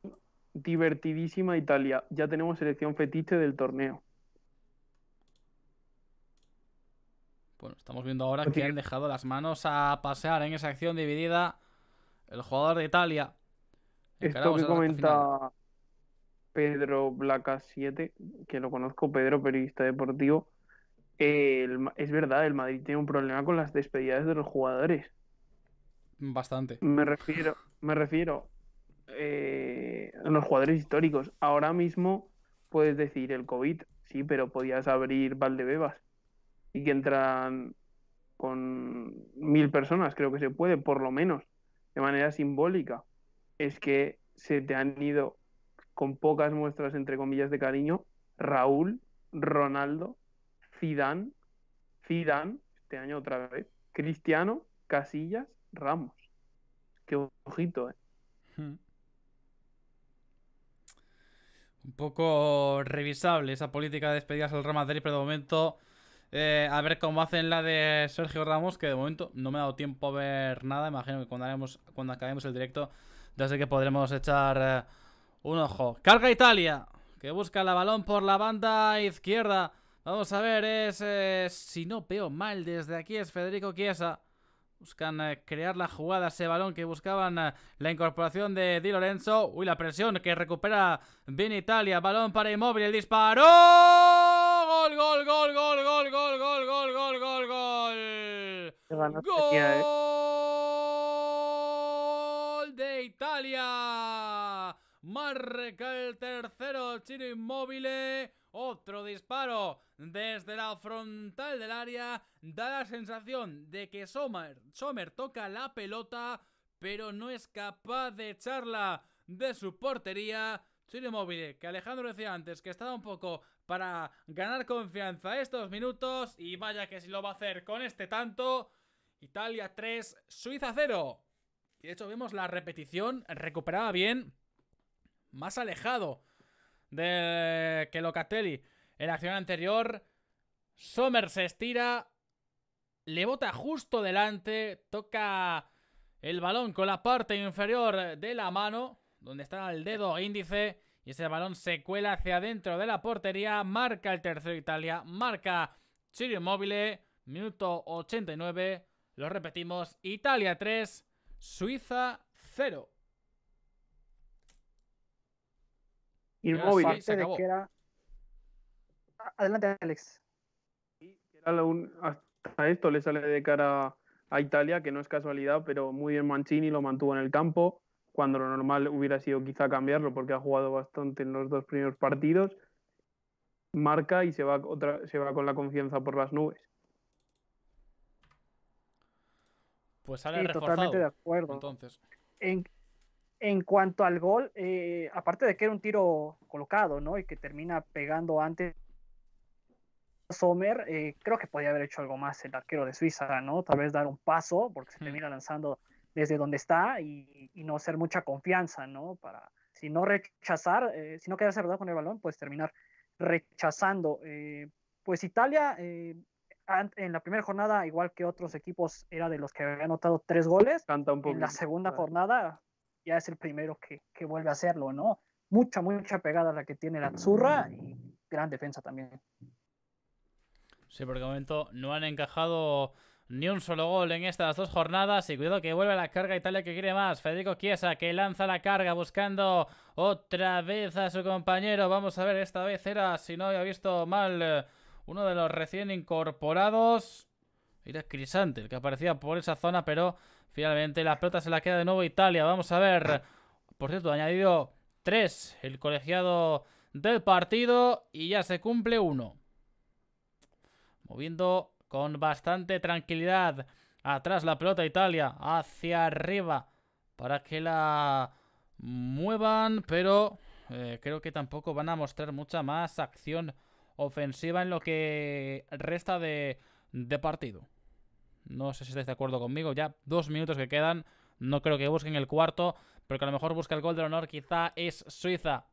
Divertidísima Italia. Ya tenemos selección fetiche del torneo. Bueno, estamos viendo ahora que han dejado las manos a pasear en esa acción dividida el jugador de Italia. Esto que comenta Pedro Blaca 7, que lo conozco, Pedro, periodista deportivo. es verdad, el Madrid tiene un problema con las despedidas de los jugadores. Bastante. Me refiero, me refiero. Eh, unos los jugadores históricos. Ahora mismo puedes decir el COVID, sí, pero podías abrir Valdebebas y que entran con mil personas, creo que se puede, por lo menos, de manera simbólica. Es que se te han ido con pocas muestras, entre comillas, de cariño, Raúl, Ronaldo, Zidane, Zidane, este año otra vez, Cristiano, Casillas, Ramos. Qué ojito, ¿eh? Hmm un poco revisable esa política de despedidas al Real Madrid, pero de momento eh, a ver cómo hacen la de Sergio Ramos, que de momento no me ha dado tiempo a ver nada. Imagino que cuando, haremos, cuando acabemos el directo ya sé que podremos echar eh, un ojo. Carga Italia, que busca la balón por la banda izquierda. Vamos a ver, es, eh, si no veo mal desde aquí, es Federico Chiesa. Buscan eh, crear la jugada, ese balón que buscaban eh, la incorporación de Di Lorenzo. Uy, la presión que recupera bien Italia. Balón para Immobile! el disparo. Gol, gol, gol, gol, gol, gol, gol, gol, gol, gol, gol. Eh. Gol de Italia. Marca el tercero, Chino Inmóvil. Otro disparo desde la frontal del área. Da la sensación de que Sommer, Sommer toca la pelota, pero no es capaz de echarla de su portería. Chile Móvil, que Alejandro decía antes que estaba un poco para ganar confianza estos minutos. Y vaya que si lo va a hacer con este tanto. Italia 3, Suiza 0. Y de hecho vemos la repetición, recuperaba bien, más alejado de que Locatelli. En la acción anterior, Sommer se estira, le bota justo delante, toca el balón con la parte inferior de la mano, donde está el dedo índice, y ese balón se cuela hacia adentro de la portería, marca el tercero Italia, marca Chirio móvil minuto 89, lo repetimos, Italia 3, Suiza 0. inmóvil Adelante, Alex. Y Hasta esto le sale de cara a Italia, que no es casualidad, pero muy bien Mancini lo mantuvo en el campo, cuando lo normal hubiera sido quizá cambiarlo, porque ha jugado bastante en los dos primeros partidos. Marca y se va, con la confianza por las nubes. Pues sale Totalmente de acuerdo. Entonces. En, en cuanto al gol, eh, aparte de que era un tiro colocado, ¿no? Y que termina pegando antes Sommer, eh, creo que podía haber hecho algo más el arquero de Suiza, ¿no? Tal vez dar un paso, porque se mm. termina lanzando desde donde está y, no ser mucha confianza, ¿no? Para, si no rechazar, eh, si no quedarse verdad con el balón, pues terminar rechazando. pues Italia, en la primera jornada, igual que otros equipos, era de los que había anotado tres goles. En la segunda jornada, ya es el primero que, vuelve a hacerlo, ¿no? Mucha, mucha pegada la que tiene la zurra y gran defensa también. Sí, porque de momento no han encajado ni un solo gol en estas dos jornadas. Y cuidado que vuelve la carga Italia que quiere más. Federico Chiesa que lanza la carga buscando otra vez a su compañero. Vamos a ver, esta vez era, si no había visto mal, eh, uno de los recién incorporados. Era Crisante el que aparecía por esa zona, pero Finalmente la pelota se la queda de nuevo Italia. Vamos a ver. Por cierto, ha añadido tres el colegiado del partido y ya se cumple uno. Moviendo con bastante tranquilidad atrás la pelota Italia hacia arriba para que la muevan, pero eh, creo que tampoco van a mostrar mucha más acción ofensiva en lo que resta de partido. No sé si estáis de acuerdo conmigo. Ya dos minutos que quedan. No creo que busquen el cuarto. Pero que a lo mejor busca el gol del honor. Quizá es Suiza.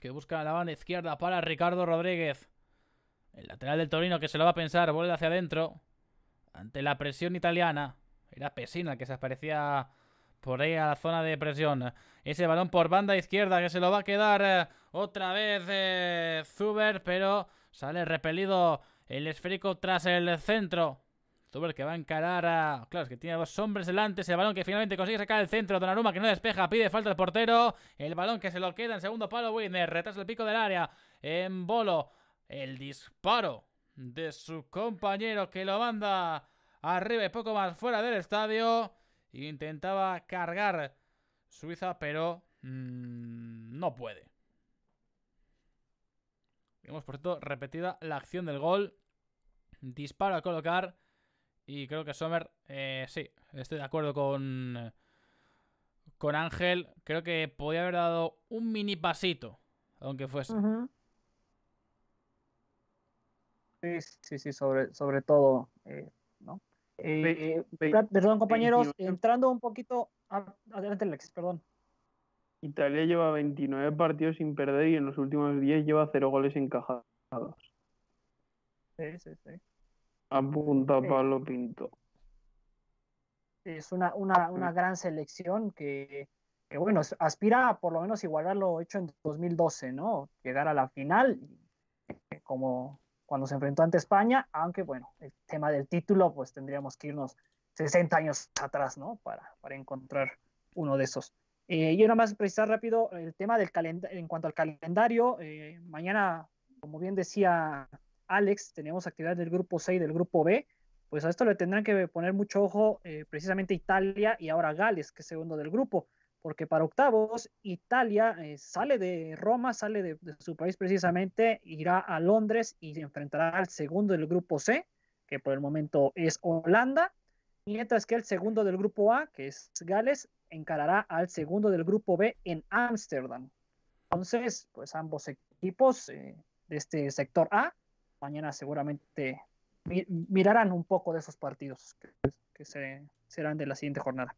Que busca la banda izquierda para Ricardo Rodríguez. El lateral del Torino que se lo va a pensar. Vuelve hacia adentro. Ante la presión italiana. Era Pesina que se aparecía por ahí a la zona de presión. Ese balón por banda izquierda que se lo va a quedar eh, otra vez eh, Zuber, pero sale repelido el esférico tras el centro. Tuber que va a encarar a... Claro, es que tiene dos hombres delante. Es el balón que finalmente consigue sacar el centro. Donnarumma que no despeja. Pide falta el portero. El balón que se lo queda en segundo palo. Winner. Retrasa el pico del área. En bolo. El disparo de su compañero que lo manda arriba poco más fuera del estadio. Intentaba cargar Suiza, pero mm, no puede. Vemos, por cierto, repetida la acción del gol. Disparo a colocar y creo que Sommer, eh, sí, estoy de acuerdo con, con Ángel. Creo que podía haber dado un mini pasito, aunque fuese. Sí, sí, sí, sobre, sobre todo. Eh, eh, perdón, compañeros, entrando un poquito. Ah, adelante, Lexis, perdón. Italia lleva 29 partidos sin perder y en los últimos 10 lleva 0 goles encajados. Sí, sí, sí. Apunta Pablo Pinto. Es una, mm. gran selección que, bueno, aspira a por lo menos igualar lo hecho en 2012, ¿no? Llegar a la final, eh, como cuando se enfrentó ante España, aunque, bueno, el tema del título, pues tendríamos que irnos 60 años atrás, ¿no? Para, encontrar uno de esos. Eh, y nada más precisar rápido el tema del calendario, en cuanto al calendario, eh, mañana, como bien decía Alex, tenemos actividad del grupo C y del grupo B, pues a esto le tendrán que poner mucho ojo eh, precisamente Italia y ahora Gales, que es segundo del grupo, porque para octavos Italia eh, sale de Roma, sale de, su país precisamente, irá a Londres y enfrentará al segundo del grupo C, que por el momento es Holanda, mientras que el segundo del grupo A, que es Gales, encarará al segundo del grupo B en Ámsterdam. Entonces, pues ambos equipos eh, de este sector A mañana seguramente mirarán un poco de esos partidos que, se serán de la siguiente jornada.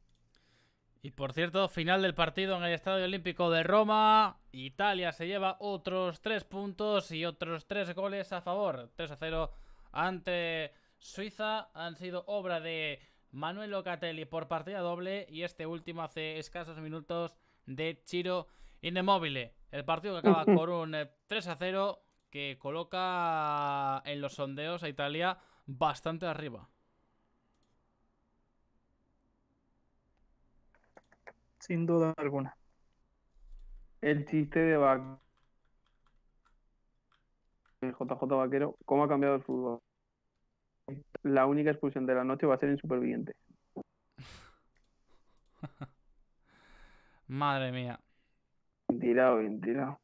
Y por cierto, final del partido en el Estadio Olímpico de Roma. Italia se lleva otros tres puntos y otros tres goles a favor. 3 a 0 ante Suiza. Han sido obra de Manuel Locatelli por partida doble. Y este último hace escasos minutos de Chiro Inmóvil. El partido que acaba con un 3 eh, a 0 que coloca en los sondeos a Italia bastante arriba. Sin duda alguna. El chiste de Vaquero. El JJ Vaquero, ¿cómo ha cambiado el fútbol? La única expulsión de la noche va a ser en Superviviente. Madre mía. Mentira, tirado.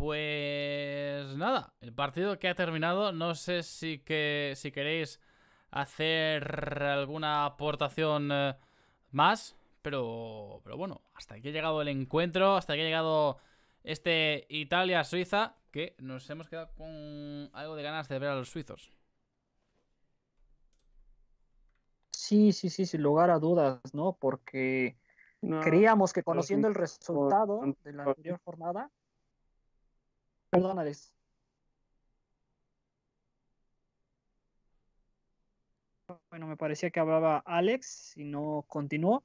Pues nada, el partido que ha terminado, no sé si, que, si queréis hacer alguna aportación eh, más, pero, bueno, hasta aquí ha llegado el encuentro, hasta aquí ha llegado este Italia-Suiza, que nos hemos quedado con algo de ganas de ver a los suizos. Sí, sí, sí, sin lugar a dudas, ¿no? Porque creíamos que conociendo el resultado de la anterior jornada, Perdón, Alex. Bueno, me parecía que hablaba Alex y no continuó.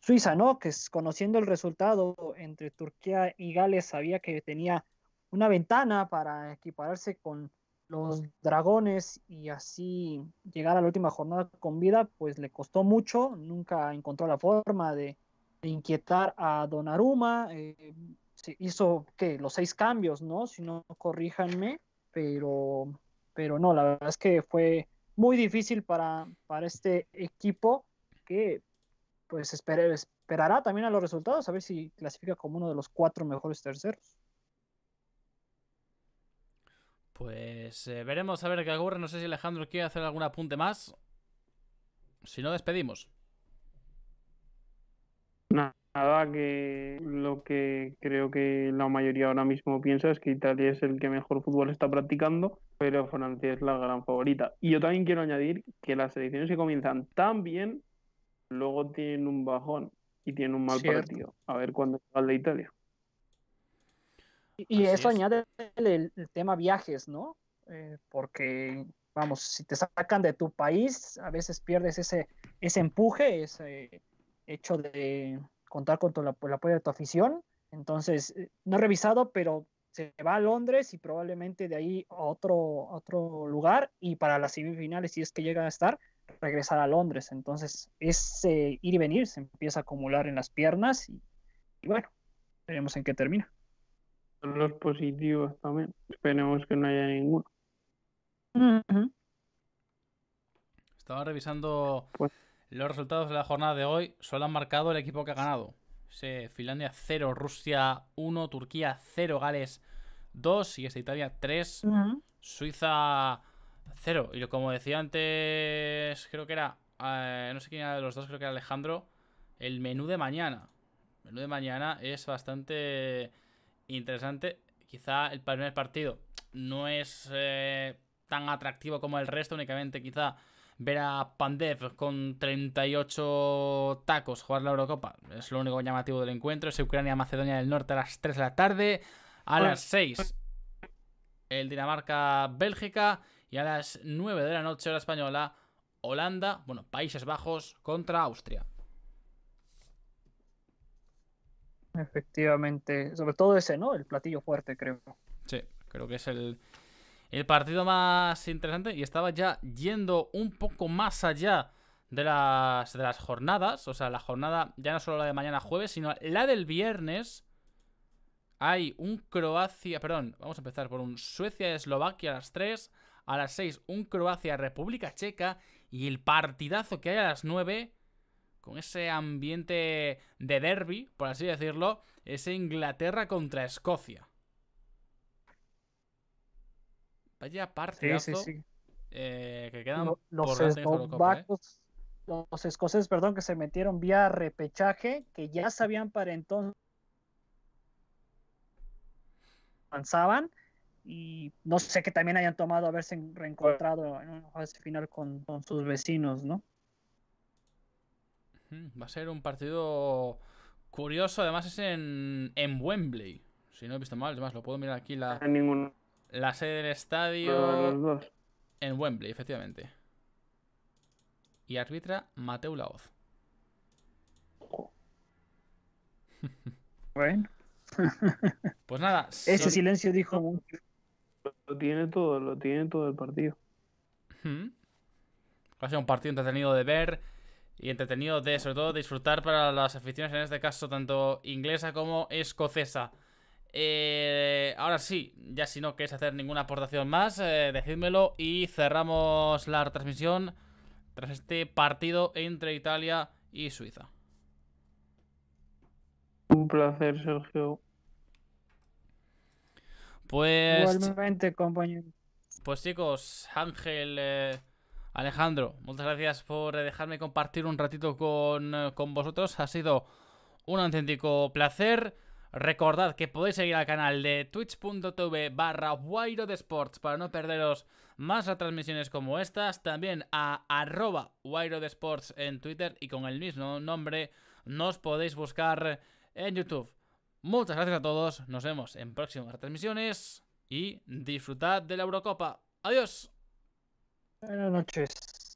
Suiza, ¿no? Que conociendo el resultado entre Turquía y Gales, sabía que tenía una ventana para equipararse con los dragones y así llegar a la última jornada con vida, pues le costó mucho, nunca encontró la forma de, inquietar a Donaruma. eh, hizo que los seis cambios, ¿no? Si no, corríjanme, pero, pero no, la verdad es que fue muy difícil para, para este equipo que pues esperará también a los resultados, a ver si clasifica como uno de los cuatro mejores terceros. Pues eh, veremos a ver qué ocurre. No sé si Alejandro quiere hacer algún apunte más. Si no, despedimos nada que lo que creo que la mayoría ahora mismo piensa es que Italia es el que mejor fútbol está practicando, pero Francia es la gran favorita. Y yo también quiero añadir que las selecciones que comienzan tan bien, luego tienen un bajón y tienen un mal partido. A ver cuándo llega de Italia. Y eso añade el, tema viajes, ¿no? Eh, porque, vamos, si te sacan de tu país, a veces pierdes ese, ese empuje, ese hecho de, contar con el apoyo de tu afición. Entonces, eh, no he revisado, pero se va a Londres y probablemente de ahí a otro, otro lugar y para las semifinales, si es que llega a estar, regresar a Londres. Entonces, es ir y venir se empieza a acumular en las piernas y, bueno, veremos en qué termina. Los positivos también, esperemos que no haya ninguno. Estaba revisando pues los resultados de la jornada de hoy solo han marcado el equipo que ha ganado. Finlandia 0, Rusia 1, Turquía 0, Gales 2 y esta Italia 3, Suiza 0. Y como decía antes, creo que era, eh, no sé quién era de los dos, creo que era Alejandro, el menú de mañana. El menú de mañana es bastante interesante. Quizá el primer partido no es eh, tan atractivo como el resto, únicamente quizá ver a Pandev con 38 tacos jugar la Eurocopa. Es lo único llamativo del encuentro. Es Ucrania-Macedonia del Norte a las 3 de la tarde. A pues- las 6, el Dinamarca-Bélgica. Y a las 9 de la noche, hora española, Holanda, bueno, Países Bajos contra Austria. Efectivamente, sobre todo ese, ¿no? El platillo fuerte, creo. Sí, creo que es el, el partido más interesante y estaba ya yendo un poco más allá de las, jornadas. O sea, la jornada ya no solo la de mañana jueves, sino la del viernes. Hay un Croacia, perdón, vamos a empezar por un Suecia-Eslovaquia a las 3, a las 6 un Croacia-República Checa y el partidazo que hay a las 9 con ese ambiente de derby, por así decirlo, es Inglaterra contra Escocia. Vaya parte eh, que quedan ¿eh? los, escoceses, perdón, que se metieron vía repechaje, que ya sabían para entonces avanzaban y no sé que también hayan tomado haberse reencontrado en una fase final con, sus vecinos, ¿no? Va a ser un partido curioso, además es en, en Wembley, si no he visto mal, además lo puedo mirar aquí la... La sede del estadio. En Wembley, efectivamente. Y arbitra Mateu Laoz. Bueno. pues nada. Ese silencio dijo mucho. Lo tiene todo, lo tiene todo el partido. Ha sido un partido entretenido de ver y entretenido de, sobre todo, disfrutar para las aficiones, en este caso, tanto inglesa como escocesa. Eh, ahora sí, ya si no queréis hacer ninguna aportación más, eh, decídmelo y cerramos la transmisión tras este partido entre Italia y Suiza. Un placer, Sergio. Pues. Igualmente, compañero. Pues chicos, Ángel, eh, Alejandro, muchas gracias por dejarme compartir un ratito con, con vosotros. Ha sido un auténtico placer. Recordad que podéis seguir al canal de twitch.tv barra de Sports para no perderos más a transmisiones como estas. También a arroba de Sports en Twitter y con el mismo nombre nos podéis buscar en YouTube. Muchas gracias a todos, nos vemos en próximas transmisiones y disfrutad de la Eurocopa. Adiós. Buenas noches.